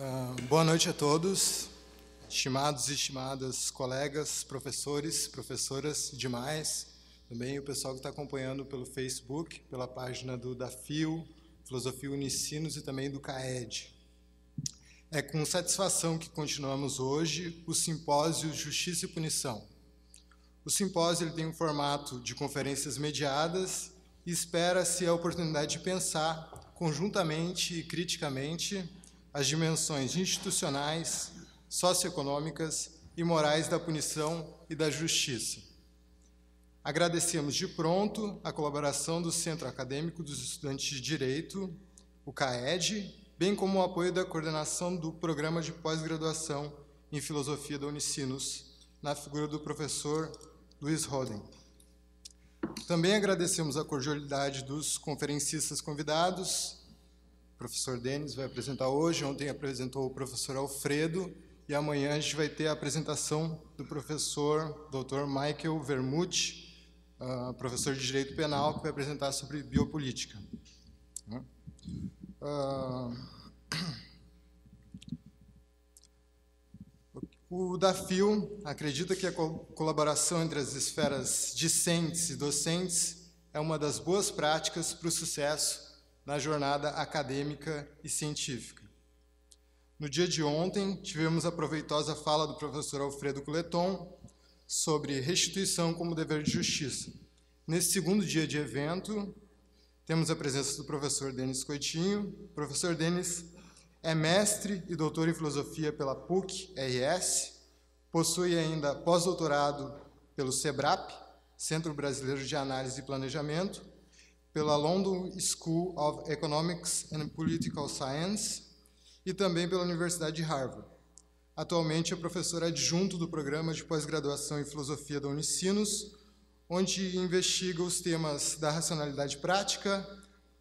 Ah, boa noite a todos, estimados e estimadas colegas, professores, professoras e demais, também o pessoal que está acompanhando pelo Facebook, pela página do DAFIO, Filosofia Unicinos e também do CAED. É com satisfação que continuamos hoje o simpósio Justiça e Punição. O simpósio tem um formato de conferências mediadas e espera-se a oportunidade de pensar conjuntamente e criticamente as dimensões institucionais, socioeconômicas e morais da punição e da justiça. Agradecemos de pronto a colaboração do Centro Acadêmico dos Estudantes de Direito, o CAED, bem como o apoio da coordenação do Programa de Pós-Graduação em Filosofia da Unicinos, na figura do professor Luiz Roden. Também agradecemos a cordialidade dos conferencistas convidados, o professor Denis vai apresentar hoje, ontem apresentou o professor Alfredo, e amanhã a gente vai ter a apresentação do professor Dr. Michael Vermut, uh, ah, professor de Direito Penal, que vai apresentar sobre biopolítica. Uh, O DAFIO acredita que a colaboração entre as esferas discentes e docentes é uma das boas práticas para o sucesso na jornada acadêmica e científica. No dia de ontem, tivemos a proveitosa fala do professor Alfredo Culeton sobre restituição como dever de justiça. Nesse segundo dia de evento, temos a presença do professor Denis Coitinho. O professor Denis é mestre e doutor em filosofia pela PUC-RS, possui ainda pós-doutorado pelo SEBRAP, Centro Brasileiro de Análise e Planejamento, pela London School of Economics and Political Science e também pela Universidade de Harvard. Atualmente é professor adjunto do programa de pós-graduação em filosofia da Unicinos, onde investiga os temas da racionalidade prática,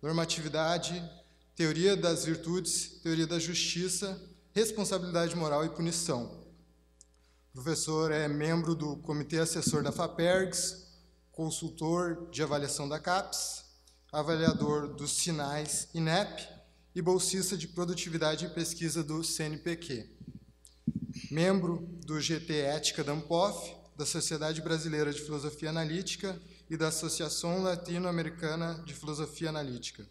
normatividade, teoria das virtudes, teoria da justiça, responsabilidade moral e punição. O professor é membro do Comitê Assessor da FAPERGS, consultor de avaliação da CAPES, avaliador dos sinais INEP e bolsista de produtividade e pesquisa do CNPq. Membro do GT Ética da Ampof, da Sociedade Brasileira de Filosofia Analítica e da Associação Latino-Americana de Filosofia Analítica.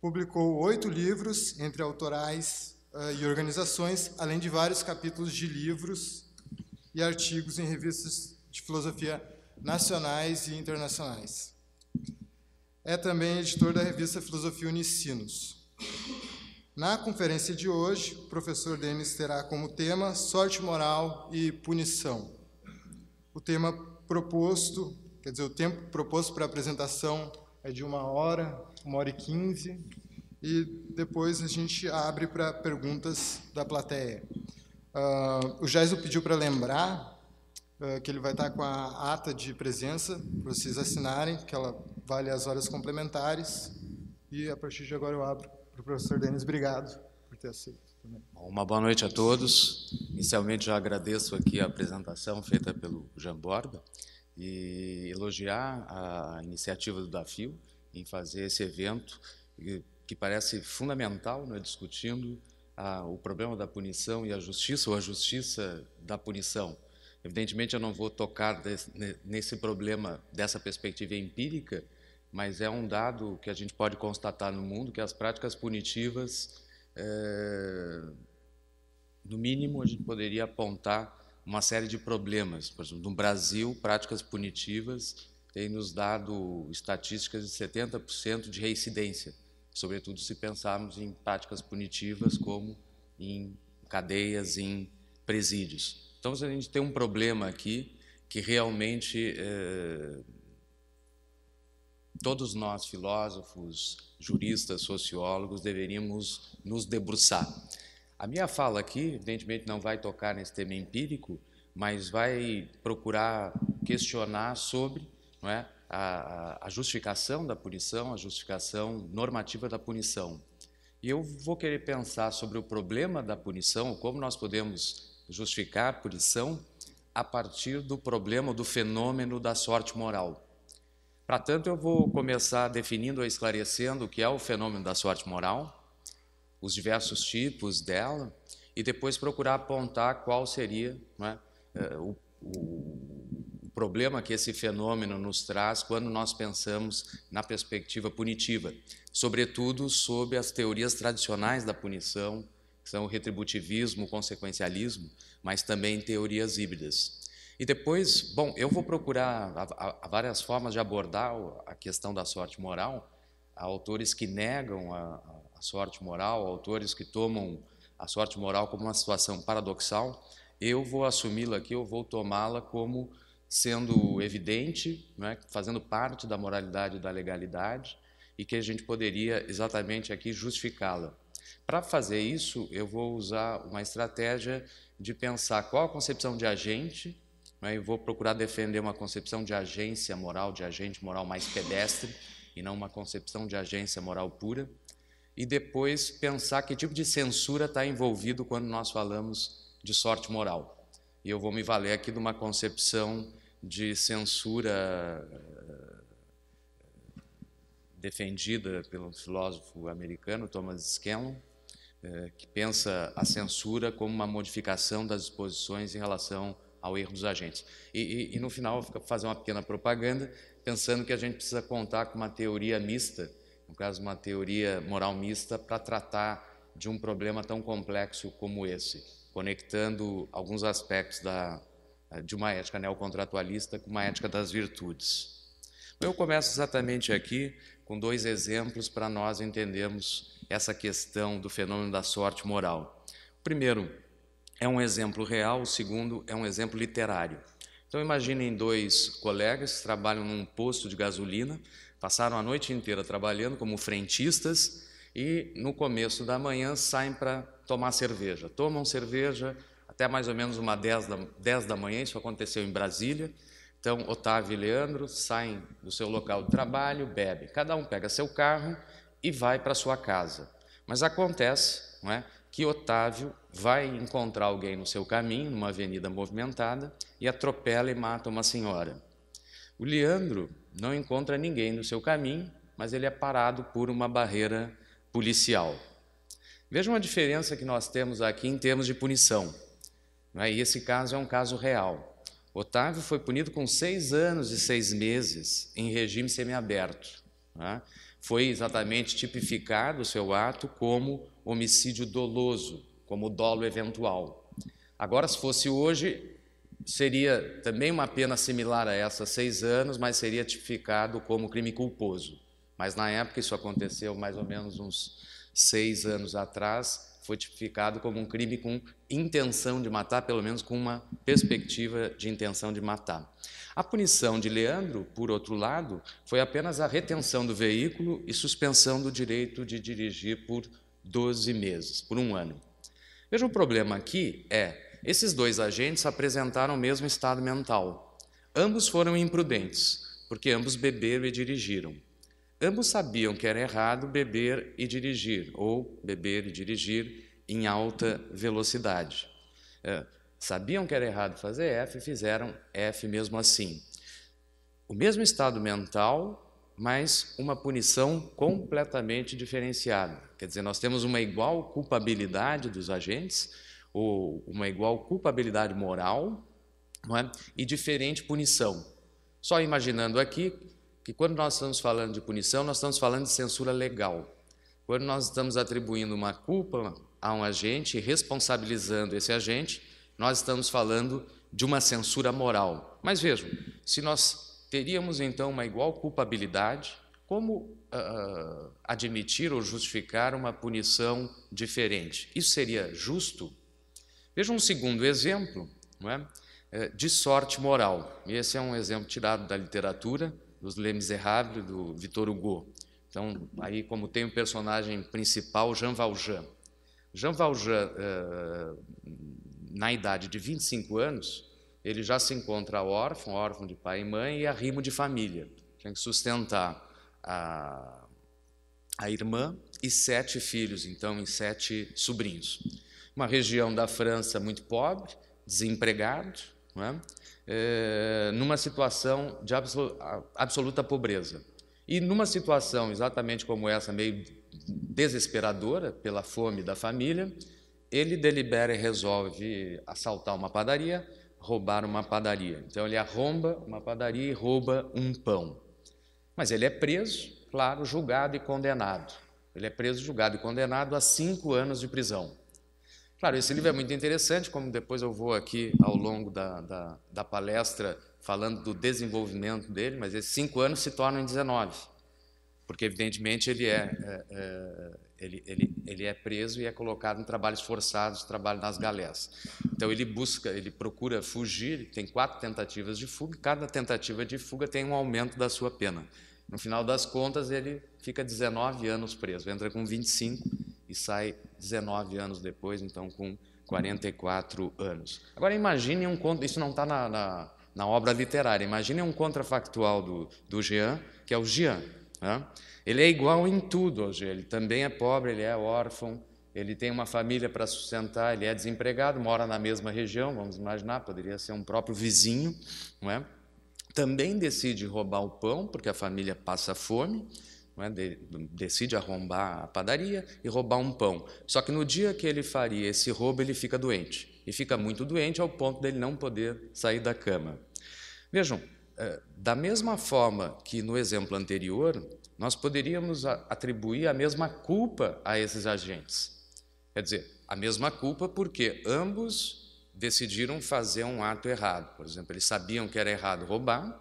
Publicou oito livros, entre autorais uh, e organizações, além de vários capítulos de livros e artigos em revistas de filosofia nacionais e internacionais é também editor da revista Filosofia Unicinos. Na conferência de hoje, o professor Denis terá como tema Sorte Moral e Punição. O tema proposto, quer dizer, o tempo proposto para a apresentação é de uma hora, uma hora e quinze, e depois a gente abre para perguntas da plateia. Uh, o Jaiso pediu para lembrar uh, que ele vai estar com a ata de presença, para vocês assinarem, que ela vale as horas complementares. E a partir de agora eu abro para o professor Denis. Obrigado por ter aceito. Bom, uma boa noite a todos. Inicialmente já agradeço aqui a apresentação feita pelo Jean Borda e elogiar a iniciativa do Dafio em fazer esse evento que parece fundamental, né, discutindo a, ah, o problema da punição e a justiça, ou a justiça da punição. Evidentemente, eu não vou tocar desse, nesse problema dessa perspectiva empírica, mas é um dado que a gente pode constatar no mundo que as práticas punitivas, é, no mínimo, a gente poderia apontar uma série de problemas. Por exemplo, no Brasil, práticas punitivas têm nos dado estatísticas de 70% de reincidência, sobretudo se pensarmos em práticas punitivas como em cadeias, em presídios. Então, a gente tem um problema aqui que realmente é, todos nós, filósofos, juristas, sociólogos, deveríamos nos debruçar. A minha fala aqui, evidentemente, não vai tocar nesse tema empírico, mas vai procurar questionar sobre não é, a, a justificação da punição, a justificação normativa da punição. E eu vou querer pensar sobre o problema da punição, como nós podemos justificar a punição a partir do problema, do fenômeno da sorte moral. Para tanto, eu vou começar definindo ou esclarecendo o que é o fenômeno da sorte moral, os diversos tipos dela, e depois procurar apontar qual seria é, eh, o, o problema que esse fenômeno nos traz quando nós pensamos na perspectiva punitiva, sobretudo sobre as teorias tradicionais da punição, que são o retributivismo, o consequencialismo, mas também teorias híbridas. E depois, bom, eu vou procurar a, a, várias formas de abordar a questão da sorte moral. Há autores que negam a, a sorte moral, autores que tomam a sorte moral como uma situação paradoxal. Eu vou assumi-la aqui, eu vou tomá-la como sendo evidente, né, fazendo parte da moralidade e da legalidade, e que a gente poderia exatamente aqui justificá-la. Para fazer isso, eu vou usar uma estratégia de pensar qual a concepção de agente né, e vou procurar defender uma concepção de agência moral, de agente moral mais pedestre, e não uma concepção de agência moral pura. E depois pensar que tipo de censura está envolvido quando nós falamos de sorte moral. E eu vou me valer aqui de uma concepção de censura eh, defendida pelo filósofo americano Thomas Scanlon, eh, que pensa a censura como uma modificação das disposições em relação ao erro dos agentes. E, e, e no final, vou fazer uma pequena propaganda, pensando que a gente precisa contar com uma teoria mista, no caso, uma teoria moral mista, para tratar de um problema tão complexo como esse, conectando alguns aspectos da, de uma ética neocontratualista com uma ética das virtudes. Eu começo exatamente aqui com dois exemplos para nós entendermos essa questão do fenômeno da sorte moral. Primeiro, é um exemplo real, o segundo é um exemplo literário. Então imaginem dois colegas que trabalham num posto de gasolina, passaram a noite inteira trabalhando como frentistas e no começo da manhã saem para tomar cerveja. Tomam cerveja até mais ou menos uma 10 da, 10 da manhã, isso aconteceu em Brasília. Então Otávio e Leandro saem do seu local de trabalho, bebem, cada um pega seu carro e vai para sua casa. Mas acontece, não é? que Otávio vai encontrar alguém no seu caminho, numa avenida movimentada, e atropela e mata uma senhora. O Leandro não encontra ninguém no seu caminho, mas ele é parado por uma barreira policial. Vejam a diferença que nós temos aqui em termos de punição. É? E esse caso é um caso real. Otávio foi punido com seis anos e seis meses em regime semiaberto. É? Foi exatamente tipificado o seu ato como homicídio doloso, como dolo eventual. Agora, se fosse hoje, seria também uma pena similar a essa, seis anos, mas seria tipificado como crime culposo. Mas na época, isso aconteceu mais ou menos uns seis anos atrás, foi tipificado como um crime com intenção de matar, pelo menos com uma perspectiva de intenção de matar. A punição de Leandro, por outro lado, foi apenas a retenção do veículo e suspensão do direito de dirigir por 12 meses, por um ano. Veja, o problema aqui é: esses dois agentes apresentaram o mesmo estado mental. Ambos foram imprudentes, porque ambos beberam e dirigiram. Ambos sabiam que era errado beber e dirigir, ou beber e dirigir em alta velocidade. É, sabiam que era errado fazer F, fizeram F mesmo assim. O mesmo estado mental mas uma punição completamente diferenciada. Quer dizer, nós temos uma igual culpabilidade dos agentes, ou uma igual culpabilidade moral, é? e diferente punição. Só imaginando aqui que quando nós estamos falando de punição, nós estamos falando de censura legal. Quando nós estamos atribuindo uma culpa a um agente, responsabilizando esse agente, nós estamos falando de uma censura moral. Mas vejam, se nós teríamos então uma igual culpabilidade, como uh, admitir ou justificar uma punição diferente? Isso seria justo? Veja um segundo exemplo é? Eh, de sorte moral. Esse é um exemplo tirado da literatura, dos Les Miserables, do Victor Hugo. Então, aí, como tem o personagem principal, Jean Valjean. Jean Valjean, uh, na idade de 25 anos, ele já se encontra órfão, órfão de pai e mãe, e arrimo de família. Tinha que sustentar a, a irmã e sete filhos, então, e sete sobrinhos. Uma região da França muito pobre, desempregado, é? É, numa situação de absoluta pobreza. E numa situação exatamente como essa, meio desesperadora pela fome da família, ele delibera e resolve assaltar uma padaria roubar uma padaria. Então ele arromba uma padaria e rouba um pão. Mas ele é preso, claro, julgado e condenado. Ele é preso, julgado e condenado a cinco anos de prisão. Claro, esse livro é muito interessante, como depois eu vou aqui ao longo da, da, da palestra falando do desenvolvimento dele, mas esses cinco anos se tornam em 19, porque evidentemente ele é, é, é ele, ele, ele é preso e é colocado em trabalhos forçados, trabalho nas galés. Então ele busca, ele procura fugir, tem quatro tentativas de fuga, e cada tentativa de fuga tem um aumento da sua pena. No final das contas, ele fica 19 anos preso, entra com 25 e sai 19 anos depois, então com 44 anos. Agora imagine um conto, isso não está na, na, na, obra literária, imagine um contrafactual do, do Jean, que é o Jean, ele é igual em tudo hoje. Ele também é pobre, ele é órfão, ele tem uma família para sustentar, ele é desempregado, mora na mesma região, vamos imaginar, poderia ser um próprio vizinho, não é? Também decide roubar o pão, porque a família passa fome, é? De, decide arrombar a padaria e roubar um pão. Só que no dia que ele faria esse roubo, ele fica doente. E fica muito doente ao ponto dele não poder sair da cama. Vejam, eh, da mesma forma que no exemplo anterior, nós poderíamos atribuir a mesma culpa a esses agentes. Quer dizer, a mesma culpa porque ambos decidiram fazer um ato errado. Por exemplo, eles sabiam que era errado roubar,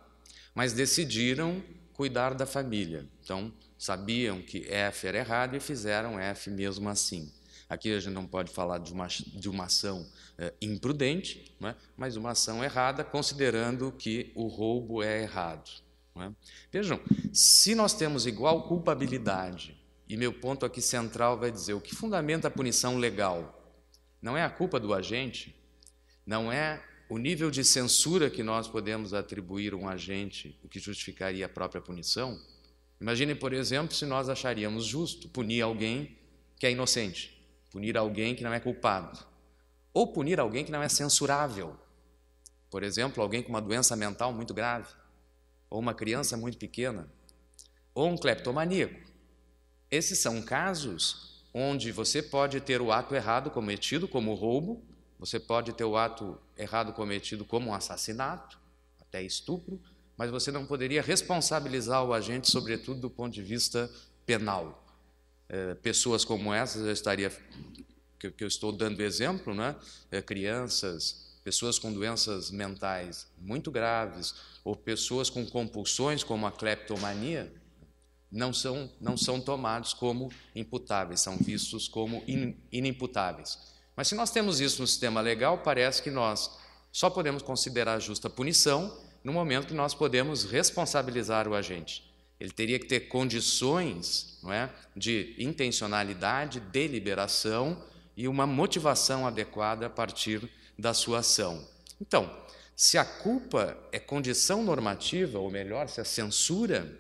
mas decidiram cuidar da família. Então, sabiam que F era errado e fizeram F mesmo assim. Aqui a gente não pode falar de uma, de uma ação é, imprudente, é? mas uma ação errada, considerando que o roubo é errado. É? Vejam, se nós temos igual culpabilidade, e meu ponto aqui central vai dizer o que fundamenta a punição legal? Não é a culpa do agente, não é o nível de censura que nós podemos atribuir a um agente, o que justificaria a própria punição. Imagine, por exemplo, se nós acharíamos justo punir alguém que é inocente punir alguém que não é culpado, ou punir alguém que não é censurável. Por exemplo, alguém com uma doença mental muito grave, ou uma criança muito pequena, ou um cleptomaníaco. Esses são casos onde você pode ter o ato errado cometido como roubo, você pode ter o ato errado cometido como um assassinato, até estupro, mas você não poderia responsabilizar o agente, sobretudo do ponto de vista penal é, pessoas como essas, eu estaria, que, que eu estou dando exemplo, né? É, crianças, pessoas com doenças mentais muito graves, ou pessoas com compulsões como a cleptomania, não são, não são tomados como imputáveis, são vistos como in, inimputáveis. Mas se nós temos isso no sistema legal, parece que nós só podemos considerar justa punição no momento que nós podemos responsabilizar o agente. Ele teria que ter condições não é, de intencionalidade, deliberação e uma motivação adequada a partir da sua ação. Então, se a culpa é condição normativa, ou melhor, se a censura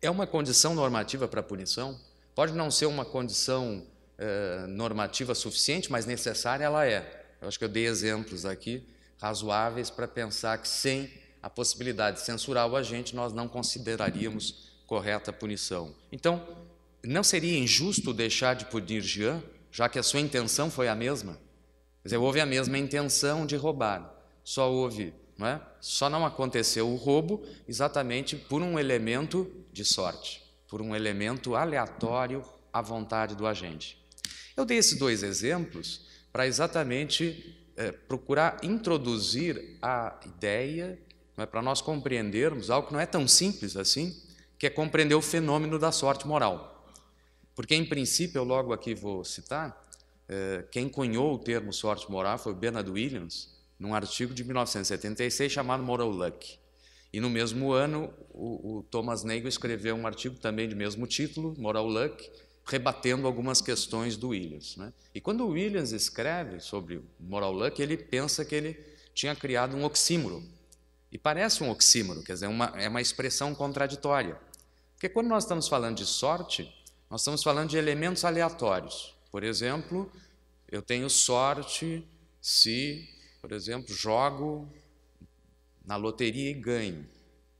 é uma condição normativa para a punição, pode não ser uma condição eh, normativa suficiente, mas necessária ela é. Eu acho que eu dei exemplos aqui razoáveis para pensar que sem a possibilidade de censurar o agente, nós não consideraríamos correta punição. Então, não seria injusto deixar de punir Jean, já que a sua intenção foi a mesma? Quer dizer, houve a mesma intenção de roubar, só houve, não é? Só não aconteceu o roubo exatamente por um elemento de sorte, por um elemento aleatório à vontade do agente. Eu dei esses dois exemplos para exatamente é, procurar introduzir a ideia é para nós compreendermos algo que não é tão simples assim, que é compreender o fenômeno da sorte moral. Porque, em princípio, eu logo aqui vou citar, eh, quem cunhou o termo sorte moral foi o Bernard Williams, num artigo de 1976 chamado Moral Luck. E no mesmo ano, o, o Thomas Nagel escreveu um artigo também de mesmo título, Moral Luck, rebatendo algumas questões do Williams. Né? E quando o Williams escreve sobre Moral Luck, ele pensa que ele tinha criado um oxímoro, e parece um oxímoro, quer dizer, é uma, é uma expressão contraditória. Porque quando nós estamos falando de sorte, nós estamos falando de elementos aleatórios. Por exemplo, eu tenho sorte se, por exemplo, jogo na loteria e ganho,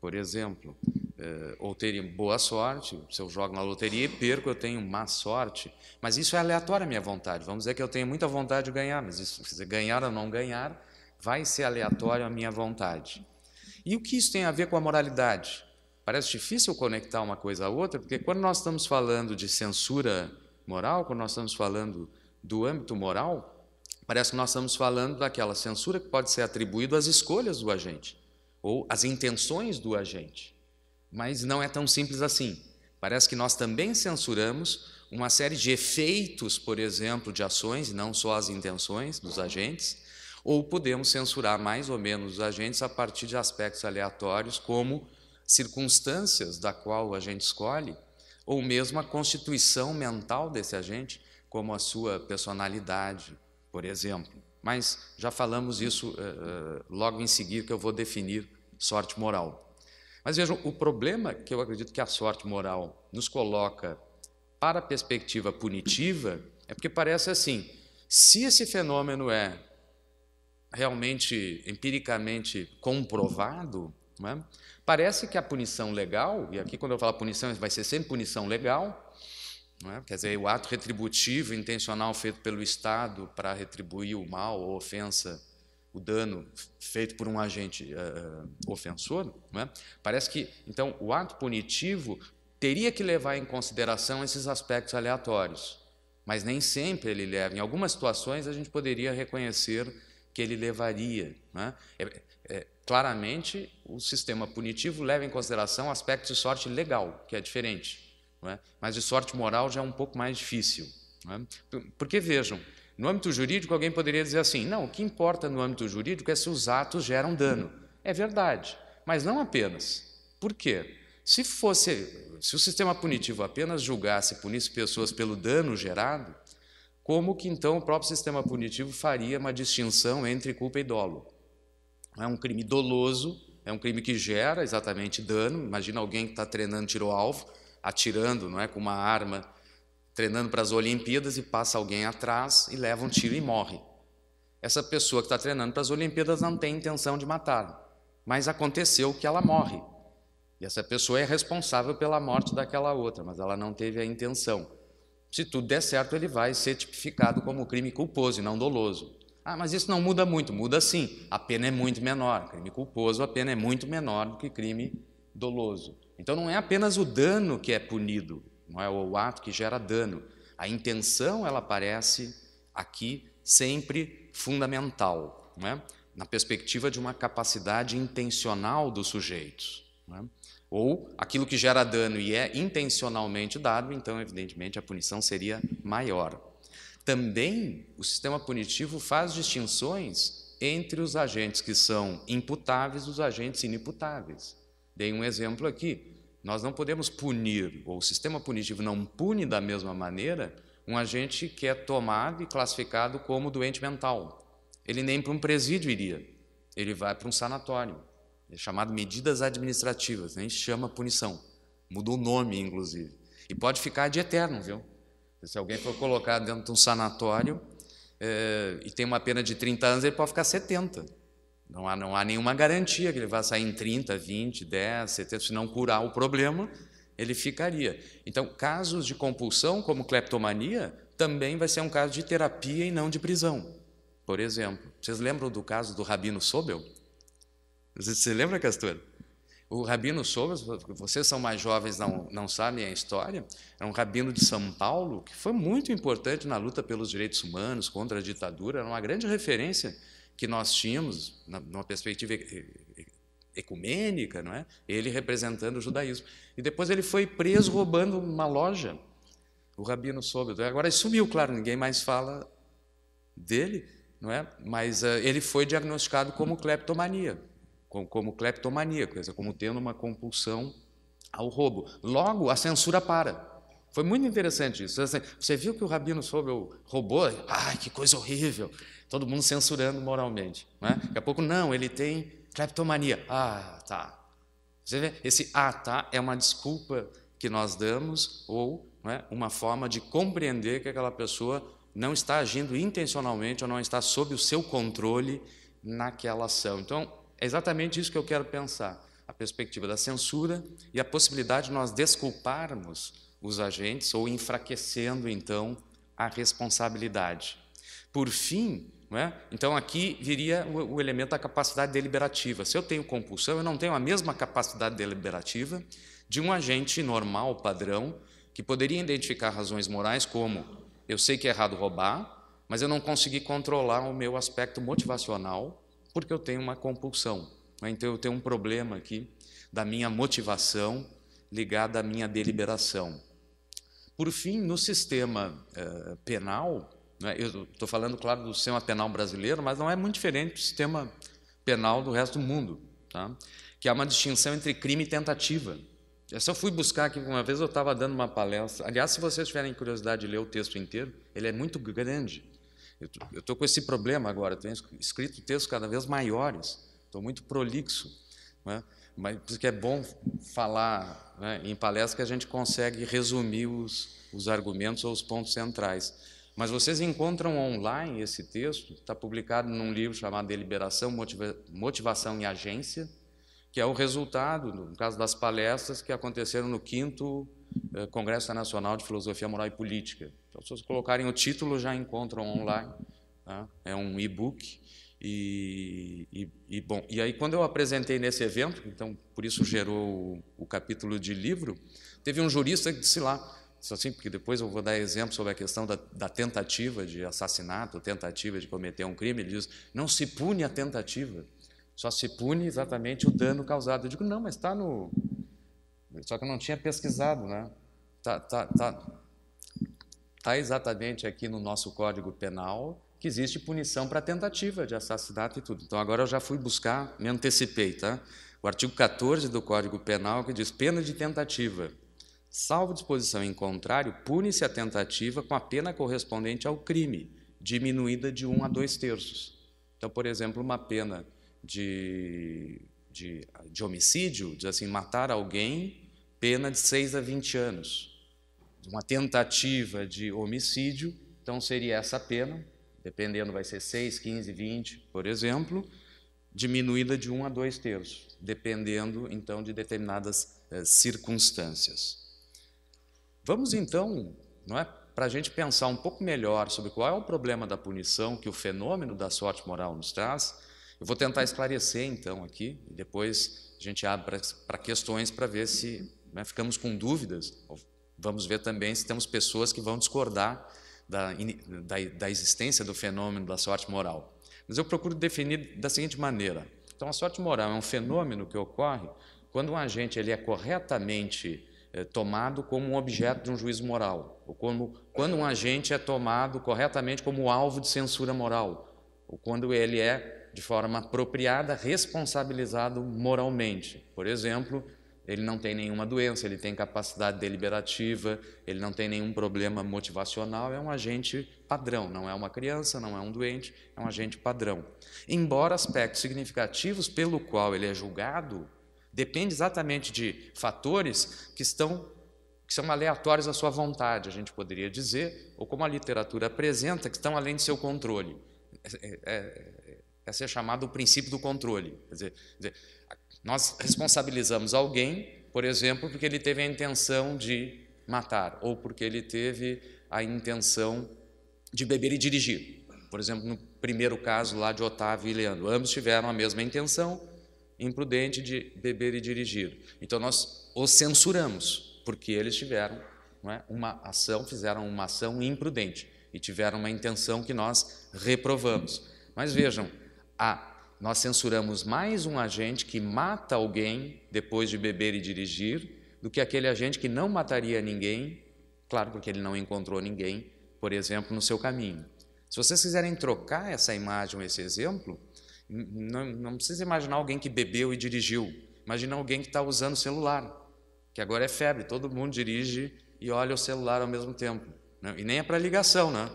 por exemplo. Eh, ou teria boa sorte, se eu jogo na loteria e perco, eu tenho má sorte. Mas isso é aleatório à minha vontade. Vamos dizer que eu tenho muita vontade de ganhar, mas isso, ganhar ou não ganhar vai ser aleatório à minha vontade. E o que isso tem a ver com a moralidade? Parece difícil conectar uma coisa à outra, porque quando nós estamos falando de censura moral, quando nós estamos falando do âmbito moral, parece que nós estamos falando daquela censura que pode ser atribuída às escolhas do agente ou às intenções do agente. Mas não é tão simples assim. Parece que nós também censuramos uma série de efeitos, por exemplo, de ações, não só as intenções dos agentes, ou podemos censurar mais ou menos os agentes a partir de aspectos aleatórios, como circunstâncias da qual o agente escolhe, ou mesmo a constituição mental desse agente, como a sua personalidade, por exemplo. Mas já falamos isso uh, logo em seguida, que eu vou definir sorte moral. Mas vejam, o problema que eu acredito que a sorte moral nos coloca para a perspectiva punitiva é porque parece assim: se esse fenômeno é realmente empiricamente comprovado, é? parece que a punição legal, e aqui quando eu falo punição, vai ser sempre punição legal, é? quer dizer, o ato retributivo intencional feito pelo Estado para retribuir o mal ou ofensa, o dano feito por um agente uh, ofensor, é? parece que, então, o ato punitivo teria que levar em consideração esses aspectos aleatórios, mas nem sempre ele leva. Em algumas situações, a gente poderia reconhecer que ele levaria. Né? É, é, claramente, o sistema punitivo leva em consideração aspectos de sorte legal, que é diferente, é? mas de sorte moral já é um pouco mais difícil. É? Porque vejam, no âmbito jurídico, alguém poderia dizer assim: não, o que importa no âmbito jurídico é se os atos geram dano. É verdade, mas não apenas. Por quê? Se fosse, se o sistema punitivo apenas julgasse e punisse pessoas pelo dano gerado, como que então o próprio sistema punitivo faria uma distinção entre culpa e dolo? É um crime doloso, é um crime que gera exatamente dano. Imagina alguém que está treinando tiro alvo, atirando, não é, com uma arma, treinando para as Olimpíadas e passa alguém atrás e leva um tiro e morre. Essa pessoa que está treinando para as Olimpíadas não tem intenção de matar, mas aconteceu que ela morre. E essa pessoa é responsável pela morte daquela outra, mas ela não teve a intenção. Se tudo der certo, ele vai ser tipificado como crime culposo e não doloso. Ah, mas isso não muda muito. Muda sim. A pena é muito menor. Crime culposo, a pena é muito menor do que crime doloso. Então não é apenas o dano que é punido, não é o ato que gera dano. A intenção, ela parece aqui sempre fundamental, não é? na perspectiva de uma capacidade intencional do sujeito, É? ou aquilo que gera dano e é intencionalmente dado, então, evidentemente, a punição seria maior. Também o sistema punitivo faz distinções entre os agentes que são imputáveis e os agentes inimputáveis. Dei um exemplo aqui. Nós não podemos punir, ou o sistema punitivo não pune da mesma maneira um agente que é tomado e classificado como doente mental. Ele nem para um presídio iria, ele vai para um sanatório é chamado medidas administrativas, nem né? chama punição. Mudou o nome, inclusive. E pode ficar de eterno, viu? Se alguém for colocado dentro de um sanatório é, e tem uma pena de 30 anos, ele pode ficar 70. Não há, não há nenhuma garantia que ele vá sair em 30, 20, 10, 70. Se não curar o problema, ele ficaria. Então, casos de compulsão, como cleptomania, também vai ser um caso de terapia e não de prisão. Por exemplo, vocês lembram do caso do Rabino Sobel? Você lembra, Castor? O Rabino Soubas, vocês são mais jovens, não, não sabem a história, é um rabino de São Paulo que foi muito importante na luta pelos direitos humanos, contra a ditadura, era uma grande referência que nós tínhamos, numa perspectiva ecumênica, não é? ele representando o judaísmo. E depois ele foi preso roubando uma loja, o Rabino Soubas. Então, agora ele sumiu, claro, ninguém mais fala dele, não é? mas uh, ele foi diagnosticado como cleptomania como, como coisa quer dizer, como tendo uma compulsão ao roubo. Logo, a censura para. Foi muito interessante isso. Assim, você viu que o rabino soube o robô? Ai, que coisa horrível! Todo mundo censurando moralmente. Né? Daqui a pouco, não, ele tem cleptomania. Ah, tá. Você vê, esse ah, tá é uma desculpa que nós damos ou é, uma forma de compreender que aquela pessoa não está agindo intencionalmente ou não está sob o seu controle naquela ação. Então, é exatamente isso que eu quero pensar: a perspectiva da censura e a possibilidade de nós desculparmos os agentes ou enfraquecendo então a responsabilidade. Por fim, é? Então aqui viria o, o, elemento da capacidade deliberativa. Se eu tenho compulsão, eu não tenho a mesma capacidade deliberativa de um agente normal, padrão, que poderia identificar razões morais como eu sei que é errado roubar, mas eu não consegui controlar o meu aspecto motivacional porque eu tenho uma compulsão. Né? Então eu tenho um problema aqui da minha motivação ligada à minha deliberação. Por fim, no sistema eh, penal, né, eu estou falando, claro, do sistema penal brasileiro, mas não é muito diferente do sistema penal do resto do mundo, tá? que há uma distinção entre crime e tentativa. Eu só fui buscar aqui, uma vez eu estava dando uma palestra. Aliás, se vocês tiverem curiosidade de ler o texto inteiro, ele é muito grande. Eu estou com esse problema agora, tenho escrito textos cada vez maiores, estou muito prolixo. Né? Mas por isso que é bom falar né, em palestra que a gente consegue resumir os, os argumentos ou os pontos centrais. Mas vocês encontram online esse texto, está publicado num livro chamado Deliberação, Motiva Motivação e Agência, que é o resultado, no caso das palestras que aconteceram no 5 eh, Congresso Nacional de Filosofia Moral e Política, então, se vocês colocarem o título, já encontram online. Tá? É um e-book. E, e, e, bom, e aí quando eu apresentei nesse evento, então por isso gerou o, o capítulo de livro, teve um jurista que disse lá, disse assim, porque depois eu vou dar exemplo sobre a questão da, da tentativa de assassinato, tentativa de cometer um crime, ele diz, não se pune a tentativa, só se pune exatamente o dano causado. Eu digo, não, mas está no... Só que eu não tinha pesquisado, né? Tá, tá, tá, está exatamente aqui no nosso Código Penal que existe punição para tentativa de assassinato e tudo. Então agora eu já fui buscar, me antecipei, tá? O artigo 14 do Código Penal que diz pena de tentativa. Salvo disposição em contrário, pune-se a tentativa com a pena correspondente ao crime, diminuída de 1 a 2 terços. Então, por exemplo, uma pena de, de, de homicídio, diz assim, matar alguém, pena de 6 a 20 anos uma tentativa de homicídio, então seria essa pena, dependendo, vai ser 6, 15, 20, por exemplo, diminuída de 1 a 2 terços, dependendo então de determinadas eh, circunstâncias. Vamos então, não é, para a gente pensar um pouco melhor sobre qual é o problema da punição que o fenômeno da sorte moral nos traz. Eu vou tentar esclarecer então aqui e depois a gente abre para questões para ver se né, ficamos com dúvidas Vamos ver também se temos pessoas que vão discordar da, da, da existência do fenômeno da sorte moral. Mas eu procuro definir da seguinte maneira: então, a sorte moral é um fenômeno que ocorre quando um agente ele é corretamente eh, tomado como um objeto de um juízo moral, ou como, quando um agente é tomado corretamente como alvo de censura moral, ou quando ele é, de forma apropriada, responsabilizado moralmente. Por exemplo, ele não tem nenhuma doença, ele tem capacidade deliberativa, ele não tem nenhum problema motivacional, é um agente padrão, não é uma criança, não é um doente, é um agente padrão. Embora aspectos significativos pelo qual ele é julgado depende exatamente de fatores que estão que são aleatórios à sua vontade, a gente poderia dizer, ou como a literatura apresenta, que estão além de seu controle. É, é, é, esse é chamado o princípio do controle. Quer dizer, nós responsabilizamos alguém, por exemplo, porque ele teve a intenção de matar ou porque ele teve a intenção de beber e dirigir. Por exemplo, no primeiro caso lá de Otávio e Leandro, ambos tiveram a mesma intenção imprudente de beber e dirigir. Então nós os censuramos porque eles tiveram é, uma ação, fizeram uma ação imprudente e tiveram uma intenção que nós reprovamos. Mas vejam, a nós censuramos mais um agente que mata alguém depois de beber e dirigir do que aquele agente que não mataria ninguém, claro, porque ele não encontrou ninguém, por exemplo, no seu caminho. Se vocês quiserem trocar essa imagem, esse exemplo, não, não precisa imaginar alguém que bebeu e dirigiu. Imagina alguém que está usando celular, que agora é febre, todo mundo dirige e olha o celular ao mesmo tempo. Né? E nem é para ligação, né?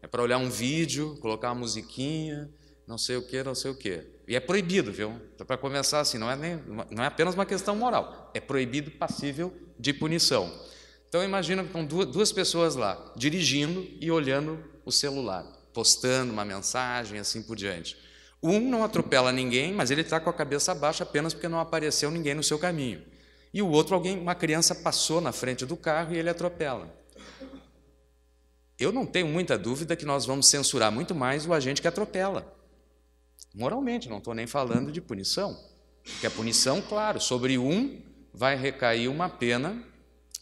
É para olhar um vídeo, colocar uma musiquinha, não sei o que, não sei o que. E é proibido, viu? Então, para começar assim, não é, nem, não é apenas uma questão moral, é proibido passível de punição. Então imagina com duas pessoas lá, dirigindo e olhando o celular, postando uma mensagem, assim por diante. Um não atropela ninguém, mas ele está com a cabeça baixa apenas porque não apareceu ninguém no seu caminho. E o outro, alguém, uma criança passou na frente do carro e ele atropela. Eu não tenho muita dúvida que nós vamos censurar muito mais o agente que atropela Moralmente, não estou nem falando de punição. Porque a punição, claro, sobre um vai recair uma pena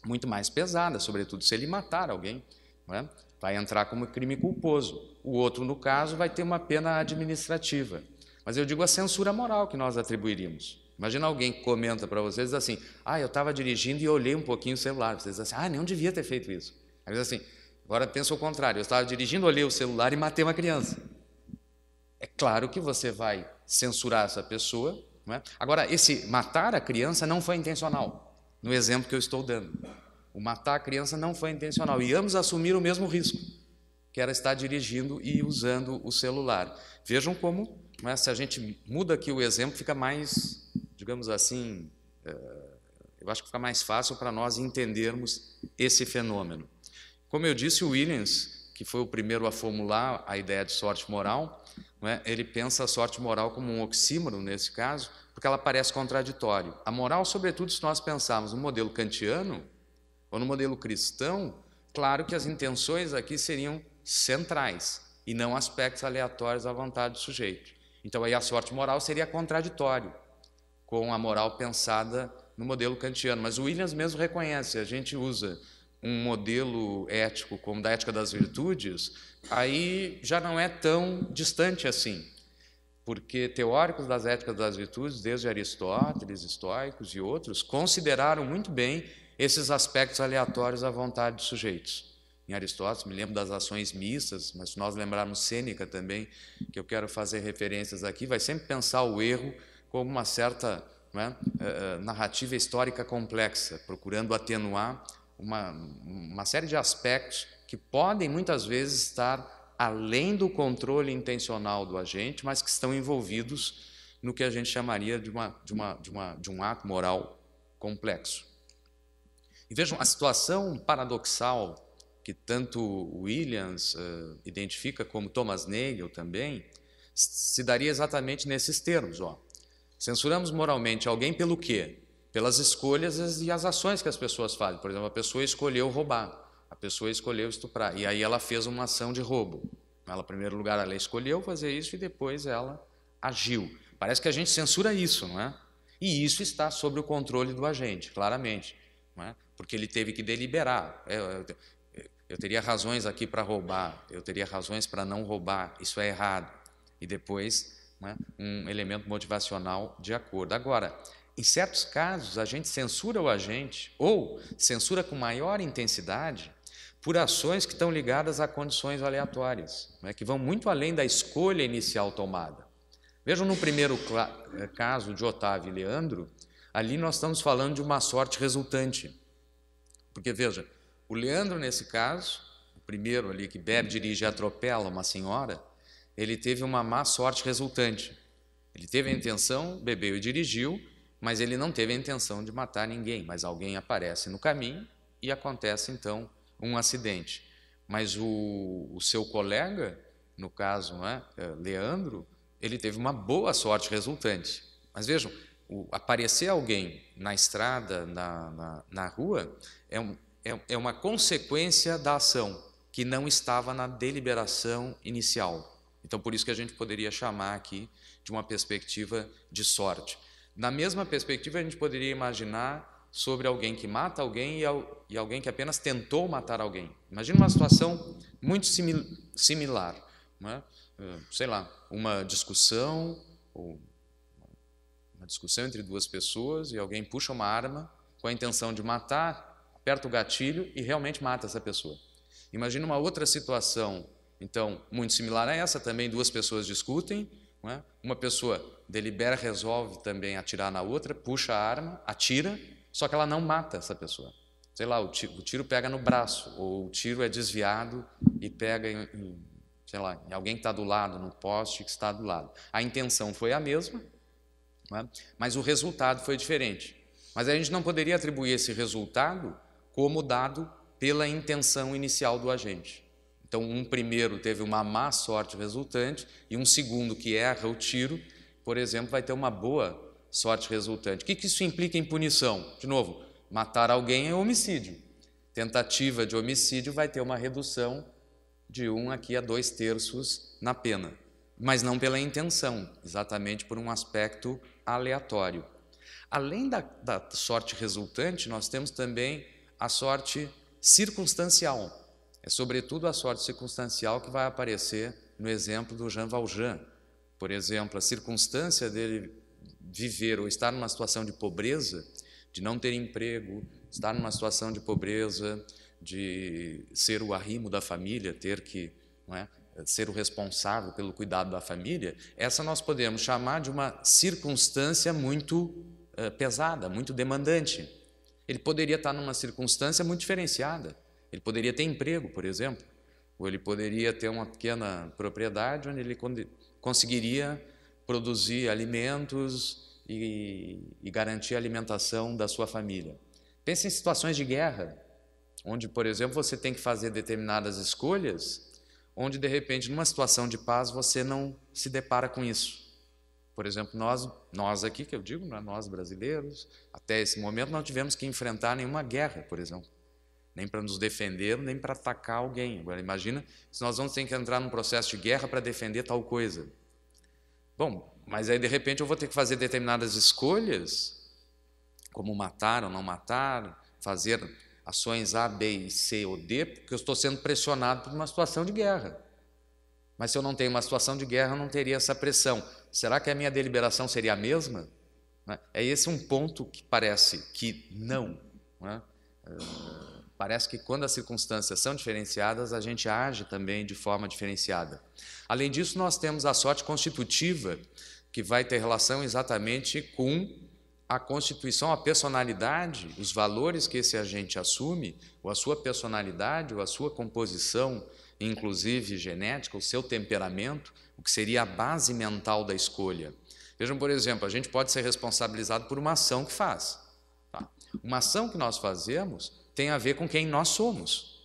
muito mais pesada, sobretudo se ele matar alguém. É? Vai entrar como crime culposo. O outro, no caso, vai ter uma pena administrativa. Mas eu digo a censura moral que nós atribuiríamos. Imagina alguém que comenta para vocês assim: Ah, eu estava dirigindo e olhei um pouquinho o celular. Vocês dizem assim: Ah, não devia ter feito isso. Às vezes assim, agora pensa o contrário: eu estava dirigindo, olhei o celular e matei uma criança é claro que você vai censurar essa pessoa. É? Agora, esse matar a criança não foi intencional, no exemplo que eu estou dando. O matar a criança não foi intencional e ambos assumiram o mesmo risco, que era estar dirigindo e usando o celular. Vejam como, é? se a gente muda aqui o exemplo, fica mais, digamos assim, eh, eu acho que fica mais fácil para nós entendermos esse fenômeno. Como eu disse, o Williams, que foi o primeiro a formular a ideia de sorte moral, é? Ele pensa a sorte moral como um oxímoron nesse caso, porque ela parece contraditório. A moral, sobretudo, se nós pensarmos no modelo kantiano ou no modelo cristão, claro que as intenções aqui seriam centrais e não aspectos aleatórios à vontade do sujeito. Então aí a sorte moral seria contraditório com a moral pensada no modelo kantiano, mas o Williams mesmo reconhece, a gente usa um modelo ético como da ética das virtudes, aí já não é tão distante assim, porque teóricos das éticas das virtudes, desde Aristóteles, estoicos e outros, consideraram muito bem esses aspectos aleatórios à vontade dos sujeitos. Em Aristóteles, me lembro das ações mistas, mas se nós lembrarmos Sêneca também, que eu quero fazer referências aqui, vai sempre pensar o erro como uma certa é, eh, eh, narrativa histórica complexa, procurando atenuar uma, uma série de aspectos que podem muitas vezes estar além do controle intencional do agente, mas que estão envolvidos no que a gente chamaria de, uma, de, uma, de, uma, de um ato moral complexo. E vejam, a situação paradoxal que tanto Williams uh, identifica como Thomas Nagel também, se daria exatamente nesses termos. Ó. Censuramos moralmente alguém pelo quê? pelas escolhas e as ações que as pessoas fazem. Por exemplo, a pessoa escolheu roubar, a pessoa escolheu estuprar, e aí ela fez uma ação de roubo. Ela, em primeiro lugar, ela escolheu fazer isso e depois ela agiu. Parece que a gente censura isso, não é? E isso está sob o controle do agente, claramente, não é? porque ele teve que deliberar. Eu, é, eu, eu teria razões aqui para roubar, eu teria razões para não roubar, isso é errado. E depois, é? um elemento motivacional de acordo. Agora, em certos casos, a gente censura o agente ou censura com maior intensidade por ações que estão ligadas a condições aleatórias, né, que vão muito além da escolha inicial tomada. Vejam no primeiro eh, caso de Otávio e Leandro, ali nós estamos falando de uma sorte resultante. Porque, veja, o Leandro, nesse caso, o primeiro ali que bebe, dirige e atropela uma senhora, ele teve uma má sorte resultante. Ele teve a intenção, bebeu e dirigiu, mas ele não teve a intenção de matar ninguém, mas alguém aparece no caminho e acontece então um acidente. Mas o, o seu colega, no caso, é? Eh, Leandro, ele teve uma boa sorte resultante. Mas vejam, o, aparecer alguém na estrada, na, na, na rua, é, um, é, é uma consequência da ação que não estava na deliberação inicial. Então, por isso que a gente poderia chamar aqui de uma perspectiva de sorte. Na mesma perspectiva, a gente poderia imaginar sobre alguém que mata alguém e, alguém que apenas tentou matar alguém. Imagina uma situação muito similar, é? Eh, sei lá, uma discussão ou uma discussão entre duas pessoas e alguém puxa uma arma com a intenção de matar, aperta o gatilho e realmente mata essa pessoa. Imagina uma outra situação, então, muito similar a essa, também duas pessoas discutem, é? uma pessoa delibera, resolve também atirar na outra, puxa a arma, atira, só que ela não mata essa pessoa. Sei lá, o tiro, o tiro pega no braço, ou o tiro é desviado e pega em, em sei lá, em alguém que está do lado, num poste que está do lado. A intenção foi a mesma, é? mas o resultado foi diferente. Mas a gente não poderia atribuir esse resultado como dado pela intenção inicial do agente. Então, um primeiro teve uma má sorte resultante e um segundo que erra o tiro por exemplo, vai ter uma boa sorte resultante. O que, isso implica em punição? De novo, matar alguém é homicídio. Tentativa de homicídio vai ter uma redução de um aqui a dois terços na pena, mas não pela intenção, exatamente por um aspecto aleatório. Além da, da sorte resultante, nós temos também a sorte circunstancial. É sobretudo a sorte circunstancial que vai aparecer no exemplo do Jean Valjean, por exemplo, a circunstância dele viver ou estar numa situação de pobreza, de não ter emprego, estar numa situação de pobreza, de ser o arrimo da família, ter que é, ser o responsável pelo cuidado da família, essa nós podemos chamar de uma circunstância muito eh, pesada, muito demandante. Ele poderia estar numa circunstância muito diferenciada. Ele poderia ter emprego, por exemplo, ou ele poderia ter uma pequena propriedade onde ele conseguiria produzir alimentos e, e garantir a alimentação da sua família. Pense em situações de guerra, onde, por exemplo, você tem que fazer determinadas escolhas, onde de repente, numa situação de paz, você não se depara com isso. Por exemplo, nós, nós aqui, que eu digo, é nós brasileiros, até esse momento não tivemos que enfrentar nenhuma guerra, por exemplo nem para nos defender, nem para atacar alguém. Agora, imagina se nós vamos ter que entrar num processo de guerra para defender tal coisa. Bom, mas aí de repente eu vou ter que fazer determinadas escolhas, como matar ou não matar, fazer ações A, B, C ou D, porque eu estou sendo pressionado por uma situação de guerra. Mas se eu não tenho uma situação de guerra, eu não teria essa pressão. Será que a minha deliberação seria a mesma? Né? É esse um ponto que parece que não. não é? Parece que quando as circunstâncias são diferenciadas, a gente age também de forma diferenciada. Além disso, nós temos a sorte constitutiva, que vai ter relação exatamente com a constituição, a personalidade, os valores que esse agente assume, ou a sua personalidade, ou a sua composição, inclusive genética, o seu temperamento, o que seria a base mental da escolha. Vejam, por exemplo, a gente pode ser responsabilizado por uma ação que faz. Tá? Uma ação que nós fazemos tem a ver com quem nós somos,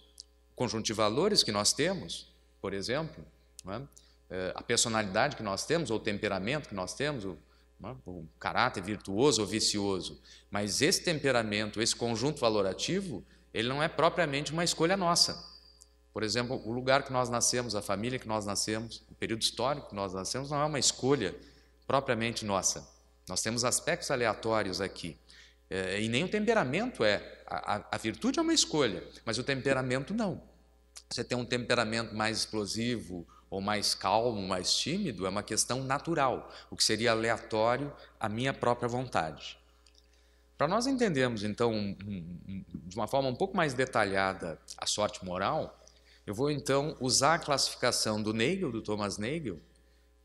o conjunto de valores que nós temos, por exemplo, é? é? a personalidade que nós temos, ou o temperamento que nós temos, o, é? o caráter virtuoso ou vicioso. Mas esse temperamento, esse conjunto valorativo, ele não é propriamente uma escolha nossa. Por exemplo, o lugar que nós nascemos, a família que nós nascemos, o período histórico que nós nascemos, não é uma escolha propriamente nossa. Nós temos aspectos aleatórios aqui. É, e nem o temperamento é a, a virtude é uma escolha, mas o temperamento não. Você tem um temperamento mais explosivo ou mais calmo, mais tímido, é uma questão natural, o que seria aleatório à minha própria vontade. Para nós entendermos, então, de uma forma um pouco mais detalhada a sorte moral, eu vou então usar a classificação do Nagel, do Thomas Nagel,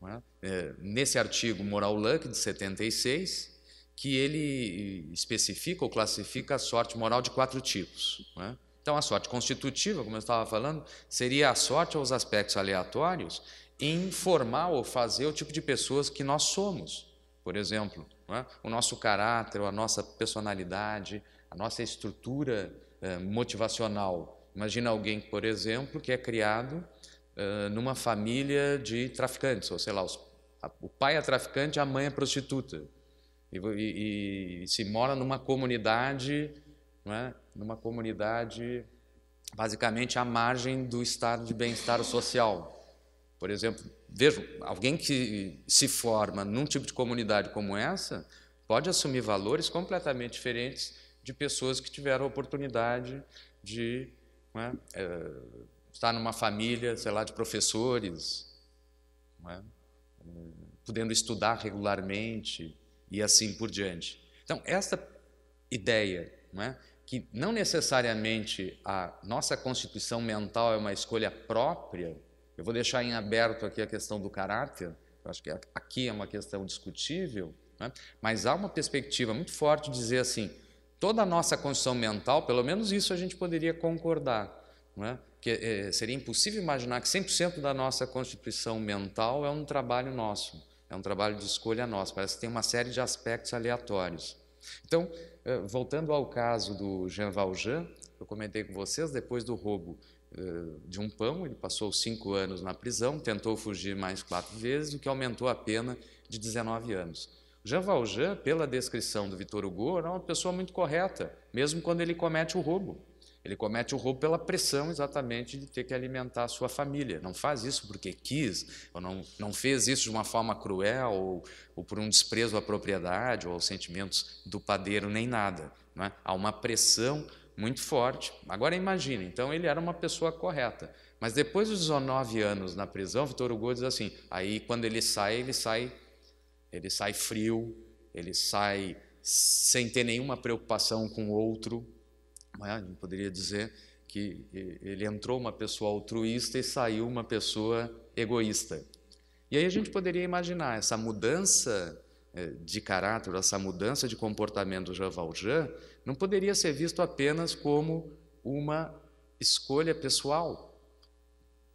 é? É, nesse artigo Moral Luck de 76, que ele especifica ou classifica a sorte moral de quatro tipos. Né? Então, a sorte constitutiva, como eu estava falando, seria a sorte aos aspectos aleatórios em formar ou fazer o tipo de pessoas que nós somos. Por exemplo, né? o nosso caráter, a nossa personalidade, a nossa estrutura eh, motivacional. Imagina alguém, por exemplo, que é criado eh, numa família de traficantes, ou sei lá, os, a, o pai é traficante, a mãe é prostituta. E, e, e se mora numa comunidade, é? numa comunidade basicamente à margem do estado de bem-estar social. Por exemplo, vejo, alguém que se forma num tipo de comunidade como essa pode assumir valores completamente diferentes de pessoas que tiveram a oportunidade de é, é, estar numa família, sei lá, de professores, é, eh, podendo estudar regularmente, e assim por diante. Então, essa ideia, não é? que não necessariamente a nossa constituição mental é uma escolha própria, eu vou deixar em aberto aqui a questão do caráter, eu acho que aqui é uma questão discutível, é? mas há uma perspectiva muito forte de dizer assim, toda a nossa constituição mental, pelo menos isso a gente poderia concordar, não é? que é, seria impossível imaginar que 100% da nossa constituição mental é um trabalho nosso. É um trabalho de escolha nossa. parece que tem uma série de aspectos aleatórios. Então, eh, voltando ao caso do Jean Valjean, eu comentei com vocês, depois do roubo eh, de um pão, ele passou cinco anos na prisão, tentou fugir mais quatro vezes, o que aumentou a pena de 19 anos. Jean Valjean, pela descrição do Vitor Hugo, era é uma pessoa muito correta, mesmo quando ele comete o roubo. Ele comete o roubo pela pressão exatamente de ter que alimentar a sua família. Não faz isso porque quis, ou não, não fez isso de uma forma cruel, ou, ou por um desprezo à propriedade, ou aos sentimentos do padeiro, nem nada. É? Há uma pressão muito forte. Agora imagine, então ele era uma pessoa correta. Mas depois dos 19 anos na prisão, Vitor Hugo diz assim: aí quando ele sai, ele sai, ele sai frio, ele sai sem ter nenhuma preocupação com o outro, a né, gente poderia dizer que ele entrou uma pessoa altruísta e saiu uma pessoa egoísta. E aí a gente poderia imaginar essa mudança é, de caráter, essa mudança de comportamento do Jean Valjean, não poderia ser visto apenas como uma escolha pessoal.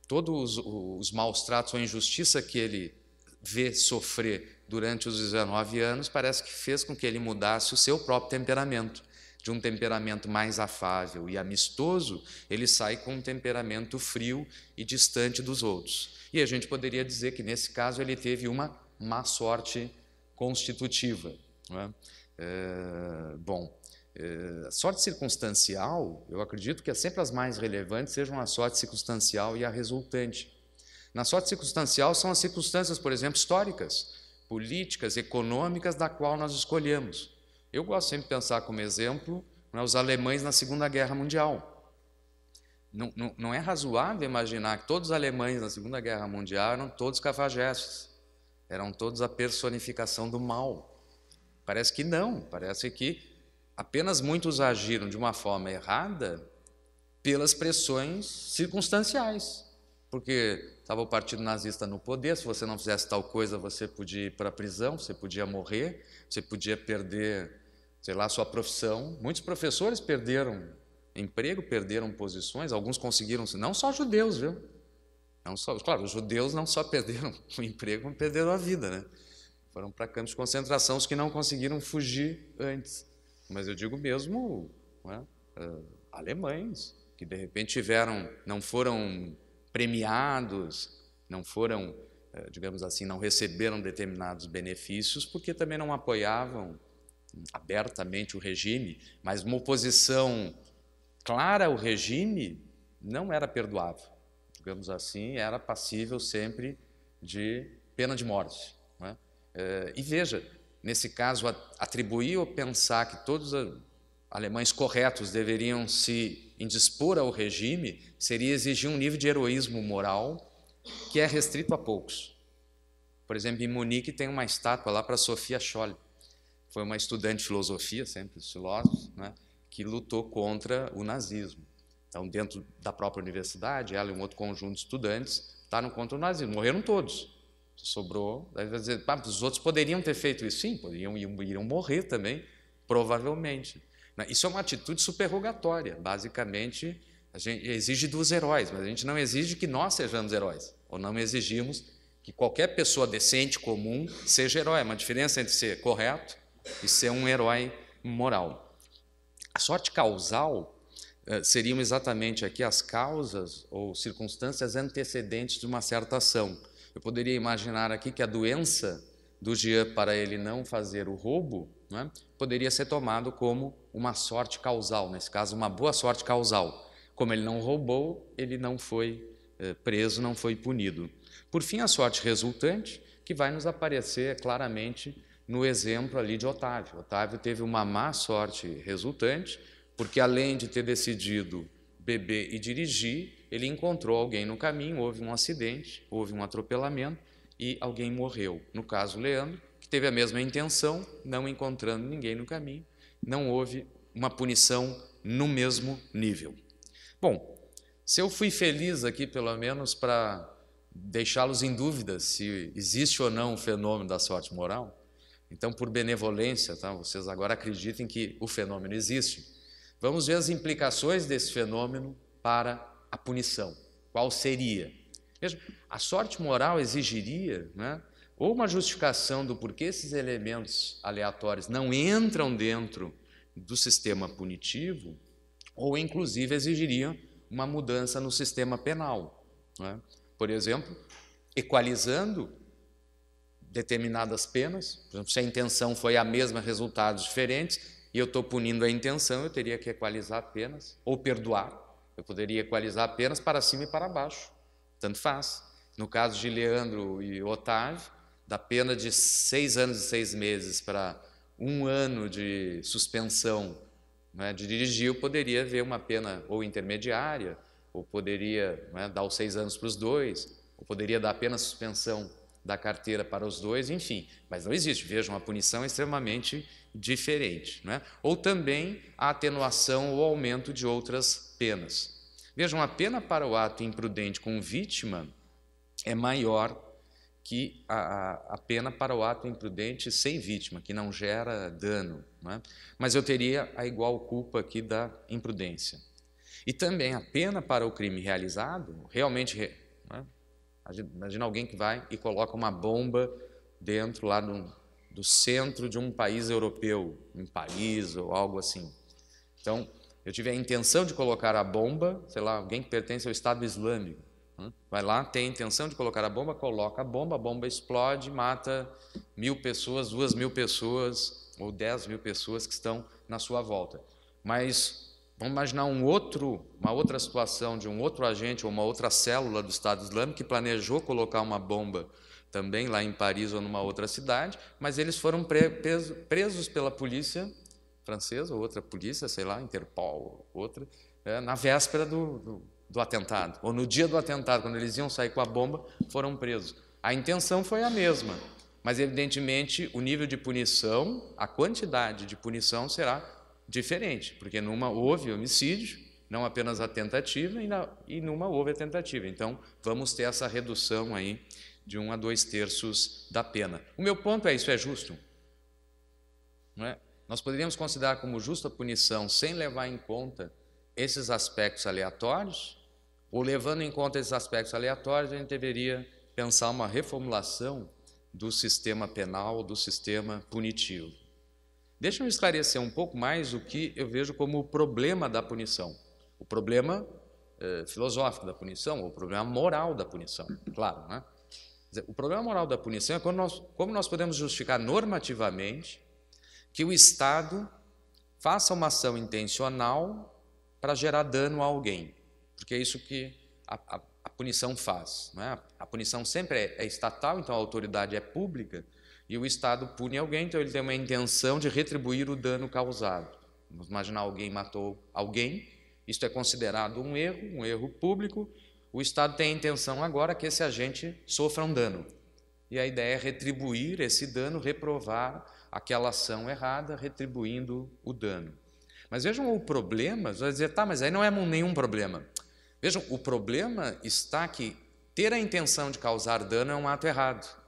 Todos os, os maus tratos ou injustiça que ele vê sofrer durante os 19 anos parece que fez com que ele mudasse o seu próprio temperamento de um temperamento mais afável e amistoso, ele sai com um temperamento frio e distante dos outros. E a gente poderia dizer que, nesse caso, ele teve uma má sorte constitutiva. É? É, bom, é, sorte circunstancial, eu acredito que é sempre as mais relevantes sejam a sorte circunstancial e a resultante. Na sorte circunstancial são as circunstâncias, por exemplo, históricas, políticas, econômicas da qual nós escolhemos. Eu gosto sempre de pensar como exemplo né, os alemães na Segunda Guerra Mundial. Não, não, não, é razoável imaginar que todos os alemães na Segunda Guerra Mundial eram todos cafajestes, eram todos a personificação do mal. Parece que não, parece que apenas muitos agiram de uma forma errada pelas pressões circunstanciais, porque estava o partido nazista no poder, se você não fizesse tal coisa, você podia ir para a prisão, você podia morrer, você podia perder sei lá, sua profissão. Muitos professores perderam emprego, perderam posições, alguns conseguiram, não só judeus, viu? Não só, claro, os judeus não só perderam o emprego, mas perderam a vida, né? Foram para campos de concentração os que não conseguiram fugir antes. Mas eu digo mesmo uh, alemães, que de repente tiveram, não foram premiados, não foram, uh, digamos assim, não receberam determinados benefícios porque também não apoiavam abertamente o regime, mas uma oposição clara ao regime não era perdoável. Digamos assim, era passível sempre de pena de morte. Né? E veja, nesse caso, atribuir ou pensar que todos os alemães corretos deveriam se indispor ao regime seria exigir um nível de heroísmo moral que é restrito a poucos. Por exemplo, em Munique tem uma estátua lá para Sofia Scholl, foi uma estudante de filosofia, sempre os filósofos, né, que lutou contra o nazismo. Então, dentro da própria universidade, ela e um outro conjunto de estudantes lutaram contra o nazismo. Morreram todos. Sobrou. Vai dizer, ah, os outros poderiam ter feito isso? Sim, poderiam iriam morrer também, provavelmente. Né, isso é uma atitude superrogatória. Basicamente, a gente exige dos heróis, mas a gente não exige que nós sejamos heróis, ou não exigimos que qualquer pessoa decente, comum, seja herói. É uma diferença entre ser correto e ser é um herói moral. A sorte causal eh, seriam exatamente aqui as causas ou circunstâncias antecedentes de uma certa ação. Eu poderia imaginar aqui que a doença do Jean para ele não fazer o roubo né, poderia ser tomado como uma sorte causal, nesse caso, uma boa sorte causal. Como ele não roubou, ele não foi eh, preso, não foi punido. Por fim, a sorte resultante, que vai nos aparecer claramente no exemplo ali de Otávio. Otávio teve uma má sorte resultante, porque além de ter decidido beber e dirigir, ele encontrou alguém no caminho, houve um acidente, houve um atropelamento e alguém morreu. No caso, Leandro, que teve a mesma intenção, não encontrando ninguém no caminho, não houve uma punição no mesmo nível. Bom, se eu fui feliz aqui, pelo menos para deixá-los em dúvida se existe ou não o fenômeno da sorte moral, então, por benevolência, tá? vocês agora acreditem que o fenômeno existe. Vamos ver as implicações desse fenômeno para a punição. Qual seria? Veja, a sorte moral exigiria né, ou uma justificação do porquê esses elementos aleatórios não entram dentro do sistema punitivo, ou inclusive exigiria uma mudança no sistema penal. Né? Por exemplo, equalizando determinadas penas. Por exemplo, se a intenção foi a mesma, resultados diferentes, e eu estou punindo a intenção, eu teria que equalizar penas, ou perdoar. Eu poderia equalizar apenas para cima e para baixo. Tanto faz. No caso de Leandro e Otávio, da pena de seis anos e seis meses para um ano de suspensão né, de dirigir, eu poderia ver uma pena ou intermediária, ou poderia né, dar os seis anos para os dois, ou poderia dar apenas suspensão da carteira para os dois, enfim. Mas não existe, Vejam uma punição é extremamente diferente. Né? Ou também a atenuação ou aumento de outras penas. Vejam, a pena para o ato imprudente com vítima é maior que a, a, pena para o ato imprudente sem vítima, que não gera dano. Né? Mas eu teria a igual culpa aqui da imprudência. E também a pena para o crime realizado, realmente é? Imagina alguém que vai e coloca uma bomba dentro lá do, do centro de um país europeu, em Paris ou algo assim. Então, eu tive a intenção de colocar a bomba, sei lá, alguém que pertence ao Estado Islâmico. Vai lá, tem a intenção de colocar a bomba, coloca a bomba, a bomba explode, mata mil pessoas, duas mil pessoas ou dez mil pessoas que estão na sua volta. Mas Vamos imaginar um outro, uma outra situação de um outro agente ou uma outra célula do Estado Islâmico que planejou colocar uma bomba também lá em Paris ou numa outra cidade, mas eles foram preso, presos pela polícia francesa ou outra polícia, sei lá, Interpol, outra, é, na véspera do, do, do atentado ou no dia do atentado, quando eles iam sair com a bomba, foram presos. A intenção foi a mesma, mas evidentemente o nível de punição, a quantidade de punição será diferente, porque numa houve homicídio, não apenas a tentativa, e, na, e numa houve a tentativa. Então, vamos ter essa redução aí de um a dois terços da pena. O meu ponto é: isso é justo? Não é? Nós poderíamos considerar como justa a punição sem levar em conta esses aspectos aleatórios? Ou levando em conta esses aspectos aleatórios, a gente deveria pensar uma reformulação do sistema penal, do sistema punitivo? Deixa eu esclarecer um pouco mais o que eu vejo como o problema da punição. O problema eh, filosófico da punição, ou o problema moral da punição, claro, né? Dizer, o problema moral da punição é nós, como nós podemos justificar normativamente que o Estado faça uma ação intencional para gerar dano a alguém, porque é isso que a, a, a punição faz. É? A punição sempre é, é estatal, então a autoridade é pública, e o Estado pune alguém, então ele tem uma intenção de retribuir o dano causado. Vamos imaginar alguém matou alguém, isto é considerado um erro, um erro público. O Estado tem a intenção agora que esse agente sofra um dano. E a ideia é retribuir esse dano, reprovar aquela ação errada, retribuindo o dano. Mas vejam o problema, você vai dizer, tá, mas aí não é nenhum problema. Vejam, o problema está que ter a intenção de causar dano é um ato errado.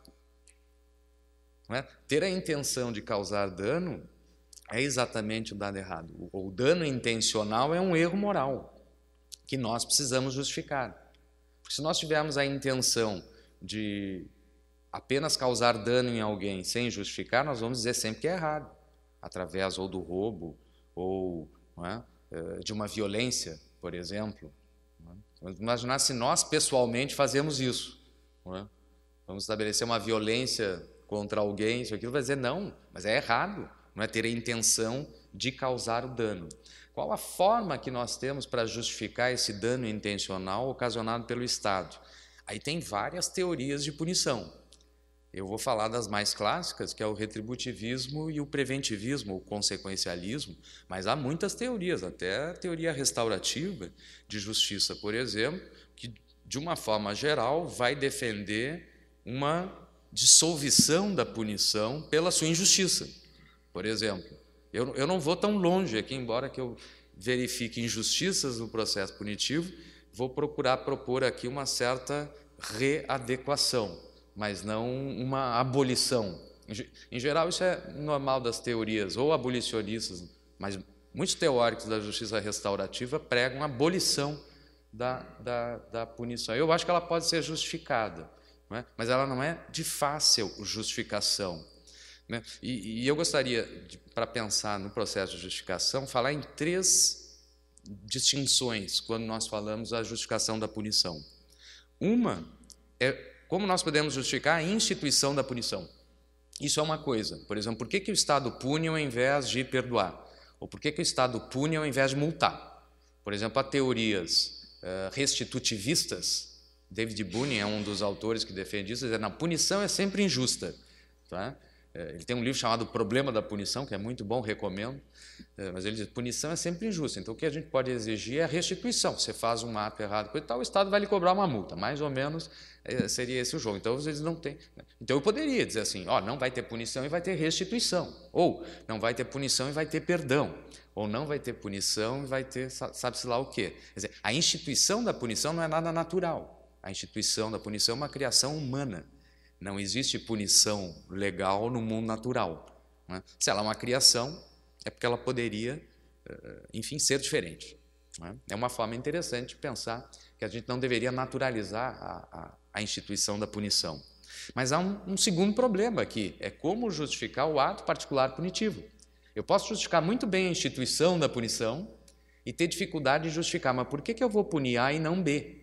É? Ter a intenção de causar dano é exatamente o dado errado. O, o dano intencional é um erro moral que nós precisamos justificar. Porque se nós tivermos a intenção de apenas causar dano em alguém sem justificar, nós vamos dizer sempre que é errado, através ou do roubo ou é? Eh, de uma violência, por exemplo. É? Vamos imaginar se nós pessoalmente fazemos isso. É? Vamos estabelecer uma violência contra alguém, isso aquilo, vai dizer não, mas é errado, não é ter a intenção de causar o dano. Qual a forma que nós temos para justificar esse dano intencional ocasionado pelo Estado? Aí tem várias teorias de punição. Eu vou falar das mais clássicas, que é o retributivismo e o preventivismo, o consequencialismo, mas há muitas teorias, até a teoria restaurativa de justiça, por exemplo, que de uma forma geral vai defender uma dissolução da punição pela sua injustiça. Por exemplo, eu, eu não vou tão longe aqui, embora que eu verifique injustiças no processo punitivo, vou procurar propor aqui uma certa readequação, mas não uma abolição. Em geral, isso é normal das teorias, ou abolicionistas, mas muitos teóricos da justiça restaurativa pregam a abolição da, da, da punição. Eu acho que ela pode ser justificada é? mas ela não é de fácil justificação. Né? E, e, eu gostaria, para pensar no processo de justificação, falar em três distinções quando nós falamos a justificação da punição. Uma é como nós podemos justificar a instituição da punição. Isso é uma coisa. Por exemplo, por que, que o Estado pune ao invés de perdoar? Ou por que, que o Estado pune ao invés de multar? Por exemplo, há teorias eh, restitutivistas David Boone é um dos autores que defende isso, dizendo a punição é sempre injusta. Tá? É, ele tem um livro chamado Problema da Punição, que é muito bom, recomendo. É, mas ele diz: punição é sempre injusta. Então, o que a gente pode exigir é restituição. Você faz um ato errado, coisa tal, o Estado vai lhe cobrar uma multa. Mais ou menos é, seria esse o jogo. Então, eles não têm. Né? Então, eu poderia dizer assim: ó, não vai ter punição e vai ter restituição. Ou não vai ter punição e vai ter perdão. Ou não vai ter punição e vai ter sabe-se lá o quê. Quer dizer, a instituição da punição não é nada natural a instituição da punição é uma criação humana. Não existe punição legal no mundo natural. Né? Se ela é uma criação, é porque ela poderia, eh, enfim, ser diferente. Né? É uma forma interessante de pensar que a gente não deveria naturalizar a, a, a instituição da punição. Mas há um, um segundo problema aqui: é como justificar o ato particular punitivo. Eu posso justificar muito bem a instituição da punição e ter dificuldade de justificar, mas por que, que eu vou punir A e não B?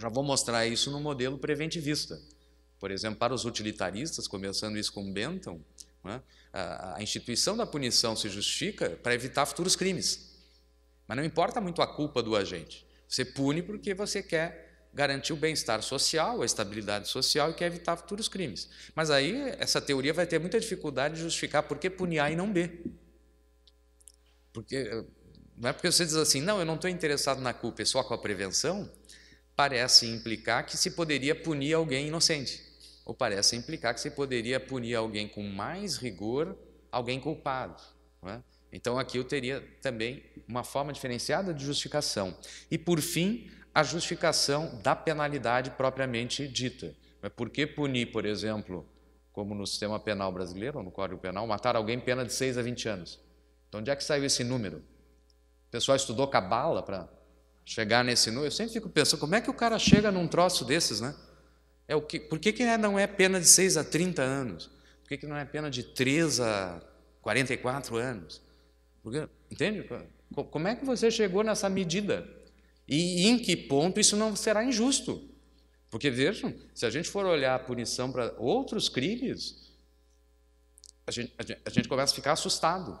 já vou mostrar isso no modelo preventivista. Por exemplo, para os utilitaristas, começando isso com Bentham, né, a, a instituição da punição se justifica para evitar futuros crimes. Mas não importa muito a culpa do agente. Você pune porque você quer garantir o bem-estar social, a estabilidade social e quer evitar futuros crimes. Mas aí essa teoria vai ter muita dificuldade de justificar por que punir A e não B. Porque eh, não é porque você diz assim, não, eu não estou interessado na culpa, é só com a prevenção, parece implicar que se poderia punir alguém inocente, ou parece implicar que se poderia punir alguém com mais rigor, alguém culpado. É? Então aqui eu teria também uma forma diferenciada de justificação. E por fim, a justificação da penalidade propriamente dita. Por que punir, por exemplo, como no sistema penal brasileiro, ou no Código Penal, matar alguém pena de 6 a 20 anos? Então, onde é que saiu esse número? O pessoal estudou cabala para chegar nesse nu Eu sempre fico pensando, como é que o cara chega num troço desses, né? É o que, por que, que não é pena de 6 a 30 anos? Por que, que não é pena de 3 a 44 anos? Porque, entende? Como é que você chegou nessa medida? E em que ponto isso não será injusto? Porque vejam, se a gente for olhar a punição para outros crimes, a gente, a gente começa a ficar assustado.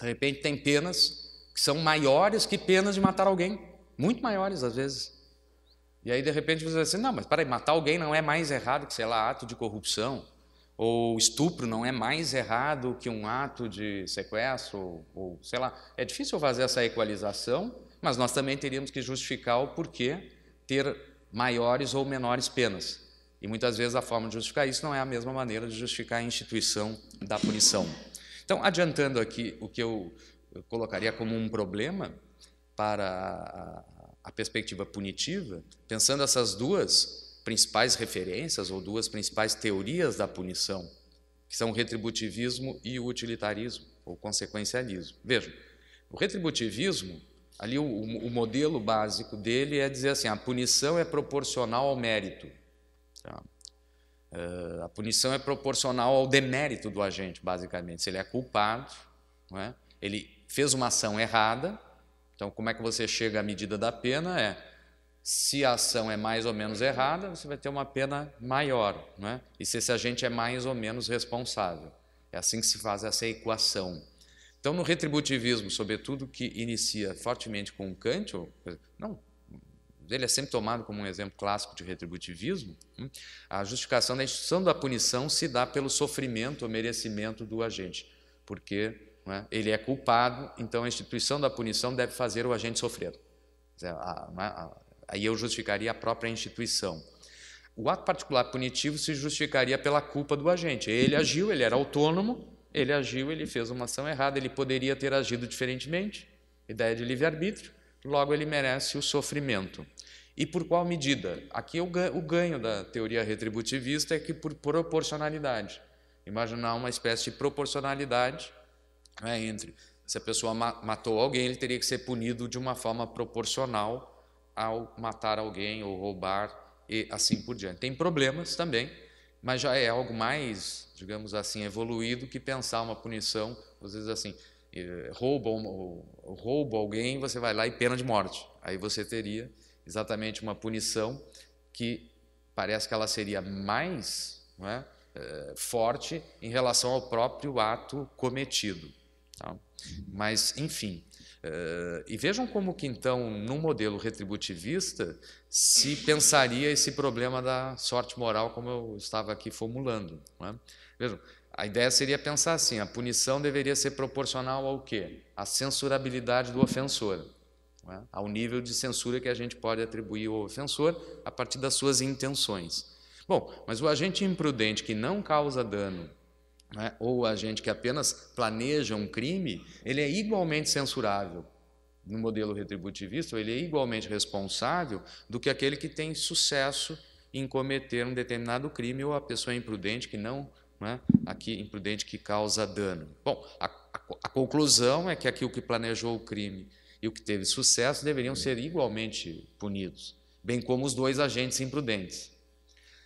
De repente, tem penas que são maiores que penas de matar alguém, muito maiores às vezes. E aí, de repente, você diz assim: não, mas peraí, matar alguém não é mais errado que, sei lá, ato de corrupção, ou estupro não é mais errado que um ato de sequestro, ou, ou sei lá. É difícil fazer essa equalização, mas nós também teríamos que justificar o porquê ter maiores ou menores penas. E muitas vezes a forma de justificar isso não é a mesma maneira de justificar a instituição da punição. Então, adiantando aqui o que eu eu colocaria como um problema para a, a perspectiva punitiva, pensando essas duas principais referências ou duas principais teorias da punição, que são o retributivismo e o utilitarismo, ou consequencialismo. Vejam, o retributivismo, ali o, o modelo básico dele é dizer assim, a punição é proporcional ao mérito. Tá? Uh, a punição é proporcional ao demérito do agente, basicamente. Se ele é culpado, não é? ele fez uma ação errada. Então, como é que você chega à medida da pena? É se a ação é mais ou menos errada, você vai ter uma pena maior, né? E se esse agente é mais ou menos responsável. É assim que se faz essa equação. Então, no retributivismo, sobretudo, que inicia fortemente com Kant, ou, não, ele é sempre tomado como um exemplo clássico de retributivismo, hum, a justificação da instituição da punição se dá pelo sofrimento ou merecimento do agente, porque né? Ele é culpado, então a instituição da punição deve fazer o agente sofrer. Né, aí eu justificaria a própria instituição. O ato particular punitivo se justificaria pela culpa do agente. Ele agiu, ele era autônomo, ele agiu, ele fez uma ação errada, ele poderia ter agido diferentemente, ideia de livre-arbítrio, logo ele merece o sofrimento. E por qual medida? Aqui é o ganho da teoria retributivista é que por proporcionalidade. Imaginar uma espécie de proporcionalidade né, entre se a pessoa matou alguém, ele teria que ser punido de uma forma proporcional ao matar alguém ou roubar e assim por diante. Tem problemas também, mas já é algo mais, digamos assim, evoluído que pensar uma punição, às vezes assim, rouba, rouba alguém, você vai lá e pena de morte. Aí você teria exatamente uma punição que parece que ela seria mais é, eh, forte em relação ao próprio ato cometido. Tá? Mas, enfim, uh, e vejam como que então, num modelo retributivista, se pensaria esse problema da sorte moral, como eu estava aqui formulando. É? Vejam, a ideia seria pensar assim: a punição deveria ser proporcional ao quê? À censurabilidade do ofensor, é? ao nível de censura que a gente pode atribuir ao ofensor a partir das suas intenções. Bom, mas o agente imprudente que não causa dano né, ou a gente que apenas planeja um crime, ele é igualmente censurável no modelo retributivista, ele é igualmente responsável do que aquele que tem sucesso em cometer um determinado crime ou a pessoa imprudente que não, né, aqui imprudente que causa dano. Bom, a, a, a conclusão é que aqui o que planejou o crime e o que teve sucesso deveriam ser igualmente punidos, bem como os dois agentes imprudentes.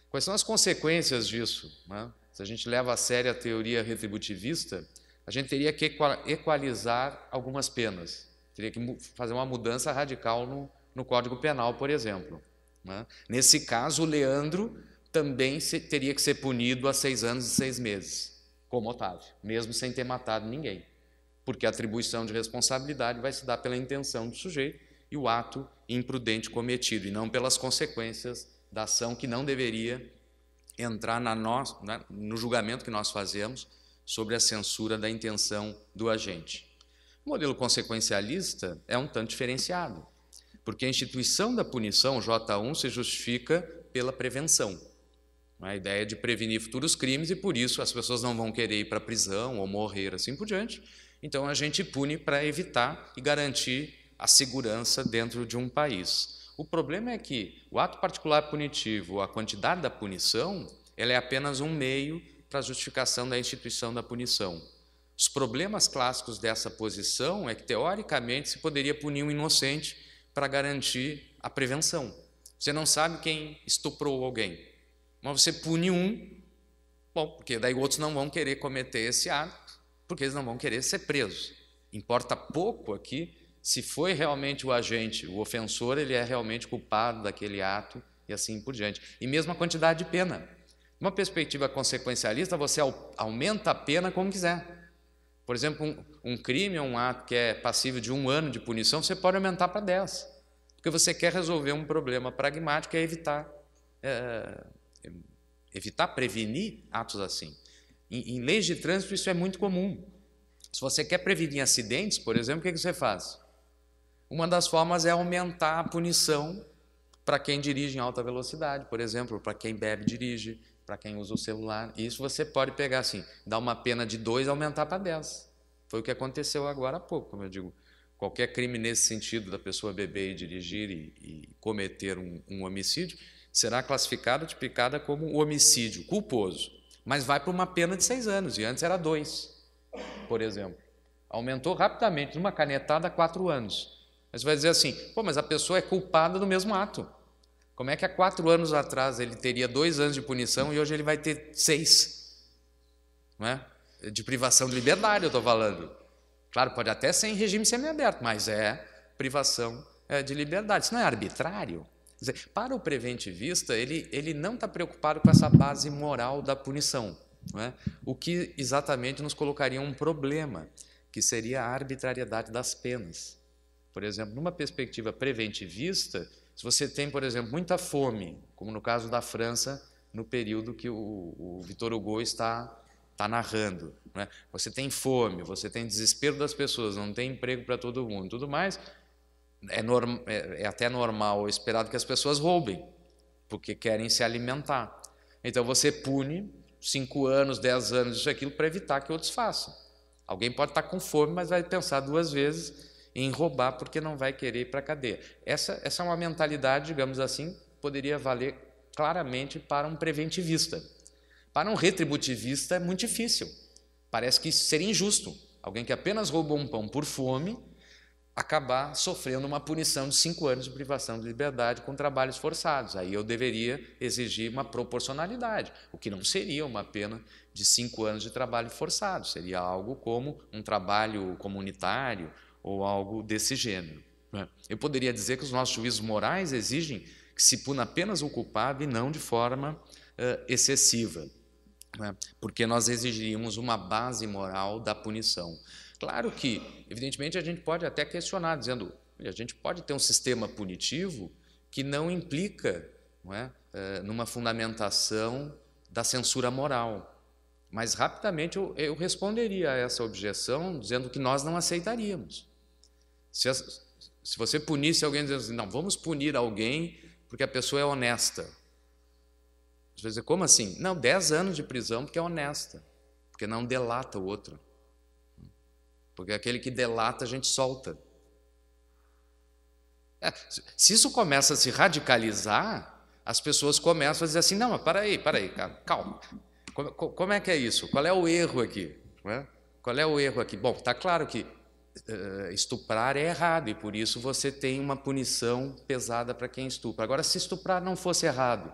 Quais são as consequências disso? Né? se a gente leva a sério a teoria retributivista, a gente teria que equalizar algumas penas, teria que fazer uma mudança radical no, no Código Penal, por exemplo. Né? Nesse caso, o Leandro também se, teria que ser punido a seis anos e seis meses, como Otávio, mesmo sem ter matado ninguém, porque a atribuição de responsabilidade vai se dar pela intenção do sujeito e o ato imprudente cometido, e não pelas consequências da ação que não deveria entrar na nós, né, no julgamento que nós fazemos sobre a censura da intenção do agente. O modelo consequencialista é um tanto diferenciado, porque a instituição da punição, J1, se justifica pela prevenção. Né, a ideia é de prevenir futuros crimes e por isso as pessoas não vão querer ir para a prisão ou morrer assim por diante. Então a gente pune para evitar e garantir a segurança dentro de um país. O problema é que o ato particular punitivo, a quantidade da punição, ela é apenas um meio para a justificação da instituição da punição. Os problemas clássicos dessa posição é que, teoricamente, se poderia punir um inocente para garantir a prevenção. Você não sabe quem estuprou alguém, mas você pune um, bom, porque daí outros não vão querer cometer esse ato, porque eles não vão querer ser presos. Importa pouco aqui se foi realmente o agente, o ofensor, ele é realmente culpado daquele ato e assim por diante. E mesmo a quantidade de pena. Uma perspectiva consequencialista, você aumenta a pena como quiser. Por exemplo, um, um crime ou um ato que é passível de um ano de punição, você pode aumentar para 10, porque você quer resolver um problema pragmático e é evitar, é, evitar prevenir atos assim. Em, em leis de trânsito, isso é muito comum. Se você quer prevenir acidentes, por exemplo, o que, que você faz? Uma das formas é aumentar a punição para quem dirige em alta velocidade, por exemplo, para quem bebe dirige, para quem usa o celular. Isso você pode pegar assim, dar uma pena de 2 e aumentar para 10. Foi o que aconteceu agora há pouco, como eu digo. Qualquer crime nesse sentido da pessoa beber e dirigir e, e cometer um, um homicídio será classificado, tipicada como homicídio culposo, mas vai para uma pena de seis anos, e antes era dois, por exemplo. Aumentou rapidamente, numa canetada, quatro anos. Mas vai dizer assim: pô, mas a pessoa é culpada do mesmo ato. Como é que há quatro anos atrás ele teria dois anos de punição e hoje ele vai ter seis? Não é? De privação de liberdade, eu estou falando. Claro, pode até ser em regime semiaberto, mas é privação é, de liberdade. Isso não é arbitrário. Dizer, para o preventivista, ele, ele não está preocupado com essa base moral da punição, é? o que exatamente nos colocaria um problema, que seria a arbitrariedade das penas. Por exemplo, numa perspectiva preventivista, se você tem, por exemplo, muita fome, como no caso da França, no período que o, o Vitor Hugo está, está narrando, né? você tem fome, você tem desespero das pessoas, não tem emprego para todo mundo, tudo mais, é, norm, é, é até normal ou esperado que as pessoas roubem, porque querem se alimentar. Então você pune cinco anos, dez anos, isso aquilo, para evitar que outros façam. Alguém pode estar tá com fome, mas vai pensar duas vezes em roubar porque não vai querer ir para a cadeia. Essa, essa é uma mentalidade, digamos assim, poderia valer claramente para um preventivista. Para um retributivista é muito difícil. Parece que seria injusto. Alguém que apenas roubou um pão por fome acabar sofrendo uma punição de cinco anos de privação de liberdade com trabalhos forçados. Aí eu deveria exigir uma proporcionalidade, o que não seria uma pena de cinco anos de trabalho forçado, seria algo como um trabalho comunitário ou algo desse gênero. Né? Eu poderia dizer que os nossos juízos morais exigem que se puna apenas o culpado e não de forma uh, excessiva, né? porque nós exigiríamos uma base moral da punição. Claro que, evidentemente, a gente pode até questionar, dizendo a gente pode ter um sistema punitivo que não implica não é, uh, numa fundamentação da censura moral. Mas rapidamente eu, eu responderia a essa objeção dizendo que nós não aceitaríamos. Se, se você punisse alguém dizendo assim, não, vamos punir alguém porque a pessoa é honesta. Às vezes, como assim? Não, 10 anos de prisão porque é honesta, porque não delata o outro. Porque aquele que delata a gente solta. É, se isso começa a se radicalizar, as pessoas começam a dizer assim: não, mas para aí, para aí, calma. Como, como é que é isso? Qual é o erro aqui? É? Qual é o erro aqui? Bom, está claro que eh, estuprar é errado e por isso você tem uma punição pesada para quem estupra. Agora, se estuprar não fosse errado,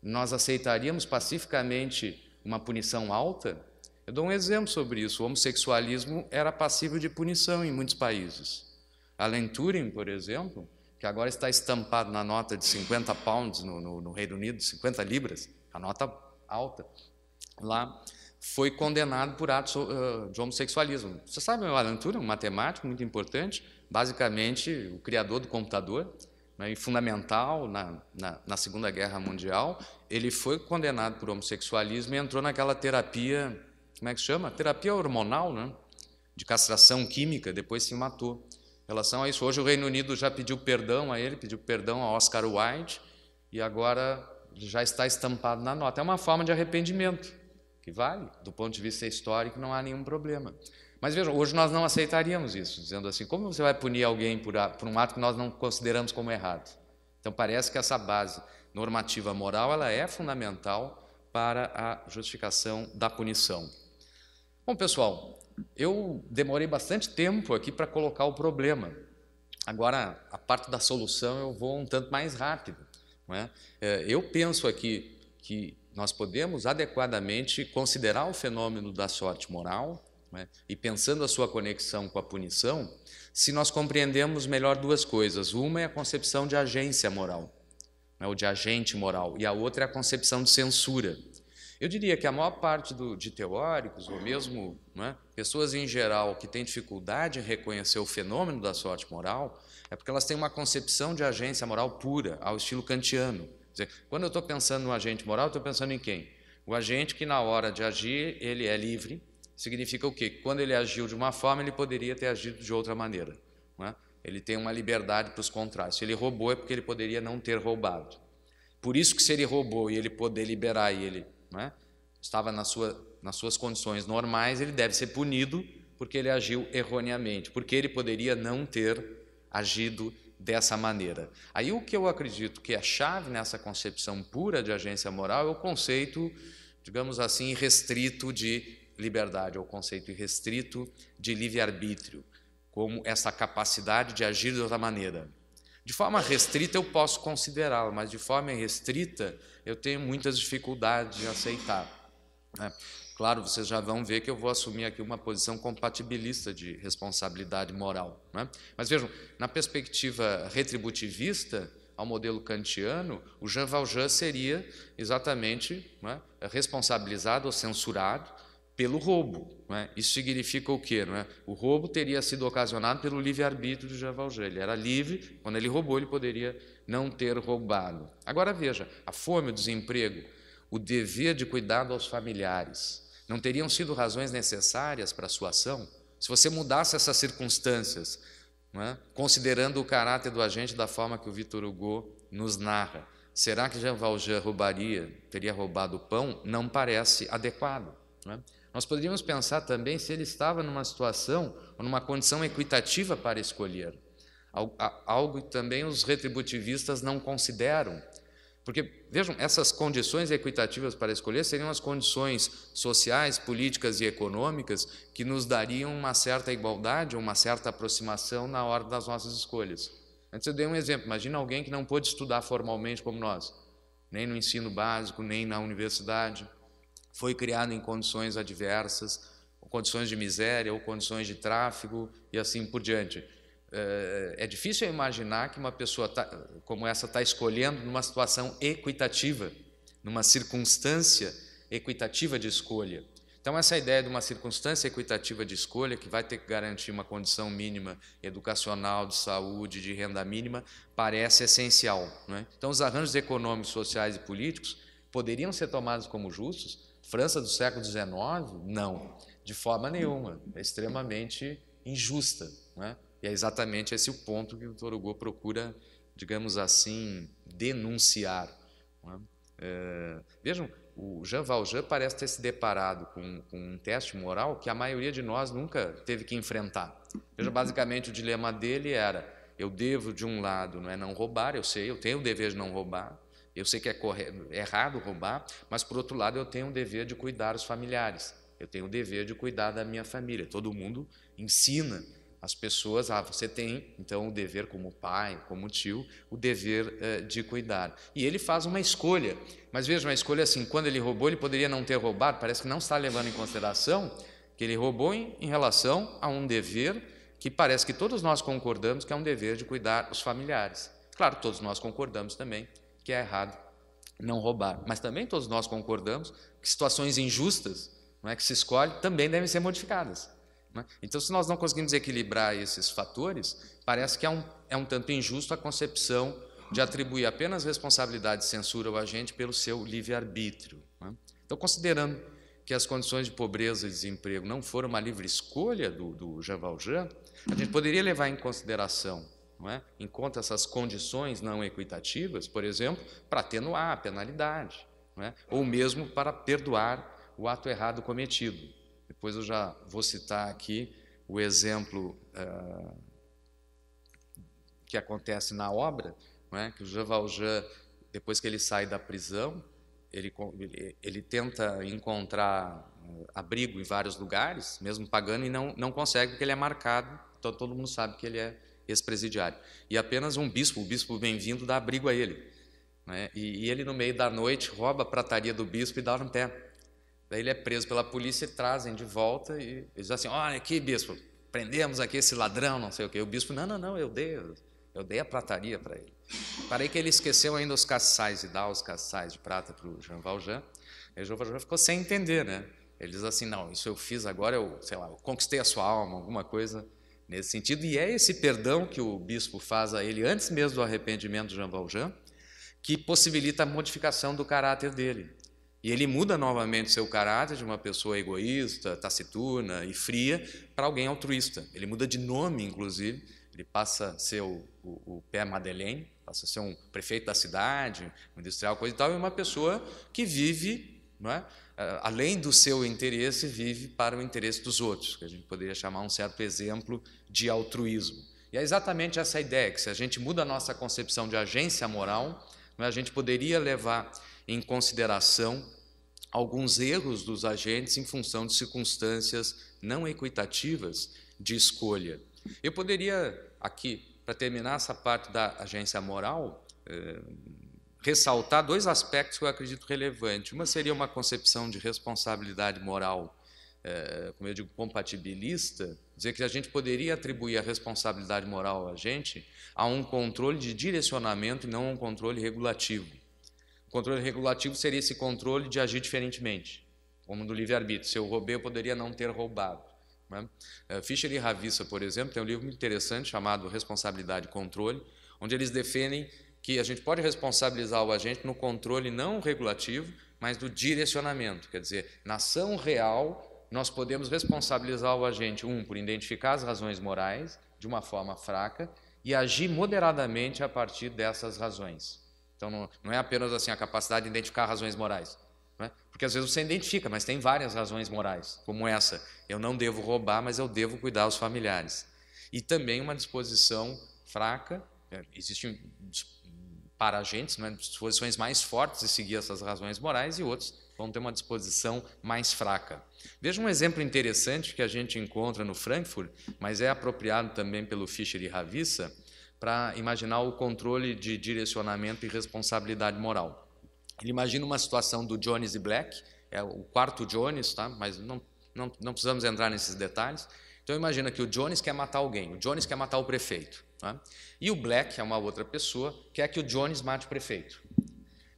nós aceitaríamos pacificamente uma punição alta? Eu dou um exemplo sobre isso. O homossexualismo era passível de punição em muitos países. Alan Turing, por exemplo, que agora está estampado na nota de 50 pounds no, no, no Reino Unido, 50 libras, a nota alta lá, foi condenado por atos uh, de homossexualismo. Você sabe o Alan Turing, um matemático muito importante, basicamente o criador do computador, né, e fundamental na, na, na, Segunda Guerra Mundial, ele foi condenado por homossexualismo e entrou naquela terapia, como é que chama? Terapia hormonal, né? de castração química, depois se matou. Em relação a isso, hoje o Reino Unido já pediu perdão a ele, pediu perdão a Oscar Wilde, e agora já está estampado na nota. É uma forma de arrependimento que vale, do ponto de vista histórico, não há nenhum problema. Mas vejam, hoje nós não aceitaríamos isso, dizendo assim: como você vai punir alguém por, a, por um ato que nós não consideramos como errado? Então parece que essa base normativa moral ela é fundamental para a justificação da punição. Bom, pessoal, eu demorei bastante tempo aqui para colocar o problema. Agora, a parte da solução eu vou um tanto mais rápido. Não é? é eu penso aqui que nós podemos adequadamente considerar o fenômeno da sorte moral né, e pensando a sua conexão com a punição, se nós compreendemos melhor duas coisas. Uma é a concepção de agência moral, né, ou de agente moral, e a outra é a concepção de censura. Eu diria que a maior parte do, de teóricos, ou mesmo né, pessoas em geral que têm dificuldade em reconhecer o fenômeno da sorte moral, é porque elas têm uma concepção de agência moral pura, ao estilo kantiano Dizer, quando eu estou pensando no agente moral, estou pensando em quem? O agente que na hora de agir ele é livre, significa o quê? quando ele agiu de uma forma, ele poderia ter agido de outra maneira. É? Ele tem uma liberdade para os contratos. Se ele roubou, é porque ele poderia não ter roubado. Por isso que se ele roubou e ele poder liberar e ele é? estava na sua, nas suas condições normais, ele deve ser punido porque ele agiu erroneamente, porque ele poderia não ter agido dessa maneira. Aí o que eu acredito que é chave nessa concepção pura de agência moral é o conceito, digamos assim, restrito de liberdade, ou é o conceito restrito de livre-arbítrio, como essa capacidade de agir de outra maneira. De forma restrita eu posso considerá-la, mas de forma restrita eu tenho muitas dificuldades de aceitar. Né? Claro, vocês já vão ver que eu vou assumir aqui uma posição compatibilista de responsabilidade moral. Né? Mas vejam, na perspectiva retributivista, ao modelo kantiano, o Jean Valjean seria exatamente né, responsabilizado ou censurado pelo roubo. Né? Isso significa o quê? Né? O roubo teria sido ocasionado pelo livre-arbítrio de Jean Valjean. Ele era livre, quando ele roubou, ele poderia não ter roubado. Agora veja, a fome, o desemprego, o dever de cuidado aos familiares não teriam sido razões necessárias para a sua ação? Se você mudasse essas circunstâncias, é? considerando o caráter do agente da forma que o Vitor Hugo nos narra, será que Jean Valjean roubaria, teria roubado o pão? Não parece adequado. Não é? Nós poderíamos pensar também se ele estava numa situação ou numa condição equitativa para escolher. Algo que também os retributivistas não consideram porque, vejam, essas condições equitativas para escolher seriam as condições sociais, políticas e econômicas que nos dariam uma certa igualdade, uma certa aproximação na hora das nossas escolhas. Antes eu dei um exemplo, imagina alguém que não pôde estudar formalmente como nós, nem no ensino básico, nem na universidade, foi criado em condições adversas, condições de miséria ou condições de tráfico e assim por diante. Eh, é difícil imaginar que uma pessoa tá, como essa está escolhendo numa situação equitativa, numa circunstância equitativa de escolha. Então, essa ideia de uma circunstância equitativa de escolha, que vai ter que garantir uma condição mínima educacional, de saúde, de renda mínima, parece essencial. É? Então, os arranjos econômicos, sociais e políticos poderiam ser tomados como justos? França do século XIX? Não, de forma nenhuma. É extremamente injusta. Não é? E é exatamente esse o ponto que o Hugo procura, digamos assim, denunciar. É? é? vejam, o Jean Valjean parece ter se deparado com, com, um teste moral que a maioria de nós nunca teve que enfrentar. Veja, basicamente o dilema dele era: eu devo de um lado, não é não roubar, eu sei, eu tenho o dever de não roubar, eu sei que é errado roubar, mas por outro lado eu tenho o dever de cuidar os familiares, eu tenho o dever de cuidar da minha família. Todo mundo ensina as pessoas, ah, você tem então o dever como pai, como tio, o dever eh, de cuidar. E ele faz uma escolha, mas veja, uma escolha assim, quando ele roubou, ele poderia não ter roubado, parece que não está levando em consideração que ele roubou em, em relação a um dever que parece que todos nós concordamos que é um dever de cuidar os familiares. Claro, todos nós concordamos também que é errado não roubar, mas também todos nós concordamos que situações injustas, não é que se escolhe, também devem ser modificadas. Né? Então, se nós não conseguimos equilibrar esses fatores, parece que é um, é um tanto injusto a concepção de atribuir apenas responsabilidade de censura ao agente pelo seu livre-arbítrio. Né? Então, considerando que as condições de pobreza e desemprego não foram uma livre escolha do, do Jean Valjean, a gente poderia levar em consideração, não é? em conta essas condições não equitativas, por exemplo, para atenuar a penalidade, é? ou mesmo para perdoar o ato errado cometido. Depois eu já vou citar aqui o exemplo eh, que acontece na obra, é? que o Jean Valjean, depois que ele sai da prisão, ele, ele, ele tenta encontrar eh, abrigo em vários lugares, mesmo pagando, e não, não consegue, porque ele é marcado, então todo mundo sabe que ele é ex-presidiário. E apenas um bispo, o bispo bem-vindo, dá abrigo a ele. É? E, e ele, no meio da noite, rouba a prataria do bispo e dá um pé. Daí ele é preso pela polícia e trazem de volta e eles assim: olha aqui, bispo, prendemos aqui esse ladrão, não sei o quê. E o bispo: não, não, não, eu dei, eu dei a prataria para ele. Parei que ele esqueceu ainda os caçais e dá os caçais de prata para o Jean Valjean. E o Jean Valjean ficou sem entender, né? Ele diz assim: não, isso eu fiz agora, eu, sei lá, eu conquistei a sua alma, alguma coisa nesse sentido. E é esse perdão que o bispo faz a ele antes mesmo do arrependimento de Jean Valjean que possibilita a modificação do caráter dele. E ele muda novamente seu caráter de uma pessoa egoísta, taciturna e fria para alguém altruísta. Ele muda de nome, inclusive. Ele passa a ser o, o, o Pé Madeleine, passa a ser um prefeito da cidade, um industrial, coisa e tal, e uma pessoa que vive, é? além do seu interesse, vive para o interesse dos outros, que a gente poderia chamar um certo exemplo de altruísmo. E é exatamente essa ideia, que se a gente muda a nossa concepção de agência moral, é, a gente poderia levar em consideração alguns erros dos agentes em função de circunstâncias não equitativas de escolha. Eu poderia aqui, para terminar essa parte da agência moral, eh, ressaltar dois aspectos que eu acredito relevantes. Uma seria uma concepção de responsabilidade moral, eh, como eu digo, compatibilista, dizer que a gente poderia atribuir a responsabilidade moral a gente a um controle de direcionamento e não a um controle regulativo controle regulativo seria esse controle de agir diferentemente, como do livre-arbítrio. Se eu roubei, eu poderia não ter roubado. Né? Eh, Fischer e Ravissa, por exemplo, tem um livro muito interessante chamado Responsabilidade e Controle, onde eles defendem que a gente pode responsabilizar o agente no controle não regulativo, mas do direcionamento, quer dizer, na ação real nós podemos responsabilizar o agente um por identificar as razões morais de uma forma fraca e agir moderadamente a partir dessas razões. Então, não, não é apenas assim a capacidade de identificar razões morais. Né? Porque às vezes você identifica, mas tem várias razões morais, como essa: eu não devo roubar, mas eu devo cuidar dos familiares. E também uma disposição fraca, é, existem para agentes, né, disposições mais fortes de seguir essas razões morais e outros vão ter uma disposição mais fraca. Veja um exemplo interessante que a gente encontra no Frankfurt, mas é apropriado também pelo Fischer e Ravissa, para imaginar o controle de direcionamento e responsabilidade moral. Ele imagina uma situação do Jones e Black, é o quarto Jones, tá? mas não, não, não precisamos entrar nesses detalhes. Então imagina que o Jones quer matar alguém, o Jones quer matar o prefeito. Tá? E o Black, é uma outra pessoa, quer que o Jones mate o prefeito.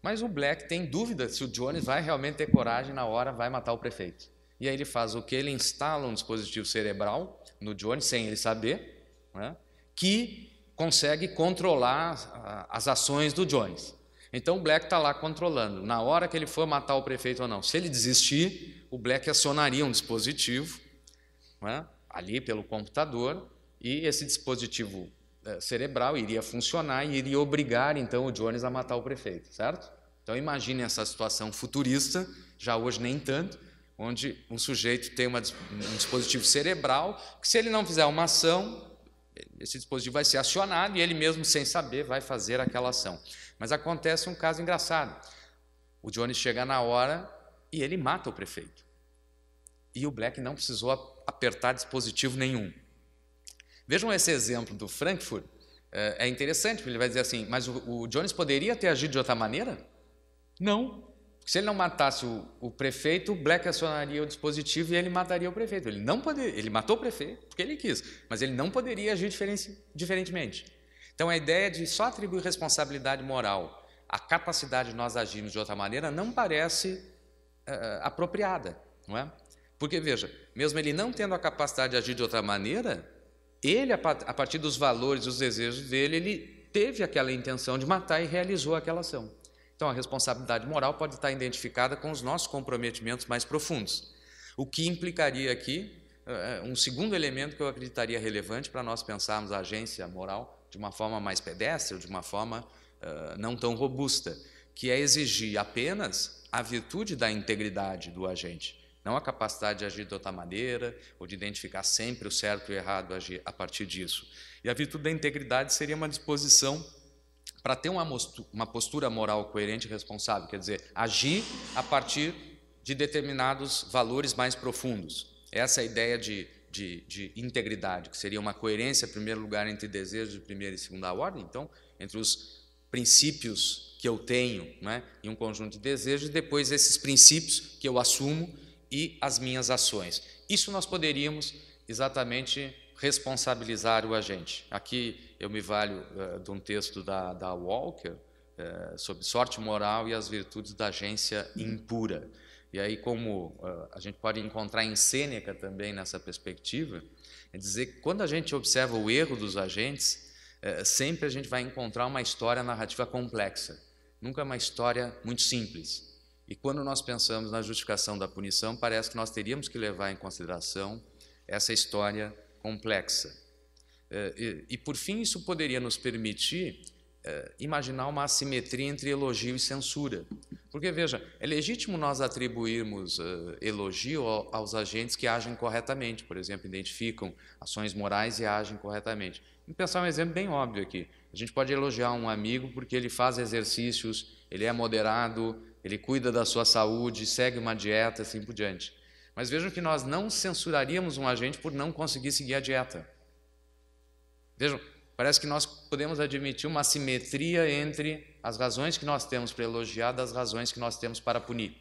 Mas o Black tem dúvida se o Jones vai realmente ter coragem na hora, vai matar o prefeito. E aí ele faz o que? Ele instala um dispositivo cerebral no Jones, sem ele saber, né? que consegue controlar ah, as ações do Jones. Então o Black está lá controlando, na hora que ele for matar o prefeito ou não. Se ele desistir, o Black acionaria um dispositivo né, ali pelo computador e esse dispositivo eh, cerebral iria funcionar e iria obrigar então o Jones a matar o prefeito, certo? Então imagine essa situação futurista, já hoje nem tanto, onde um sujeito tem uma, um dispositivo cerebral que se ele não fizer uma ação, esse dispositivo vai ser acionado e ele mesmo, sem saber, vai fazer aquela ação. Mas acontece um caso engraçado. O Jones chega na hora e ele mata o prefeito. E o Black não precisou apertar dispositivo nenhum. Vejam esse exemplo do Frankfurt. É, é interessante, porque ele vai dizer assim: mas o, o Jones poderia ter agido de outra maneira? Não se ele não matasse o, o, prefeito, o Black acionaria o dispositivo e ele mataria o prefeito. Ele não poderia, ele matou o prefeito porque ele quis, mas ele não poderia agir diferentemente. Então a ideia de só atribuir responsabilidade moral à capacidade de nós agirmos de outra maneira não parece uh, apropriada, não é? Porque veja, mesmo ele não tendo a capacidade de agir de outra maneira, ele a partir dos valores, dos desejos dele, ele teve aquela intenção de matar e realizou aquela ação. Então, a responsabilidade moral pode estar identificada com os nossos comprometimentos mais profundos, o que implicaria aqui eh, eh, um segundo elemento que eu acreditaria relevante para nós pensarmos a agência moral de uma forma mais pedestre, de uma forma uh, não tão robusta, que é exigir apenas a virtude da integridade do agente, não a capacidade de agir de outra maneira ou de identificar sempre o certo e o errado a partir disso. E a virtude da integridade seria uma disposição para ter uma postura moral coerente e responsável, quer dizer, agir a partir de determinados valores mais profundos. Essa é a ideia de, de, de integridade, que seria uma coerência, em primeiro lugar, entre desejos de primeira e segunda ordem, então, entre os princípios que eu tenho né, e um conjunto de desejos, e depois esses princípios que eu assumo e as minhas ações. Isso nós poderíamos exatamente responsabilizar o agente. Aqui eu me valho eh, de um texto da, da Walker eh, sobre sorte moral e as virtudes da agência impura. E aí, como eh, a gente pode encontrar em Sêneca também nessa perspectiva, é dizer que quando a gente observa o erro dos agentes, sempre a gente vai encontrar uma história narrativa complexa, nunca uma história muito simples. E quando nós pensamos na justificação da punição, parece que nós teríamos que levar em consideração essa história complexa. Eh, e, por fim, isso poderia nos permitir eh, imaginar uma assimetria entre elogio e censura. Porque, veja, é legítimo nós atribuirmos eh, elogio aos agentes que agem corretamente, por exemplo, identificam ações morais e agem corretamente. Vamos pensar um exemplo bem óbvio aqui. A gente pode elogiar um amigo porque ele faz exercícios, ele é moderado, ele cuida da sua saúde, segue uma dieta, assim por diante. Mas vejam que nós não censuraríamos um agente por não conseguir seguir a dieta. Vejam, parece que nós podemos admitir uma simetria entre as razões que nós temos para elogiar das razões que nós temos para punir.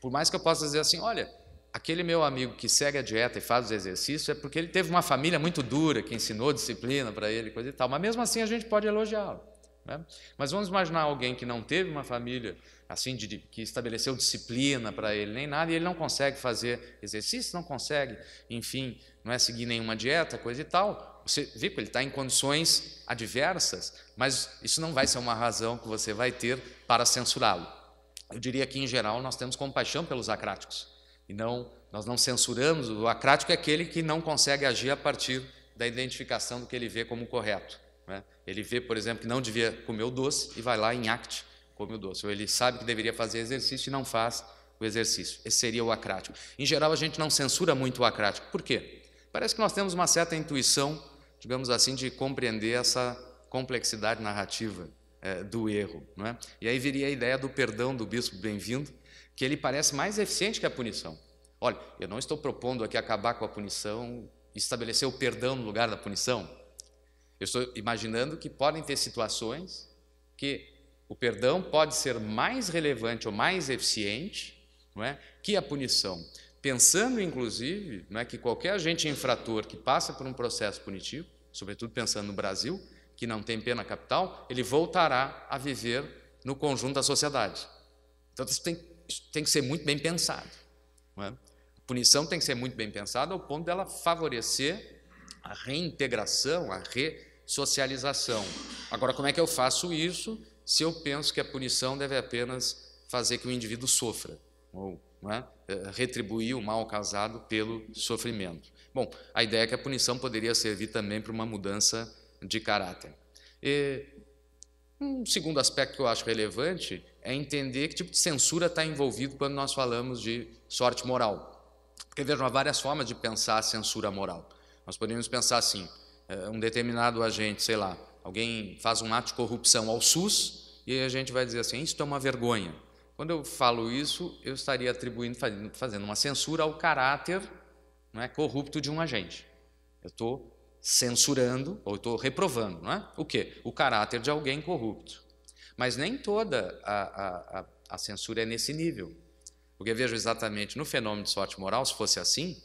Por mais que eu possa dizer assim, olha, aquele meu amigo que segue a dieta e faz os exercícios é porque ele teve uma família muito dura que ensinou disciplina para ele, coisa e tal. Mas mesmo assim a gente pode elogiá-lo. Né? Mas vamos imaginar alguém que não teve uma família assim de, de, que estabeleceu disciplina para ele nem nada e ele não consegue fazer exercício, não consegue, enfim, não é seguir nenhuma dieta, coisa e tal. Você vê que ele está em condições adversas, mas isso não vai ser uma razão que você vai ter para censurá-lo. Eu diria que, em geral, nós temos compaixão pelos acráticos, e não, nós não censuramos. O acrático é aquele que não consegue agir a partir da identificação do que ele vê como correto. Né? Ele vê, por exemplo, que não devia comer o doce e vai lá em acte come o doce. Ou ele sabe que deveria fazer exercício e não faz o exercício. Esse seria o acrático. Em geral, a gente não censura muito o acrático. Por quê? Parece que nós temos uma certa intuição digamos assim, de compreender essa complexidade narrativa é, do erro. Não é? E aí viria a ideia do perdão do bispo bem-vindo, que ele parece mais eficiente que a punição. Olha, eu não estou propondo aqui acabar com a punição, estabelecer o perdão no lugar da punição. Eu estou imaginando que podem ter situações que o perdão pode ser mais relevante ou mais eficiente não é, que a punição pensando inclusive é que qualquer agente infrator que passa por um processo punitivo, sobretudo pensando no Brasil, que não tem pena capital, ele voltará a viver no conjunto da sociedade. Então isso tem, isso tem que ser muito bem pensado. É? A punição tem que ser muito bem pensada ao ponto dela favorecer a reintegração, a ressocialização. Agora, como é que eu faço isso se eu penso que a punição deve apenas fazer que o indivíduo sofra? Ou, não é? Eh, retribuir o mal causado pelo sofrimento. Bom, a ideia é que a punição poderia servir também para uma mudança de caráter. E um segundo aspecto que eu acho relevante é entender que tipo de censura está envolvido quando nós falamos de sorte moral. Porque vejam, há várias formas de pensar a censura moral. Nós podemos pensar assim: eh, um determinado agente, sei lá, alguém faz um ato de corrupção ao SUS e a gente vai dizer assim, isso é uma vergonha. Quando eu falo isso, eu estaria atribuindo, fazendo uma censura ao caráter não é, corrupto de um agente. Eu estou censurando ou estou reprovando, não é? O quê? O caráter de alguém corrupto. Mas nem toda a, a, a censura é nesse nível. Porque vejo exatamente no fenômeno de sorte moral, se fosse assim,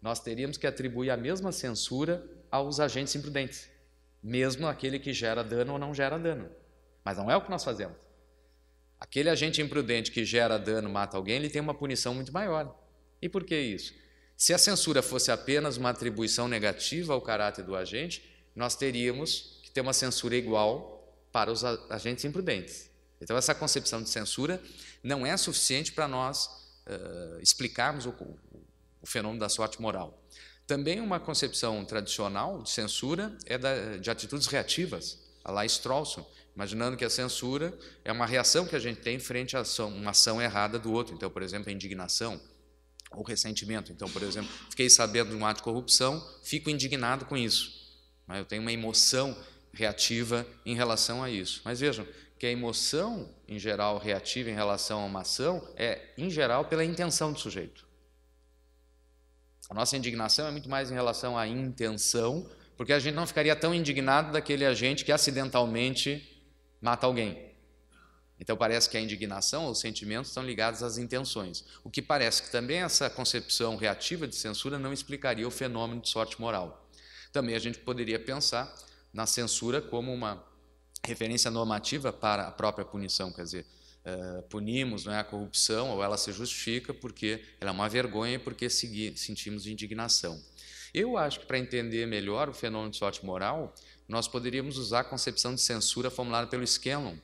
nós teríamos que atribuir a mesma censura aos agentes imprudentes, mesmo aquele que gera dano ou não gera dano. Mas não é o que nós fazemos. Aquele agente imprudente que gera dano, mata alguém, ele tem uma punição muito maior. E por que isso? Se a censura fosse apenas uma atribuição negativa ao caráter do agente, nós teríamos que ter uma censura igual para os agentes imprudentes. Então, essa concepção de censura não é suficiente para nós uh, explicarmos o, o, fenômeno da sorte moral. Também uma concepção tradicional de censura é da, de atitudes reativas, a Lais Strawson, Imaginando que a censura é uma reação que a gente tem frente a uma ação errada do outro. Então, por exemplo, a indignação ou ressentimento. Então, por exemplo, fiquei sabendo de um ato de corrupção, fico indignado com isso. Eu tenho uma emoção reativa em relação a isso. Mas vejam que a emoção, em geral, reativa em relação a uma ação é, em geral, pela intenção do sujeito. A nossa indignação é muito mais em relação à intenção, porque a gente não ficaria tão indignado daquele agente que acidentalmente mata alguém. Então parece que a indignação, os sentimentos estão ligados às intenções. O que parece que também essa concepção reativa de censura não explicaria o fenômeno de sorte moral. Também a gente poderia pensar na censura como uma referência normativa para a própria punição, quer dizer, uh, punimos não é, a corrupção ou ela se justifica porque ela é uma vergonha e porque seguir, sentimos indignação. Eu acho que para entender melhor o fenômeno de sorte moral, nós poderíamos usar a concepção de censura formulada pelo Scanlon,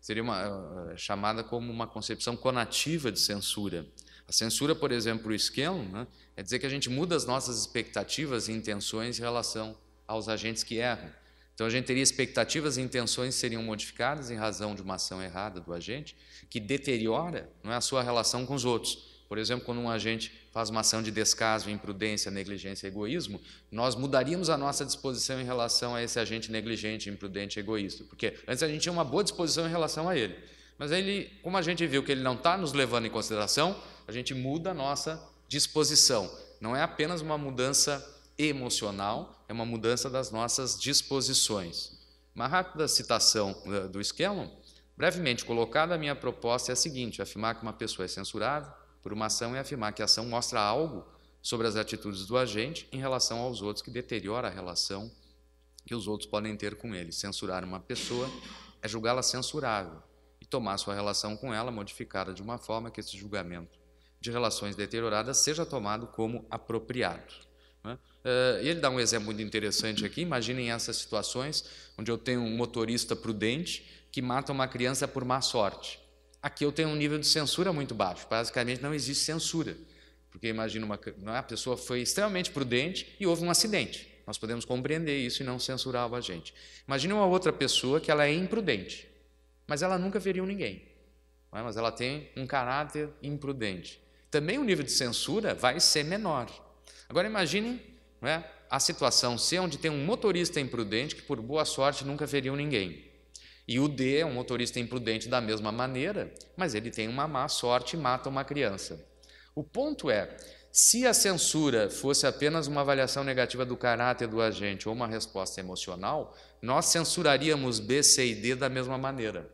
seria uma, uh, chamada como uma concepção conativa de censura. A censura, por exemplo, o Scanlon, né, é dizer que a gente muda as nossas expectativas e intenções em relação aos agentes que erram. Então a gente teria expectativas e intenções que seriam modificadas em razão de uma ação errada do agente, que deteriora não é, a sua relação com os outros. Por exemplo, quando um agente faz uma ação de descaso, imprudência, negligência, egoísmo, nós mudaríamos a nossa disposição em relação a esse agente negligente, imprudente, egoísta, porque antes a gente tinha uma boa disposição em relação a ele. Mas ele, como a gente viu que ele não está nos levando em consideração, a gente muda a nossa disposição. Não é apenas uma mudança emocional, é uma mudança das nossas disposições. Uma rápida citação eh, do Scanlon, brevemente colocada, a minha proposta é a seguinte: afirmar que uma pessoa é censurável, por uma ação é afirmar que a ação mostra algo sobre as atitudes do agente em relação aos outros que deteriora a relação que os outros podem ter com ele. Censurar uma pessoa é julgá-la censurável e tomar sua relação com ela modificada de uma forma que esse julgamento de relações deterioradas seja tomado como apropriado. Né? Eh, e ele dá um exemplo muito interessante aqui. Imaginem essas situações onde eu tenho um motorista prudente que mata uma criança por má sorte. Aqui eu tenho um nível de censura muito baixo, basicamente não existe censura, porque imagina uma é? a pessoa foi extremamente prudente e houve um acidente. Nós podemos compreender isso e não censurar o agente. Imagina uma outra pessoa que ela é imprudente, mas ela nunca feriu ninguém, é? mas ela tem um caráter imprudente. Também o nível de censura vai ser menor. Agora imagine é, a situação C, é onde tem um motorista imprudente que, por boa sorte, nunca feriu ninguém. E o D é um motorista imprudente da mesma maneira, mas ele tem uma má sorte e mata uma criança. O ponto é: se a censura fosse apenas uma avaliação negativa do caráter do agente ou uma resposta emocional, nós censuraríamos B, C e D da mesma maneira.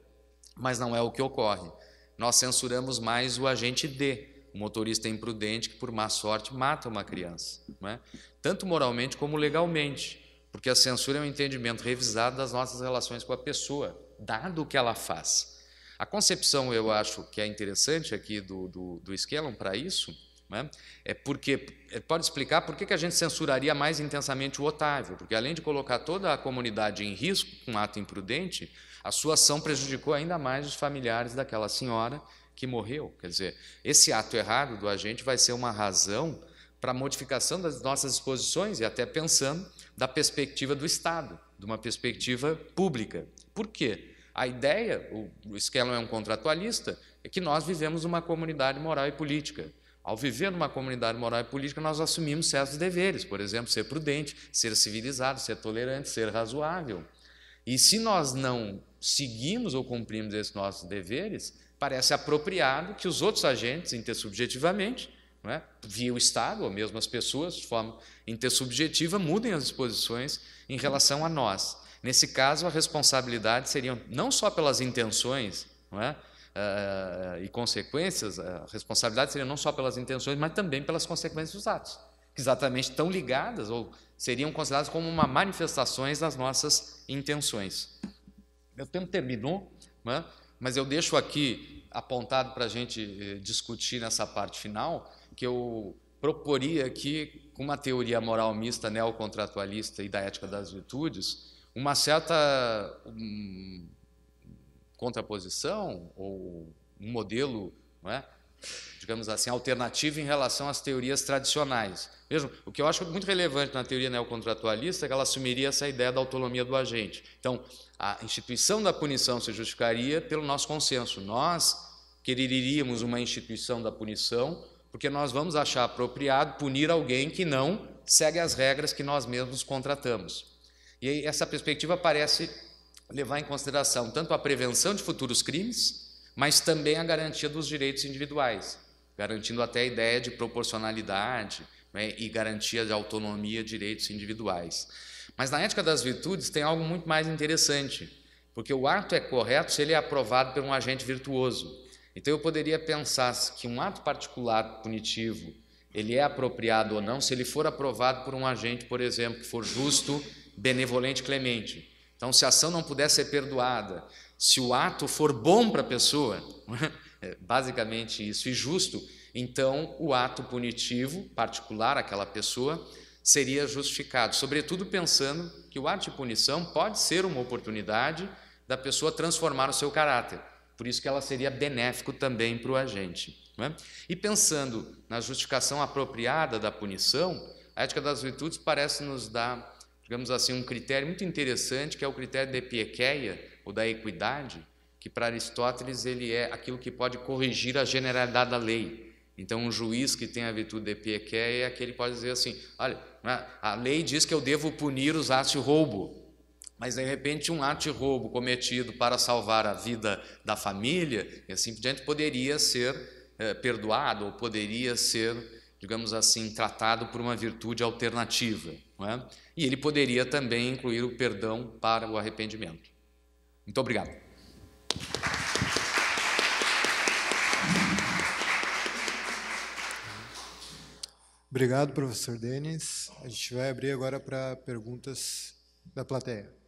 Mas não é o que ocorre. Nós censuramos mais o agente D, o motorista imprudente que, por má sorte, mata uma criança, é? tanto moralmente como legalmente, porque a censura é um entendimento revisado das nossas relações com a pessoa dado o que ela faz. A concepção, eu acho, que é interessante aqui do, do, do Skellon para isso, né? é porque é, pode explicar por que, que a gente censuraria mais intensamente o Otávio, porque além de colocar toda a comunidade em risco com um ato imprudente, a sua ação prejudicou ainda mais os familiares daquela senhora que morreu. Quer dizer, esse ato errado do agente vai ser uma razão para a modificação das nossas exposições e até pensando da perspectiva do Estado, de uma perspectiva pública. Por quê? a ideia, o Scanlon é um contratualista, é que nós vivemos uma comunidade moral e política. Ao viver numa comunidade moral e política, nós assumimos certos deveres, por exemplo, ser prudente, ser civilizado, ser tolerante, ser razoável. E se nós não seguimos ou cumprimos esses nossos deveres, parece apropriado que os outros agentes, intersubjetivamente, é? via o Estado, ou mesmo as pessoas, de forma intersubjetiva, mudem as disposições em relação a nós. Nesse caso, a responsabilidade seria não só pelas intenções é? Eh, eh, e consequências, eh, a responsabilidade seria não só pelas intenções, mas também pelas consequências dos atos, que exatamente estão ligadas ou seriam consideradas como uma manifestações das nossas intenções. Meu tempo terminou, é? mas eu deixo aqui apontado para a gente discutir nessa parte final, que eu proporia aqui, com uma teoria moral mista neocontratualista e da ética das virtudes, uma certa um, contraposição ou um modelo, é? digamos assim, alternativo em relação às teorias tradicionais. Mesmo o que eu acho muito relevante na teoria neocontratualista é que ela assumiria essa ideia da autonomia do agente. Então, a instituição da punição se justificaria pelo nosso consenso. Nós quereríamos uma instituição da punição porque nós vamos achar apropriado punir alguém que não segue as regras que nós mesmos contratamos. E aí essa perspectiva parece levar em consideração tanto a prevenção de futuros crimes, mas também a garantia dos direitos individuais, garantindo até a ideia de proporcionalidade né, e garantia de autonomia, direitos individuais. Mas na ética das virtudes tem algo muito mais interessante, porque o ato é correto se ele é aprovado por um agente virtuoso. Então eu poderia pensar que um ato particular punitivo ele é apropriado ou não se ele for aprovado por um agente, por exemplo, que for justo benevolente, clemente. Então, se a ação não puder ser perdoada, se o ato for bom para a pessoa, é basicamente isso, e justo, então o ato punitivo, particular àquela pessoa, seria justificado. Sobretudo pensando que o ato de punição pode ser uma oportunidade da pessoa transformar o seu caráter. Por isso que ela seria benéfico também para o agente. É? E pensando na justificação apropriada da punição, a ética das virtudes parece nos dar digamos assim, um critério muito interessante, que é o critério de epiequeia, ou da equidade, que para Aristóteles ele é aquilo que pode corrigir a generalidade da lei. Então, um juiz que tem a virtude de epiequeia é aquele que pode dizer assim: olha, né, a lei diz que eu devo punir os atos de roubo, mas de repente um ato de roubo cometido para salvar a vida da família e assim por diante poderia ser eh, perdoado ou poderia ser, digamos assim, tratado por uma virtude alternativa. É? E ele poderia também incluir o perdão para o arrependimento. Muito obrigado. Obrigado, professor Denis. A gente vai abrir agora para perguntas da plateia.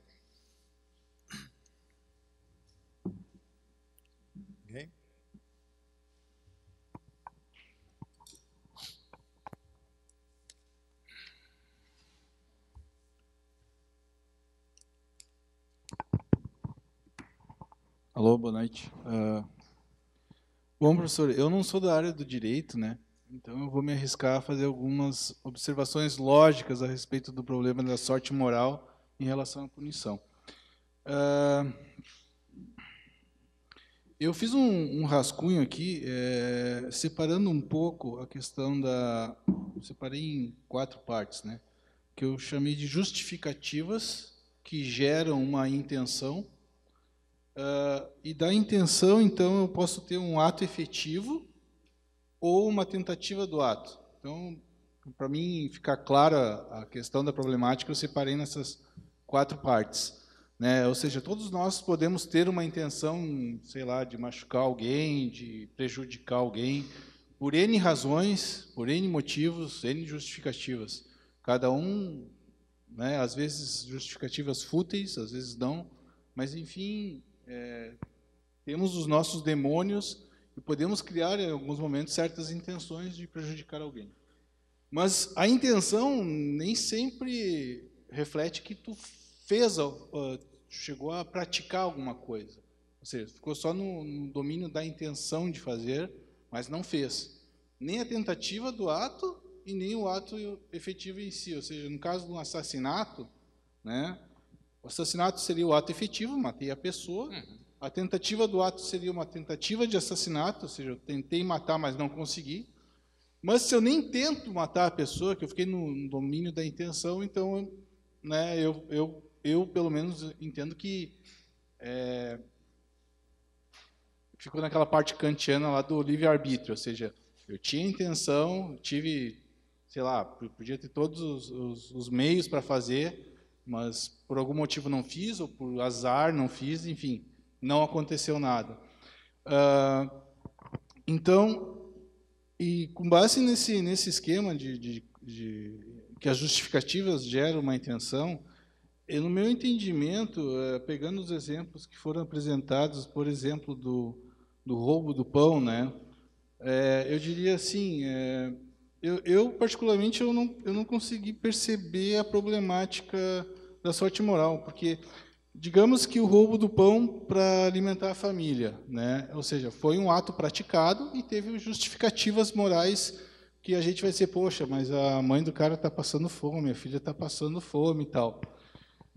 Alô, boa noite. Uh, bom, professor, eu não sou da área do direito, né? Então eu vou me arriscar a fazer algumas observações lógicas a respeito do problema da sorte moral em relação à punição. Uh, eu fiz um, um rascunho aqui, é, separando um pouco a questão da. Separei em quatro partes, né? Que eu chamei de justificativas que geram uma intenção Uh, e da intenção, então, eu posso ter um ato efetivo ou uma tentativa do ato. Então, para mim ficar clara a questão da problemática, eu separei nessas quatro partes. Né? Ou seja, todos nós podemos ter uma intenção, sei lá, de machucar alguém, de prejudicar alguém, por N razões, por N motivos, N justificativas. Cada um, né, às vezes justificativas fúteis, às vezes não, mas enfim, é, temos os nossos demônios e podemos criar, em alguns momentos, certas intenções de prejudicar alguém. Mas a intenção nem sempre reflete que tu fez, ah, chegou a praticar alguma coisa. Ou seja, ficou só no, no domínio da intenção de fazer, mas não fez. Nem a tentativa do ato e nem o ato efetivo em si. Ou seja, no caso de um assassinato, né, o assassinato seria o ato efetivo, matei a pessoa. Uhum. A tentativa do ato seria uma tentativa de assassinato, ou seja, eu tentei matar, mas não consegui. Mas se eu nem tento matar a pessoa, que eu fiquei no domínio da intenção, então né, eu, eu, eu pelo menos entendo que é, ficou naquela parte kantiana lá do livre-arbítrio, ou seja, eu tinha intenção, tive, sei lá, podia ter todos os, os, os meios para fazer, mas por algum motivo não fiz, ou por azar não fiz, enfim, não aconteceu nada. Uh, então, e com base nesse, nesse esquema de, de, de que as justificativas geram uma intenção, eu, no meu entendimento, uh, pegando os exemplos que foram apresentados, por exemplo, do, do roubo do pão, né, eh, eu diria assim, eh, eu, eu, particularmente, eu não, eu não consegui perceber a problemática da sorte moral, porque digamos que o roubo do pão para alimentar a família, né? Ou seja, foi um ato praticado e teve justificativas morais que a gente vai ser, poxa, mas a mãe do cara está passando fome, a filha está passando fome e tal.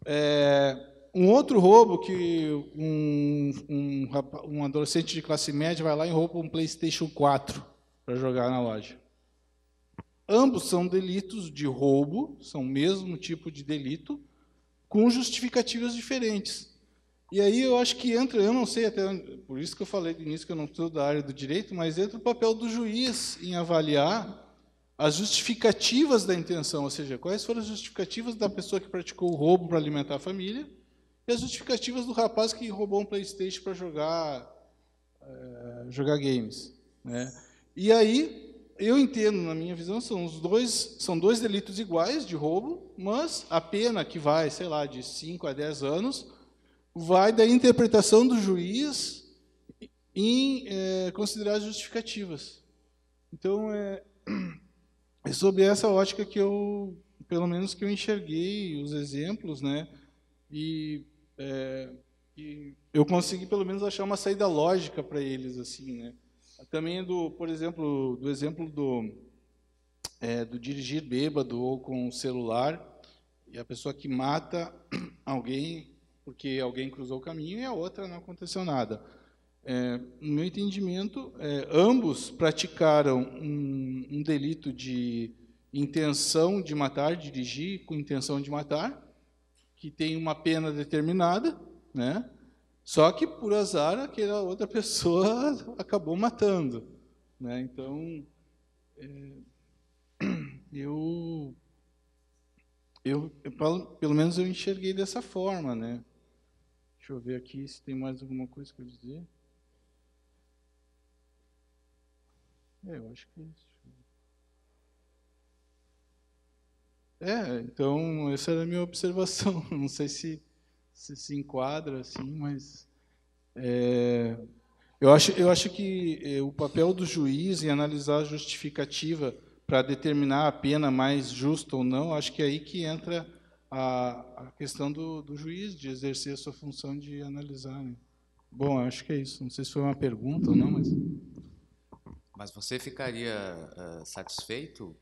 É, um outro roubo que um, um, um adolescente de classe média vai lá e rouba um PlayStation 4 para jogar na loja. Ambos são delitos de roubo, são o mesmo tipo de delito, com justificativas diferentes. E aí eu acho que entra, eu não sei até, por isso que eu falei no início que eu não sou da área do direito, mas entra o papel do juiz em avaliar as justificativas da intenção, ou seja, quais foram as justificativas da pessoa que praticou o roubo para alimentar a família e as justificativas do rapaz que roubou um PlayStation para jogar é, jogar games, né? E aí eu entendo, na minha visão, são os dois, são dois delitos iguais de roubo, mas a pena que vai, sei lá, de 5 a 10 anos, vai da interpretação do juiz em é, considerar as justificativas. Então, é, é sobre essa ótica que eu, pelo menos que eu enxerguei os exemplos, né? E, é, e eu consegui, pelo menos, achar uma saída lógica para eles, assim, né? Também, do, por exemplo, do exemplo do, é, do dirigir bêbado ou com o celular, e a pessoa que mata alguém porque alguém cruzou o caminho e a outra não aconteceu nada. É, no meu entendimento, é, ambos praticaram um, um, delito de intenção de matar, dirigir com intenção de matar, que tem uma pena determinada, né? Só que, por azar, aquela outra pessoa acabou matando. Né? Então, é, eu, eu, eu, pelo menos eu enxerguei dessa forma. Né? Deixa eu ver aqui se tem mais alguma coisa para dizer. É, eu acho que é isso. É, então essa era a minha observação. Não sei se se, se enquadra, assim, mas é, eu, acho, eu acho que é, o papel do juiz em analisar a justificativa para determinar a pena mais justa ou não, acho que é aí que entra a, a questão do, do, juiz de exercer a sua função de analisar. Né? Bom, acho que é isso. Não sei se foi uma pergunta ou não, mas. Mas você ficaria uh, satisfeito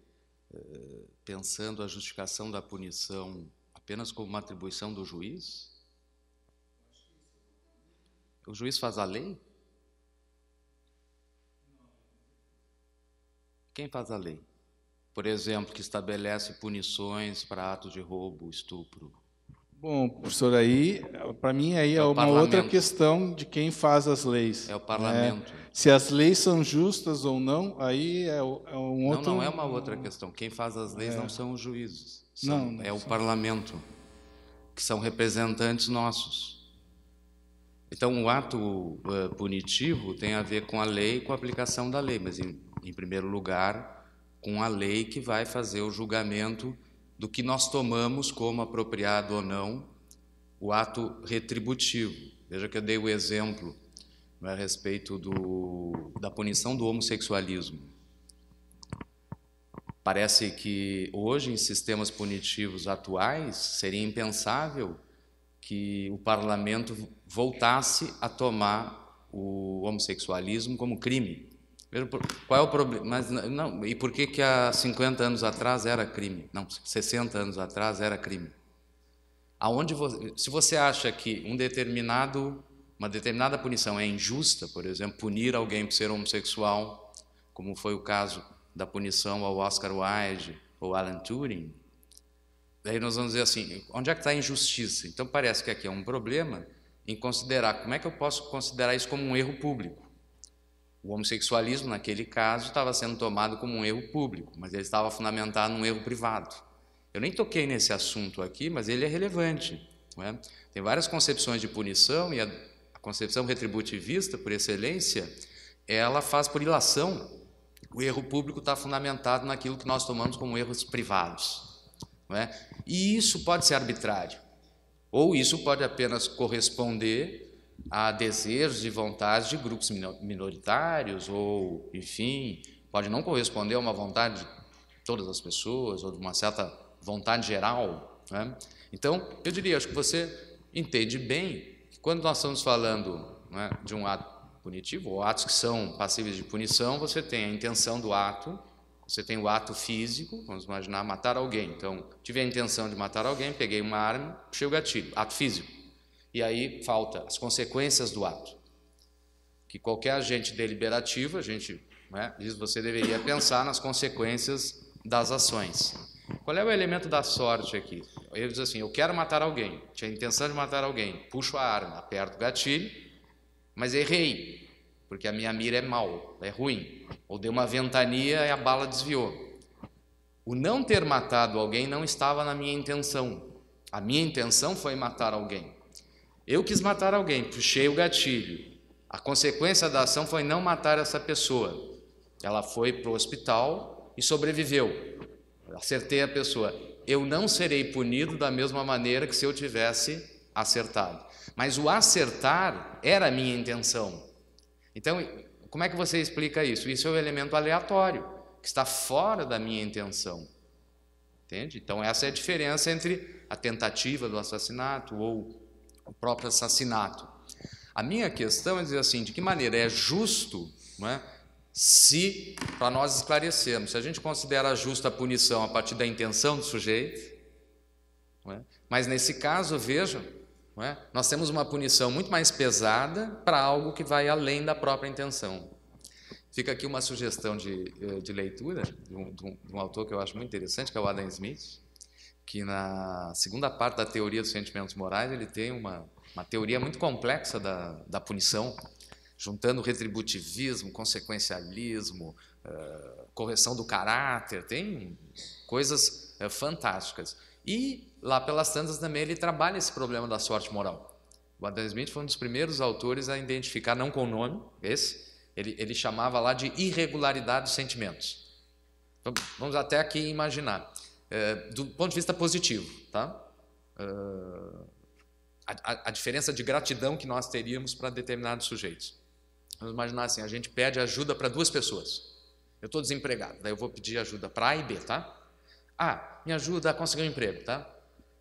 uh, pensando a justificação da punição apenas como uma atribuição do juiz? O juiz faz a lei? Quem faz a lei? Por exemplo, que estabelece punições para atos de roubo, estupro. Bom, professor, aí, para mim, aí é, é uma outra questão de quem faz as leis. É o né? parlamento. se as leis são justas ou não, aí é, é um outro... Não, não é uma outra questão. Quem faz as leis é. não são os juízes. São, não, não, é o são. parlamento, que são representantes nossos. Então, o ato uh, punitivo tem a ver com a lei, com a aplicação da lei, mas, em, em, primeiro lugar, com a lei que vai fazer o julgamento do que nós tomamos como apropriado ou não o ato retributivo. Veja que eu dei o exemplo né, a respeito do, da punição do homossexualismo. Parece que hoje, em sistemas punitivos atuais, seria impensável que o parlamento voltasse a tomar o homossexualismo como crime. Qual é o problema? Mas não, e por que que há 50 anos atrás era crime? Não, 60 anos atrás era crime. Aonde você, se você acha que um determinado uma determinada punição é injusta, por exemplo, punir alguém por ser homossexual, como foi o caso da punição ao Oscar Wilde ou Alan Turing, daí nós vamos dizer assim, onde é que está a injustiça? Então parece que aqui é um problema em considerar como é que eu posso considerar isso como um erro público. O homossexualismo, naquele caso, estava sendo tomado como um erro público, mas ele estava fundamentado num erro privado. Eu nem toquei nesse assunto aqui, mas ele é relevante. É? Tem várias concepções de punição e a, concepção retributivista, por excelência, ela faz por ilação. O erro público está fundamentado naquilo que nós tomamos como erros privados. É? E isso pode ser arbitrário. Ou isso pode apenas corresponder a desejos e vontades de grupos minoritários, ou, enfim, pode não corresponder a uma vontade de todas as pessoas, ou de uma certa vontade geral. Né? Então, eu diria, acho que você entende bem que quando nós estamos falando né, de um ato punitivo, ou atos que são passíveis de punição, você tem a intenção do ato, você tem o ato físico, vamos imaginar, matar alguém. Então, tive a intenção de matar alguém, peguei uma arma, puxei o gatilho, ato físico. E aí falta as consequências do ato. Que qualquer agente deliberativo, a gente né, diz, você deveria pensar nas consequências das ações. Qual é o elemento da sorte aqui? Ele diz assim: eu quero matar alguém, tinha a intenção de matar alguém, puxo a arma, aperto o gatilho, mas errei, porque a minha mira é mal, é ruim, ou deu uma ventania e a bala desviou. O não ter matado alguém não estava na minha intenção. A minha intenção foi matar alguém. Eu quis matar alguém, puxei o gatilho. A consequência da ação foi não matar essa pessoa. Ela foi para o hospital e sobreviveu. Acertei a pessoa. Eu não serei punido da mesma maneira que se eu tivesse acertado. Mas o acertar era a minha intenção. Então, como é que você explica isso? Isso é um elemento aleatório, que está fora da minha intenção. Entende? Então, essa é a diferença entre a tentativa do assassinato ou o próprio assassinato. A minha questão é dizer assim: de que maneira é justo, não é? se, para nós esclarecermos, se a gente considera justa a punição a partir da intenção do sujeito, é? mas nesse caso, vejam, é? Nós temos uma punição muito mais pesada para algo que vai além da própria intenção. Fica aqui uma sugestão de, eh, de leitura de um, de um, autor que eu acho muito interessante, que é o Adam Smith, que na segunda parte da teoria dos sentimentos morais ele tem uma, uma teoria muito complexa da, da punição, juntando retributivismo, consequencialismo, eh, correção do caráter, tem coisas eh, fantásticas. E lá pelas tantas também ele trabalha esse problema da sorte moral. O Adam Smith foi um dos primeiros autores a identificar, não com o nome, esse, ele, ele chamava lá de irregularidade dos sentimentos. Então, vamos até aqui imaginar. É, do ponto de vista positivo, tá? É, a, a, diferença de gratidão que nós teríamos para determinados sujeitos. Vamos imaginar assim: a gente pede ajuda para duas pessoas. Eu estou desempregado, daí eu vou pedir ajuda para A e B, tá? Ah, me ajuda a conseguir um emprego, tá?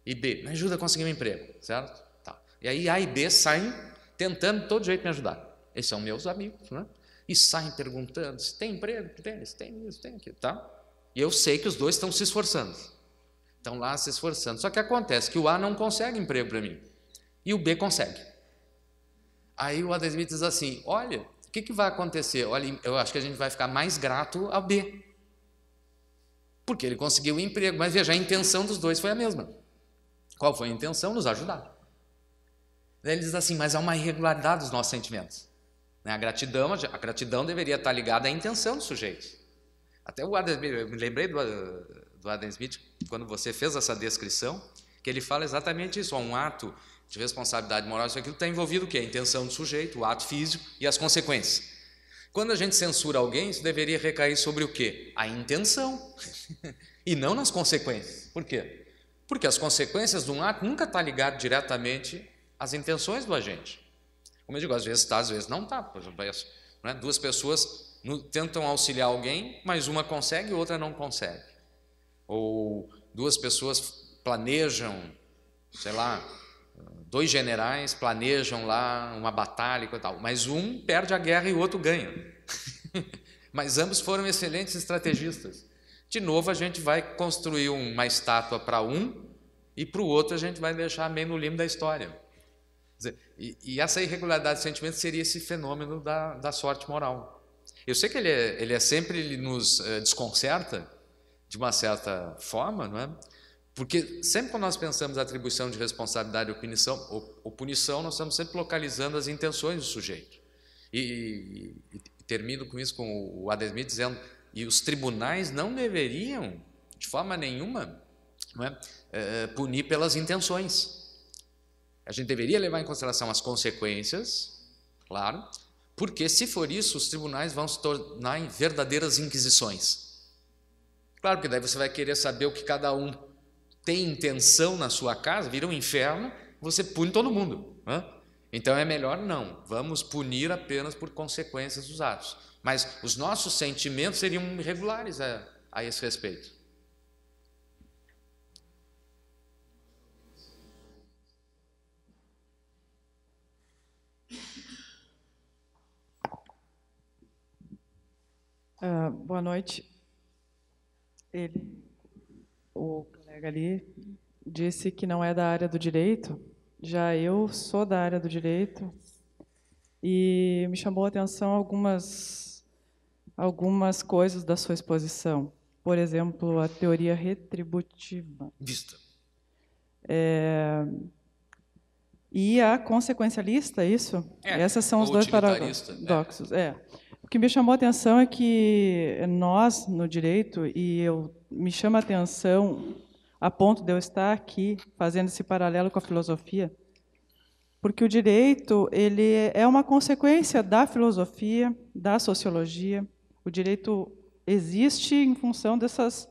e B, me ajuda a conseguir um emprego, certo? Tá. E aí A e B saem tentando de todo jeito me ajudar. Eles são meus amigos, né? E saem perguntando se tem emprego, tem, se tem isso, tem aquilo, tá? E eu sei que os dois estão se esforçando. Estão lá se esforçando. Só que acontece que o A não consegue emprego para mim. E o B consegue. Aí o A diz assim: olha, o que, que vai acontecer? Olha, eu acho que a gente vai ficar mais grato ao B. Porque ele conseguiu o um emprego. Mas veja, a intenção dos dois foi a mesma. Qual foi a intenção? Nos ajudar. Ele diz assim: mas há uma irregularidade dos nossos sentimentos. Né, a gratidão, a gratidão deveria estar ligada à intenção do sujeito. Até o Adam Smith, eu me lembrei do, do Adam Smith, quando você fez essa descrição, que ele fala exatamente isso: um ato de responsabilidade moral, isso aqui está envolvido o quê? A intenção do sujeito, o ato físico e as consequências. Quando a gente censura alguém, isso deveria recair sobre o quê? A intenção, e não nas consequências. Por quê? Porque as consequências de um ato nunca está ligado diretamente às intenções do agente. Como eu digo, às vezes está, às vezes não está. Por exemplo, né, duas pessoas tentam auxiliar alguém, mas uma consegue e outra não consegue. Ou duas pessoas planejam, sei lá, dois generais planejam lá uma batalha e tal, mas um perde a guerra e o outro ganha. mas ambos foram excelentes estrategistas. De novo, a gente vai construir uma estátua para um e para o outro a gente vai deixar meio no limo da história. Dizer, e, e, essa irregularidade de sentimento seria esse fenômeno da, da sorte moral. Eu sei que ele é, ele é sempre ele nos é, desconcerta de uma certa forma, não é? Porque sempre quando nós pensamos atribuição de responsabilidade ou punição, ou, ou punição, nós estamos sempre localizando as intenções do sujeito. E, e, e termino com isso, com o Ademir dizendo e os tribunais não deveriam, de forma nenhuma, é? Eh, eh, punir pelas intenções. A gente deveria levar em consideração as consequências, claro, porque se for isso, os tribunais vão se tornar em verdadeiras inquisições. Claro, porque daí você vai querer saber o que cada um tem intenção na sua casa, vira um inferno, você pune todo mundo. Né? Então é melhor não, vamos punir apenas por consequências dos atos. Mas os nossos sentimentos seriam irregulares a, a esse respeito. Uh, boa noite. Ele, o colega ali, disse que não é da área do direito, já eu sou da área do direito e me chamou a atenção algumas, algumas coisas da sua exposição. Por exemplo, a teoria retributiva. Vista. É, e a consequencialista, é isso? É, Essas são os dois paradoxos. É. é. O que me chamou a atenção é que nós, no direito, e eu me chama a atenção a ponto de eu estar aqui fazendo esse paralelo com a filosofia, porque o direito ele é uma consequência da filosofia, da sociologia. O direito existe em função dessas,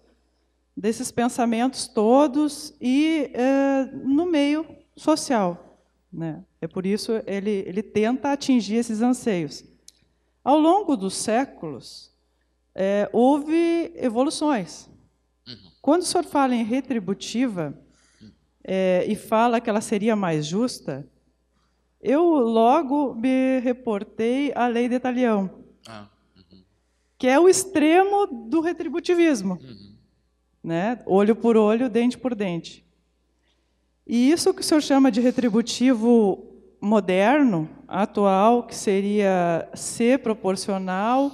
desses pensamentos todos e é, no meio social. Né? É por isso ele, ele tenta atingir esses anseios. Ao longo dos séculos, é, houve evoluções. Quando o senhor fala em retributiva é, e fala que ela seria mais justa, eu logo me reportei à lei de Talião, ah, uhum. que é o extremo do retributivismo, uhum. né? olho por olho, dente por dente. E isso que o senhor chama de retributivo moderno, atual, que seria ser proporcional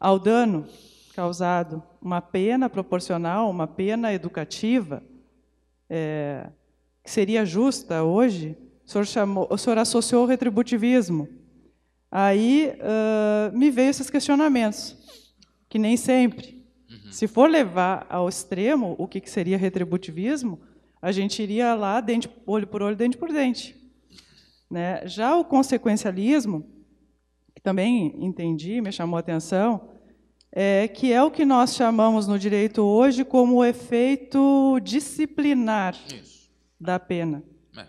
ao dano causado uma pena proporcional, uma pena educativa, é, que seria justa hoje, o senhor, chamou, o senhor associou o retributivismo. Aí uh, me veio esses questionamentos, que nem sempre. Uhum. Se for levar ao extremo o que, que seria retributivismo, a gente iria lá dente, olho por olho, dente por dente. Né? Já o consequencialismo, que também entendi, me chamou a atenção, é, que é o que nós chamamos no direito hoje como o efeito disciplinar Isso. da pena. É.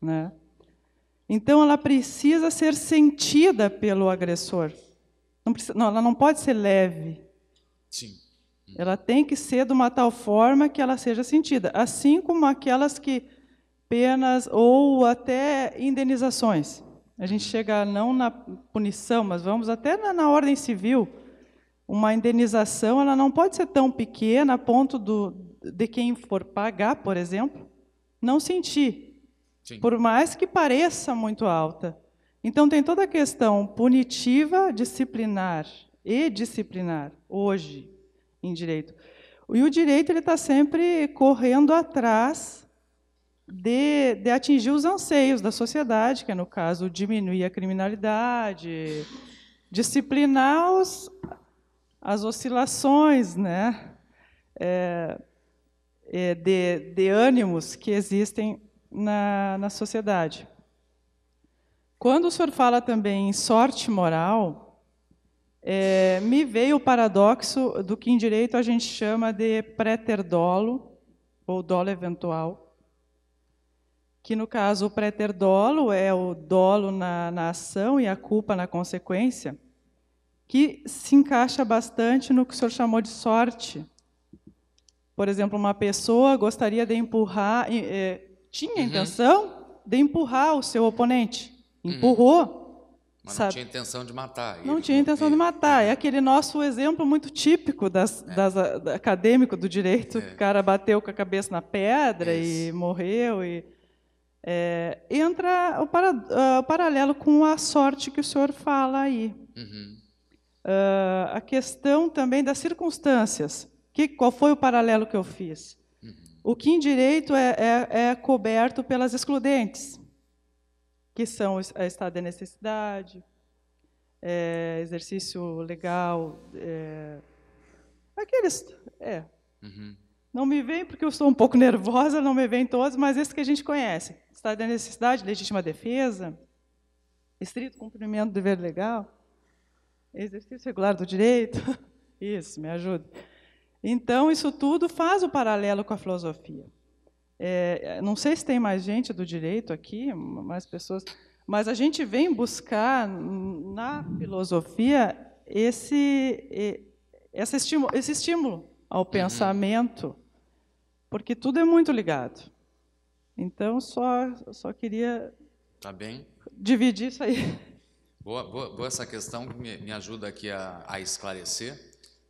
Né? Então, ela precisa ser sentida pelo agressor. Não, precisa, não ela não pode ser leve. Sim. Hum. Ela tem que ser de uma tal forma que ela seja sentida, assim como aquelas que penas ou até indenizações. A gente uhum. chega não na punição, mas vamos até na, na ordem civil uma indenização ela não pode ser tão pequena a ponto do, de quem for pagar, por exemplo, não sentir, Sim. por mais que pareça muito alta. Então tem toda a questão punitiva, disciplinar e disciplinar hoje em direito. E o direito ele está sempre correndo atrás de, de atingir os anseios da sociedade, que é no caso diminuir a criminalidade, disciplinar os, as oscilações né, é, é, de, de ânimos que existem na, na sociedade. Quando o senhor fala também em sorte moral, é, me veio o paradoxo do que em direito a gente chama de preterdolo, ou dolo eventual, que no caso o preterdolo é o dolo na, na ação e a culpa na consequência que se encaixa bastante no que o senhor chamou de sorte. Por exemplo, uma pessoa gostaria de empurrar, é, tinha uhum. intenção de empurrar o seu oponente. Uhum. Empurrou. Mas sabe? não tinha intenção de matar. Não tinha intenção de matar. É. é aquele nosso exemplo muito típico das, é. das, da, acadêmico do direito. É. O cara bateu com a cabeça na pedra e morreu. E, é, entra o, para, uh, o, paralelo com a sorte que o senhor fala aí. Uhum. Uh, a questão também das circunstâncias. Que, qual foi o paralelo que eu fiz? Uhum. O que em direito é, é, é coberto pelas excludentes, que são a estado de necessidade, é, exercício legal, é, aqueles. É. Uhum. Não me vem, porque eu sou um pouco nervosa, não me vem todos, mas esse que a gente conhece: estado de necessidade, legítima defesa, estrito cumprimento do dever legal. Exercício regular do direito? Isso, me ajuda. Então, isso tudo faz o um paralelo com a filosofia. É, é, não sei se tem mais gente do direito aqui, mais pessoas, mas a gente vem buscar na filosofia esse, esse, estímulo, esse estímulo ao uhum. pensamento, porque tudo é muito ligado. Então, só, só queria. Tá bem? Dividir isso aí. Boa, boa, boa essa questão que me, me ajuda aqui a, a esclarecer.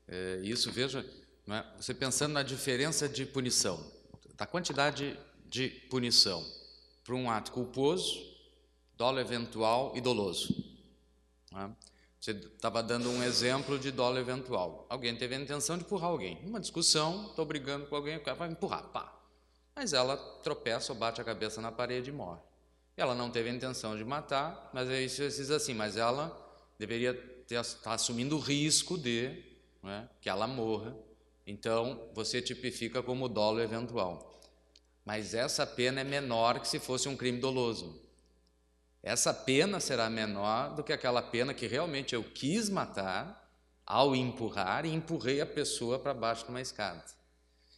É, isso, veja, é? você pensando na diferença de punição, da quantidade de punição para um ato culposo, dolo eventual e doloso. É? Você estava dando um exemplo de dolo eventual. Alguém teve a intenção de empurrar alguém. Uma discussão, estou brigando com alguém, vai empurrar, pá. Mas ela tropeça ou bate a cabeça na parede e morre. Ela não teve a intenção de matar, mas aí você diz assim, mas ela deveria estar tá assumindo o risco de é, que ela morra. Então, você tipifica como dolo eventual. Mas essa pena é menor que se fosse um crime doloso. Essa pena será menor do que aquela pena que realmente eu quis matar ao empurrar e empurrei a pessoa para baixo de uma escada.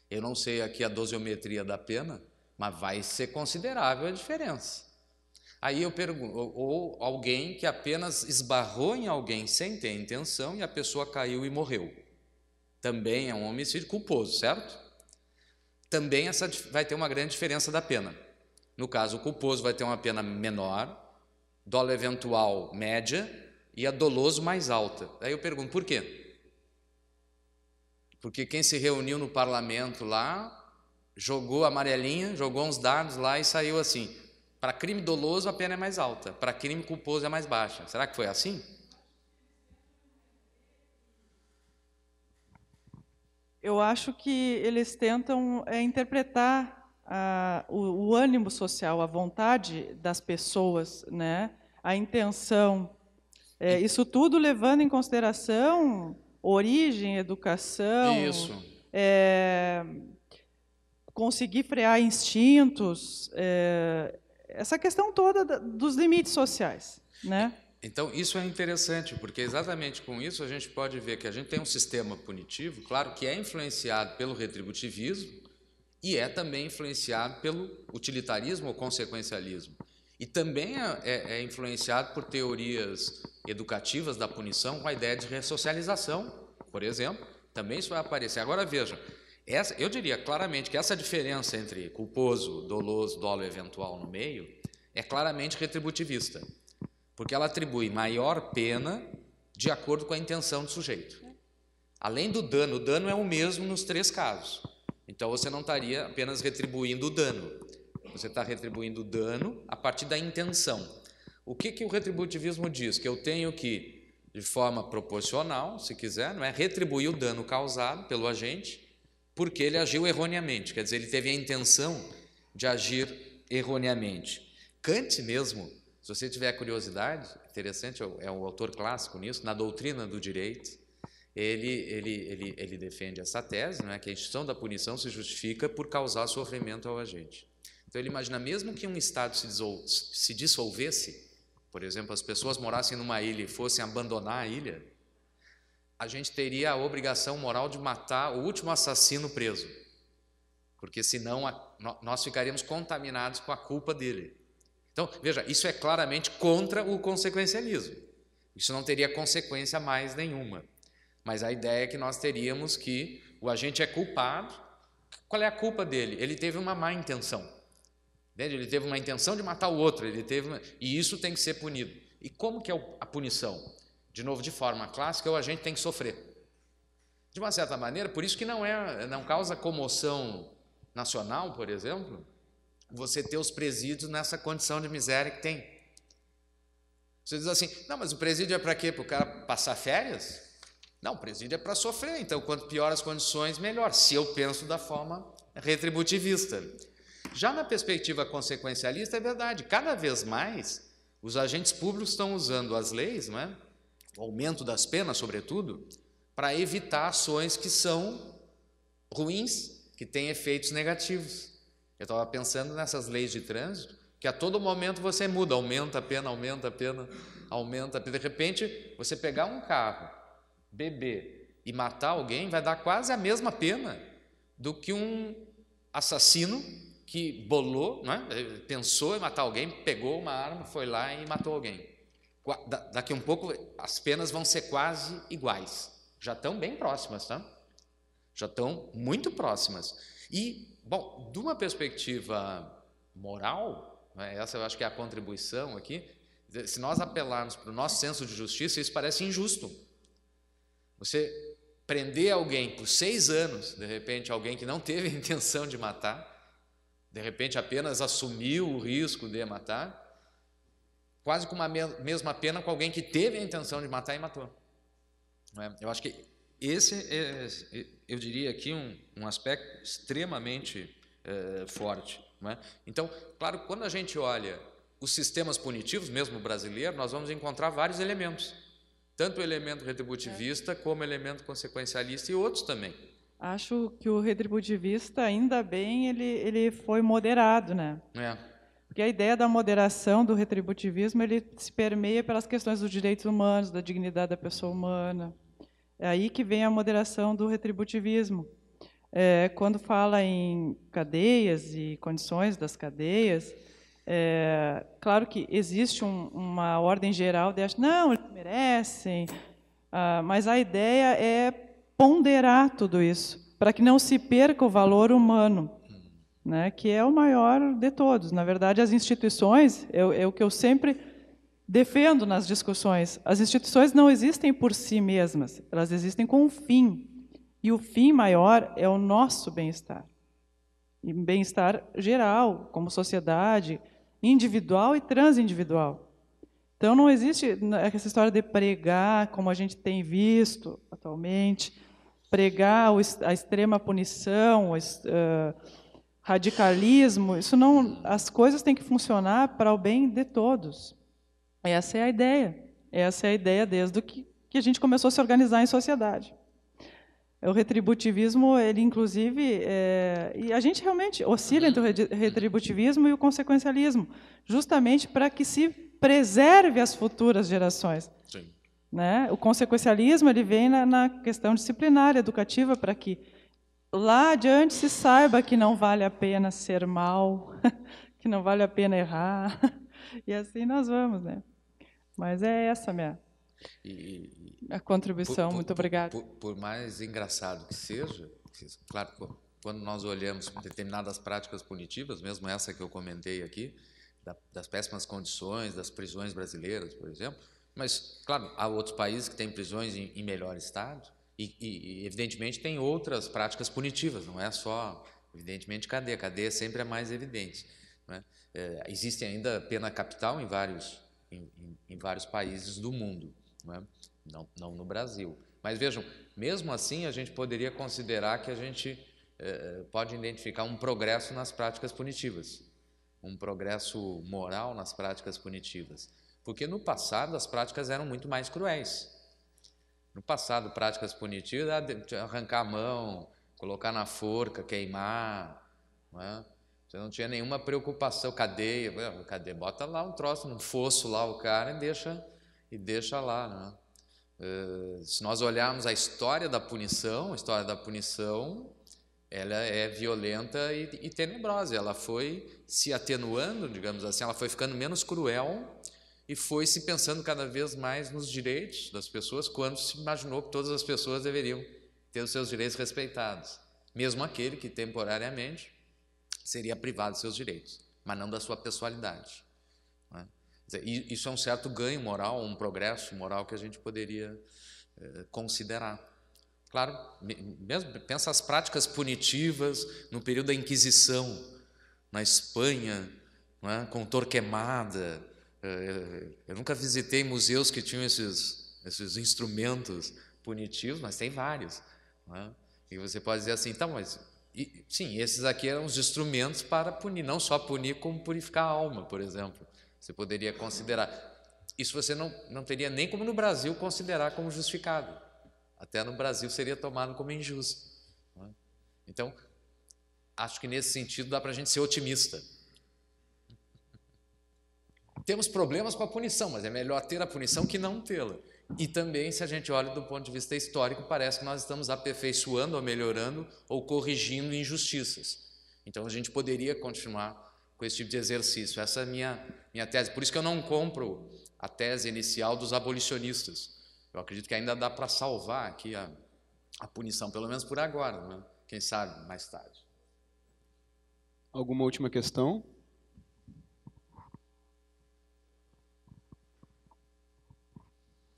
Eu não sei aqui a dosiometria da pena, mas vai ser considerável a diferença. Aí eu pergunto, ou alguém que apenas esbarrou em alguém sem ter intenção e a pessoa caiu e morreu. Também é um homicídio culposo, certo? Também essa vai ter uma grande diferença da pena. No caso, o culposo vai ter uma pena menor, dolo eventual média e a doloso mais alta. Aí eu pergunto, por quê? Porque quem se reuniu no parlamento lá jogou amarelinha, jogou uns dados lá e saiu assim: para crime doloso, a pena é mais alta, para crime culposo, é mais baixa. Será que foi assim? Eu acho que eles tentam é, interpretar a, o, o ânimo social, a vontade das pessoas, né? a intenção. É, isso tudo levando em consideração origem, educação. É, conseguir frear instintos. É, essa questão toda dos limites sociais, né? Então, isso é interessante, porque exatamente com isso a gente pode ver que a gente tem um sistema punitivo, claro que é influenciado pelo retributivismo e é também influenciado pelo utilitarismo ou consequencialismo. E também é, é, é influenciado por teorias educativas da punição com a ideia de ressocialização, por exemplo. Também isso vai aparecer. Agora, veja, essa, eu diria claramente que essa diferença entre culposo, doloso, dolo eventual no meio é claramente retributivista, porque ela atribui maior pena de acordo com a intenção do sujeito. Além do dano, o dano é o mesmo nos três casos. Então você não estaria apenas retribuindo o dano, você está retribuindo o dano a partir da intenção. O que, que o retributivismo diz? Que eu tenho que, de forma proporcional, se quiser, não é retribuir o dano causado pelo agente porque ele agiu erroneamente, quer dizer, ele teve a intenção de agir erroneamente. Kant mesmo, se você tiver curiosidade, interessante, é um é autor clássico nisso, na doutrina do direito, ele, ele, ele, ele defende essa tese, não é? que a instituição da punição se justifica por causar sofrimento ao agente. Então ele imagina, mesmo que um Estado se, se dissolvesse, por exemplo, as pessoas morassem numa ilha e fossem abandonar a ilha, a gente teria a obrigação moral de matar o último assassino preso, porque senão a, nós ficaríamos contaminados com a culpa dele. Então, veja, isso é claramente contra o consequencialismo. Isso não teria consequência mais nenhuma. Mas a ideia é que nós teríamos que o agente é culpado. Qual é a culpa dele? Ele teve uma má intenção. Entende? Ele teve uma intenção de matar o outro, ele teve uma... e isso tem que ser punido. E como que é a punição? de novo, de forma clássica, ou a gente tem que sofrer. De uma certa maneira, por isso que não, é, não causa comoção nacional, por exemplo, você ter os presídios nessa condição de miséria que tem. Você diz assim, não, mas o presídio é para quê? Para o cara passar férias? Não, o presídio é para sofrer, então quanto pior as condições, melhor, se eu penso da forma retributivista. Já na perspectiva consequencialista, é verdade, cada vez mais os agentes públicos estão usando as leis, não é? o aumento das penas, sobretudo, para evitar ações que são ruins, que têm efeitos negativos. Eu estava pensando nessas leis de trânsito, que a todo momento você muda, aumenta a pena, aumenta a pena, aumenta a pena. De repente, você pegar um carro, beber e matar alguém, vai dar quase a mesma pena do que um assassino que bolou, né? pensou em matar alguém, pegou uma arma, foi lá e matou alguém. Daqui um pouco as penas vão ser quase iguais. Já estão bem próximas, tá? Já estão muito próximas. E, bom, de uma perspectiva moral, né, essa eu acho que é a contribuição aqui, se nós apelarmos para o nosso senso de justiça, isso parece injusto. Você prender alguém por seis anos, de repente, alguém que não teve a intenção de matar, de repente apenas assumiu o risco de matar, quase com a mesma pena com alguém que teve a intenção de matar e matou. É? Eu acho que esse é, é, eu diria aqui, um, um aspecto extremamente é, forte. É? Então, claro, quando a gente olha os sistemas punitivos, mesmo brasileiro, nós vamos encontrar vários elementos, tanto o elemento retributivista é. como o elemento consequencialista e outros também. Acho que o retributivista, ainda bem, ele, ele foi moderado, né? É. Porque a ideia da moderação do retributivismo ele se permeia pelas questões dos direitos humanos, da dignidade da pessoa humana. É aí que vem a moderação do retributivismo. É, quando fala em cadeias e condições das cadeias, é, claro que existe um, uma ordem geral de achar, não, eles merecem, ah, mas a ideia é ponderar tudo isso, para que não se perca o valor humano né, que é o maior de todos. Na verdade, as instituições, é, é o que eu sempre defendo nas discussões, as instituições não existem por si mesmas, elas existem com um fim. E o fim maior é o nosso bem-estar. E bem-estar geral, como sociedade, individual e transindividual. Então não existe né, essa história de pregar, como a gente tem visto atualmente, pregar a extrema punição, uh, radicalismo, isso não, as coisas têm que funcionar para o bem de todos. Essa é a ideia. Essa é a ideia desde que, que a gente começou a se organizar em sociedade. O retributivismo, ele inclusive, é, e a gente realmente oscila entre o retributivismo e o consequencialismo, justamente para que se preserve as futuras gerações. Sim. Né? O consequencialismo ele vem na, na questão disciplinar, educativa, para que lá adiante se saiba que não vale a pena ser mal, que não vale a pena errar. E assim nós vamos, né? Mas é essa minha e, contribuição. Por, por, Muito obrigado. Por, por, mais engraçado que seja, claro, quando nós olhamos determinadas práticas punitivas, mesmo essa que eu comentei aqui, das péssimas condições das prisões brasileiras, por exemplo, mas, claro, há outros países que têm prisões em, em melhor estado, e, e, evidentemente, tem outras práticas punitivas, não é só, evidentemente, cadeia. Cadeia sempre é mais evidente. Né? É, existe ainda pena capital em vários, em, em, em vários países do mundo, não, é? não, não, no Brasil. Mas vejam, mesmo assim, a gente poderia considerar que a gente é, pode identificar um progresso nas práticas punitivas, um progresso moral nas práticas punitivas. Porque no passado as práticas eram muito mais cruéis. No passado, práticas punitivas, arrancar a mão, colocar na forca, queimar. Não é? Você não tinha nenhuma preocupação, cadeia, cadeia, bota lá um troço, um fosso lá o cara e deixa, e deixa lá. Né? Eh, se nós olharmos a história da punição, a história da punição, ela é violenta e, e tenebrosa. Ela foi se atenuando, digamos assim, ela foi ficando menos cruel e foi se pensando cada vez mais nos direitos das pessoas, quando se imaginou que todas as pessoas deveriam ter os seus direitos respeitados, mesmo aquele que temporariamente seria privado dos seus direitos, mas não da sua pessoalidade. Né? isso é um certo ganho moral, um progresso moral que a gente poderia eh, considerar. Claro, mesmo pensa as práticas punitivas no período da Inquisição na Espanha, né, com Torquemada, é, eu nunca visitei museus que tinham esses, esses instrumentos punitivos, mas tem vários. É? E você pode dizer assim, então, mas e, sim, esses aqui eram os instrumentos para punir, não só punir, como purificar a alma, por exemplo. Você poderia considerar. Isso você não, não teria nem como no Brasil considerar como justificado. Até no Brasil seria tomado como injusto. É? Então, acho que nesse sentido dá para a gente ser otimista temos problemas com a punição, mas é melhor ter a punição que não tê-la. E também, se a gente olha do ponto de vista histórico, parece que nós estamos aperfeiçoando ou melhorando ou corrigindo injustiças. Então a gente poderia continuar com esse tipo de exercício. Essa é a minha, minha tese. Por isso que eu não compro a tese inicial dos abolicionistas. Eu acredito que ainda dá para salvar aqui a, a punição, pelo menos por agora, né? quem sabe mais tarde. Alguma última questão?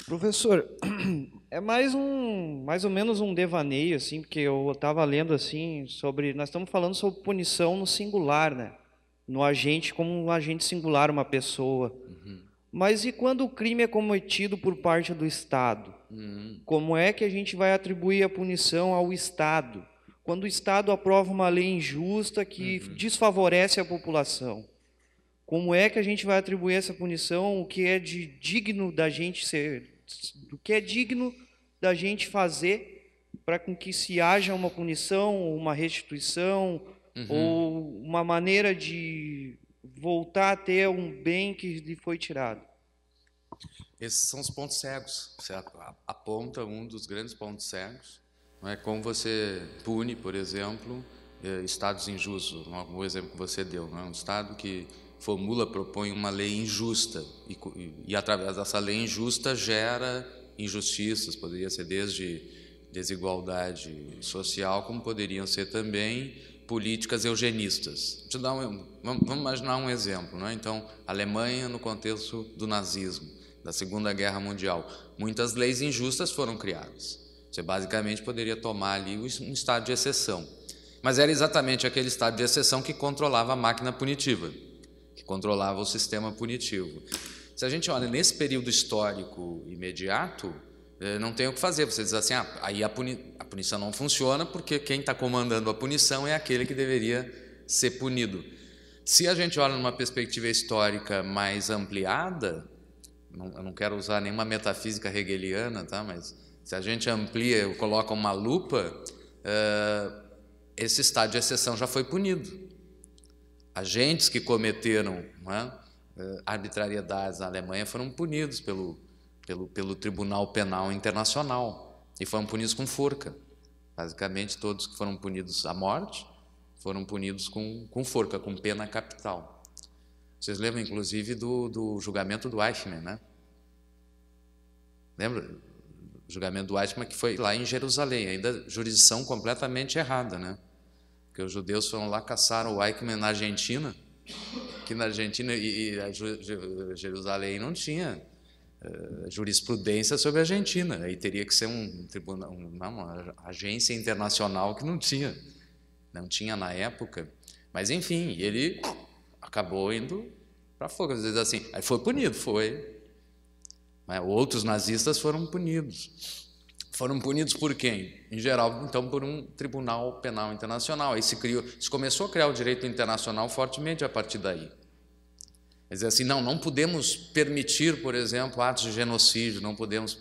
Professor, é mais um, mais ou menos um devaneio assim, porque eu estava lendo assim sobre, nós estamos falando sobre punição no singular, né? No agente como um agente singular, uma pessoa. Uhum. Mas e quando o crime é cometido por parte do Estado? Uhum. Como é que a gente vai atribuir a punição ao Estado? Quando o Estado aprova uma lei injusta que uhum. desfavorece a população, como é que a gente vai atribuir essa punição? O que é de digno da gente ser? O que é digno da gente fazer para com que se haja uma punição, uma restituição uhum. ou uma maneira de voltar a ter um bem que lhe foi tirado? Esses são os pontos cegos. Você aponta um dos grandes pontos cegos. Não é como você pune, por exemplo, eh, estados injustos, um exemplo que você deu, não é um estado que Formula propõe uma lei injusta e, e através dessa lei injusta gera injustiças, poderia ser desde desigualdade social, como poderiam ser também políticas eugenistas. Te dar um, vamos imaginar um exemplo, né? Então, Alemanha no contexto do nazismo, da Segunda Guerra Mundial, muitas leis injustas foram criadas. Você basicamente poderia tomar ali um estado de exceção, mas era exatamente aquele estado de exceção que controlava a máquina punitiva controlava o sistema punitivo. Se a gente olha nesse período histórico imediato, eh, não tem o que fazer. Você diz assim, ah, aí a, puni a punição não funciona porque quem está comandando a punição é aquele que deveria ser punido. Se a gente olha numa perspectiva histórica mais ampliada, não, eu não quero usar nenhuma metafísica hegeliana, tá? mas se a gente amplia, coloca uma lupa, uh, esse estado de exceção já foi punido agentes que cometeram é, eh, arbitrariedades na Alemanha foram punidos pelo, pelo, pelo Tribunal Penal Internacional e foram punidos com forca. Basicamente, todos que foram punidos à morte foram punidos com, com forca, com pena capital. Vocês lembram, inclusive, do, do julgamento do Eichmann, né? Lembra? O julgamento do Eichmann que foi lá em Jerusalém, ainda jurisdição completamente errada, né? porque os judeus foram lá caçaram o Eichmann na Argentina, que na Argentina e, e Jerusalém não tinha uh, jurisprudência sobre a Argentina, aí teria que ser um tribunal, uma, uma agência internacional que não tinha, não tinha na época. Mas enfim, ele acabou indo para fora Às vezes assim, aí foi punido, foi. Outros nazistas foram punidos foram punidos por quem? Em geral, então, por um tribunal penal internacional. Aí se, criou, se começou a criar o direito internacional fortemente a partir daí. Quer dizer assim, não, não podemos permitir, por exemplo, atos de genocídio, não podemos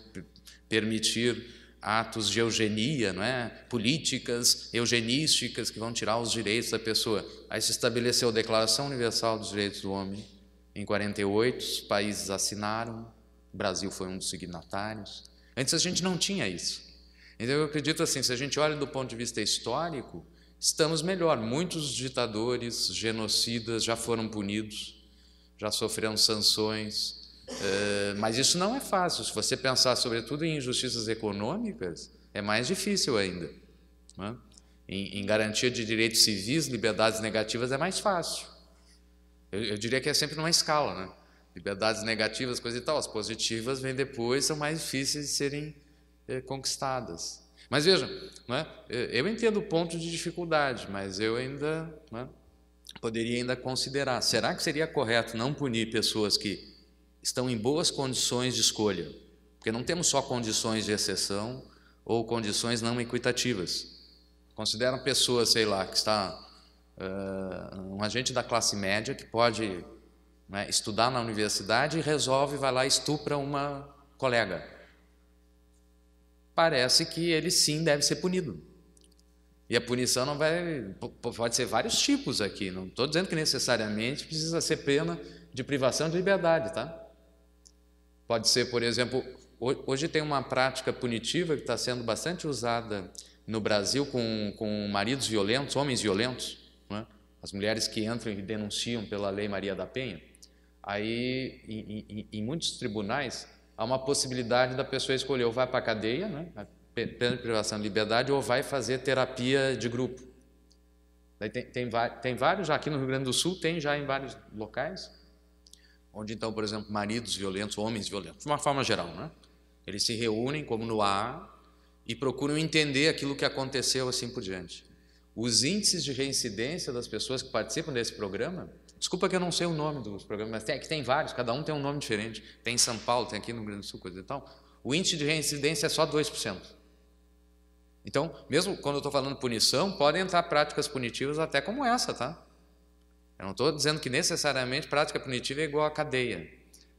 permitir atos de eugenia, não é? políticas eugenísticas que vão tirar os direitos da pessoa. Aí se estabeleceu a Declaração Universal dos Direitos do Homem em 48, os países assinaram, o Brasil foi um dos signatários. Antes a gente não tinha isso. Então eu acredito assim, se a gente olha do ponto de vista histórico, estamos melhor. Muitos ditadores, genocidas já foram punidos, já sofreram sanções. Uh, mas isso não é fácil. Se você pensar, sobretudo, em injustiças econômicas, é mais difícil ainda. Né? Em, em, garantia de direitos civis, liberdades negativas, é mais fácil. Eu, eu diria que é sempre numa escala, né? Liberdades negativas, coisa e tal. As positivas vêm depois, são mais difíceis de serem eh, conquistadas. Mas vejam, né, eu entendo o ponto de dificuldade, mas eu ainda né, poderia ainda considerar. Será que seria correto não punir pessoas que estão em boas condições de escolha? Porque não temos só condições de exceção ou condições não equitativas. Consideram pessoas, sei lá, que está uh, um agente da classe média que pode né, estudar na universidade e resolve, vai lá e estupra uma colega. Parece que ele sim deve ser punido. E a punição não vai, pode ser vários tipos aqui. Não estou dizendo que necessariamente precisa ser pena de privação de liberdade, tá? Pode ser, por exemplo, hoje tem uma prática punitiva que está sendo bastante usada no Brasil com, com maridos violentos, homens violentos, né? as mulheres que entram e denunciam pela Lei Maria da Penha. Aí, em, em, em muitos tribunais, há uma possibilidade da pessoa escolher ou vai para a cadeia, né? pena de privação de liberdade, ou vai fazer terapia de grupo. Daí tem, tem, tem vários, já aqui no Rio Grande do Sul, tem já em vários locais, onde então, por exemplo, maridos violentos, homens violentos, de uma forma geral, né? Eles se reúnem como no AA e procuram entender aquilo que aconteceu assim por diante. Os índices de reincidência das pessoas que participam desse programa Desculpa que eu não sei o nome dos programas, mas tem, que tem vários, cada um tem um nome diferente. Tem em São Paulo, tem aqui no Rio Grande do Sul, coisa e tal. O índice de reincidência é só 2%. Então, mesmo quando eu estou falando punição, podem entrar práticas punitivas até como essa, tá? Eu não estou dizendo que necessariamente prática punitiva é igual à cadeia.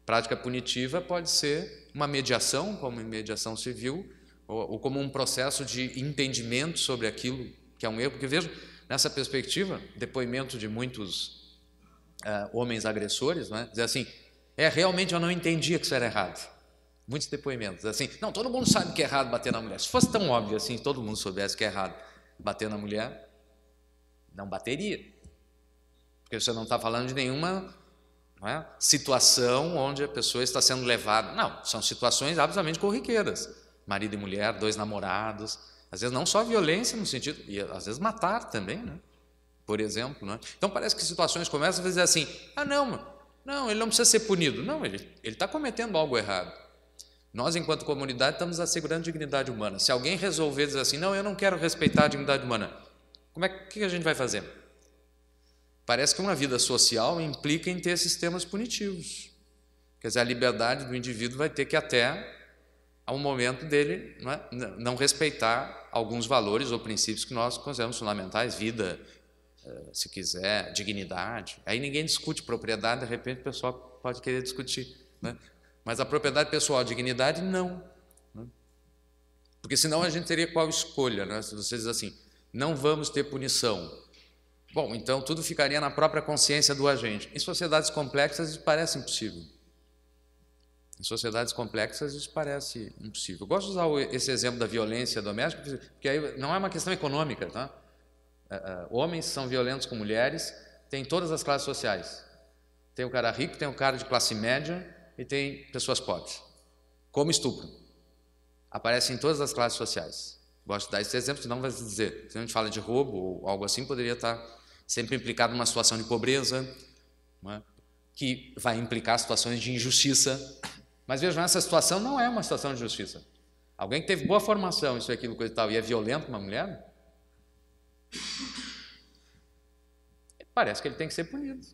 Prática punitiva pode ser uma mediação, como em mediação civil, ou, ou como um processo de entendimento sobre aquilo que é um erro. Porque vejo nessa perspectiva, depoimento de muitos é, homens agressores, né? dizer assim, é, realmente eu não entendia que isso era errado. Muitos depoimentos, assim, não, todo mundo sabe que é errado bater na mulher. Se fosse tão óbvio assim, todo mundo soubesse que é errado bater na mulher, não bateria. Porque você não está falando de nenhuma é, situação onde a pessoa está sendo levada. Não, são situações absolutamente corriqueiras. Marido e mulher, dois namorados, às vezes não só violência no sentido, e às vezes matar também, né? por exemplo. Né? Então parece que situações começam a dizer assim: ah, não, não, ele não precisa ser punido. Não, ele está cometendo algo errado. Nós, enquanto comunidade, estamos assegurando dignidade humana. Se alguém resolver dizer assim, não, eu não quero respeitar a dignidade humana, como é que a gente vai fazer? Parece que uma vida social implica em ter sistemas punitivos. Quer dizer, a liberdade do indivíduo vai ter que até a um momento dele não, é? não respeitar alguns valores ou princípios que nós consideramos fundamentais, vida, eh, se quiser, dignidade. Aí ninguém discute propriedade, de repente o pessoal pode querer discutir. Né? Mas a propriedade pessoal, dignidade, não. Né? Porque senão a gente teria qual escolha? Né? Se você diz assim, não vamos ter punição. Bom, então tudo ficaria na própria consciência do agente. Em sociedades complexas isso parece impossível. Em sociedades complexas isso parece impossível. Eu gosto de usar esse exemplo da violência doméstica, porque aí não é uma questão econômica, tá? Eh, eh, homens são violentos com mulheres, tem todas as classes sociais. Tem o cara rico, tem o cara de classe média e tem pessoas pobres. Como estupro. Aparece em todas as classes sociais. Gosto de dar esse exemplo, senão vai dizer, se a gente fala de roubo ou algo assim, poderia estar sempre implicado numa situação de pobreza, é? que vai implicar situações de injustiça. Mas vejam, essa situação não é uma situação de justiça. Alguém que teve boa formação, isso aqui, aquilo, coisa e tal, e é violento uma mulher, Parece que ele tem que ser punido.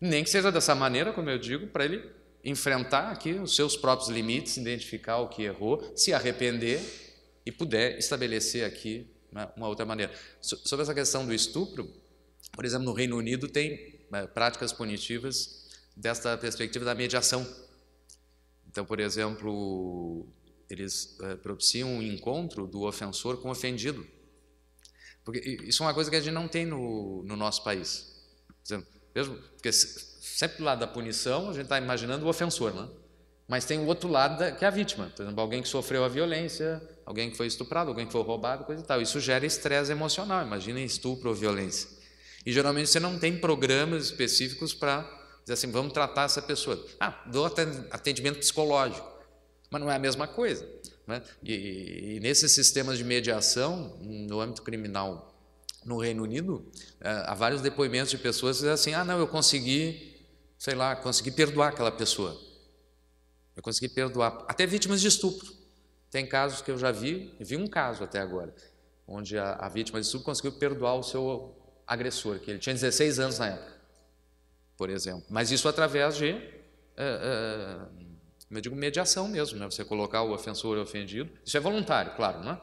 Nem que seja dessa maneira, como eu digo, para ele enfrentar aqui os seus próprios limites, identificar o que errou, se arrepender e puder estabelecer aqui né, uma outra maneira. Sobre essa questão do estupro, por exemplo, no Reino Unido tem né, práticas punitivas desta perspectiva da mediação. Então, por exemplo, eles eh, propiciam um encontro do ofensor com o ofendido porque isso é uma coisa que a gente não tem no, no nosso país. mesmo, porque sempre do lado da punição, a gente está imaginando o ofensor, né? mas tem o outro lado que é a vítima. Por exemplo, alguém que sofreu a violência, alguém que foi estuprado, alguém que foi roubado, coisa e tal. Isso gera estresse emocional. Imagina estupro ou violência. E geralmente você não tem programas específicos para dizer assim, vamos tratar essa pessoa. Ah, dou atendimento psicológico. Mas não é a mesma coisa. Né? E, e nesses sistemas de mediação, no âmbito criminal no Reino Unido, eh, há vários depoimentos de pessoas que dizem assim: ah, não, eu consegui, sei lá, consegui perdoar aquela pessoa. Eu consegui perdoar. Até vítimas de estupro. Tem casos que eu já vi, vi um caso até agora, onde a, a vítima de estupro conseguiu perdoar o seu agressor, que ele tinha 16 anos na época, por exemplo. Mas isso através de eh, eh, eu digo mediação mesmo, né? você colocar o ofensor e o ofendido, isso é voluntário, claro, não é?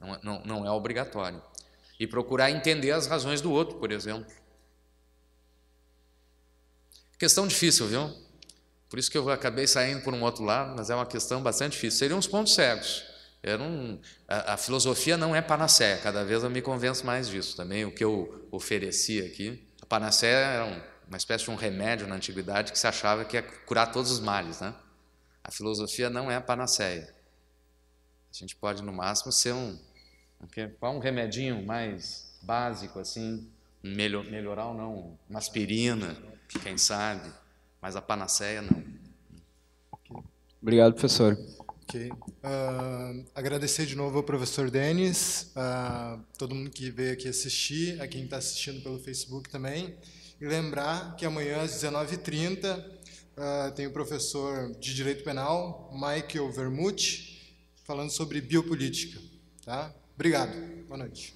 Não, é, não, não é obrigatório. E procurar entender as razões do outro, por exemplo. Questão difícil, viu? Por isso que eu acabei saindo por um outro lado, mas é uma questão bastante difícil. Seriam os pontos cegos. Um, a, a, filosofia não é panacéia. cada vez eu me convenço mais disso também. O que eu ofereci aqui, a panacéia era um, uma espécie de um remédio na antiguidade que se achava que ia curar todos os males, né? A filosofia não é a panaceia. A gente pode, no máximo, ser um, um remedinho mais básico, assim, um melhorar ou não, uma aspirina, quem sabe, mas a panaceia não. Obrigado, professor. Ok. Uh, agradecer de novo ao professor Denis, uh, todo mundo que veio aqui assistir, a quem está assistindo pelo Facebook também, e lembrar que amanhã às 19h30 Uh, tem o professor de Direito Penal, Michael Vermuth, falando sobre biopolítica. Tá? Obrigado. Boa noite.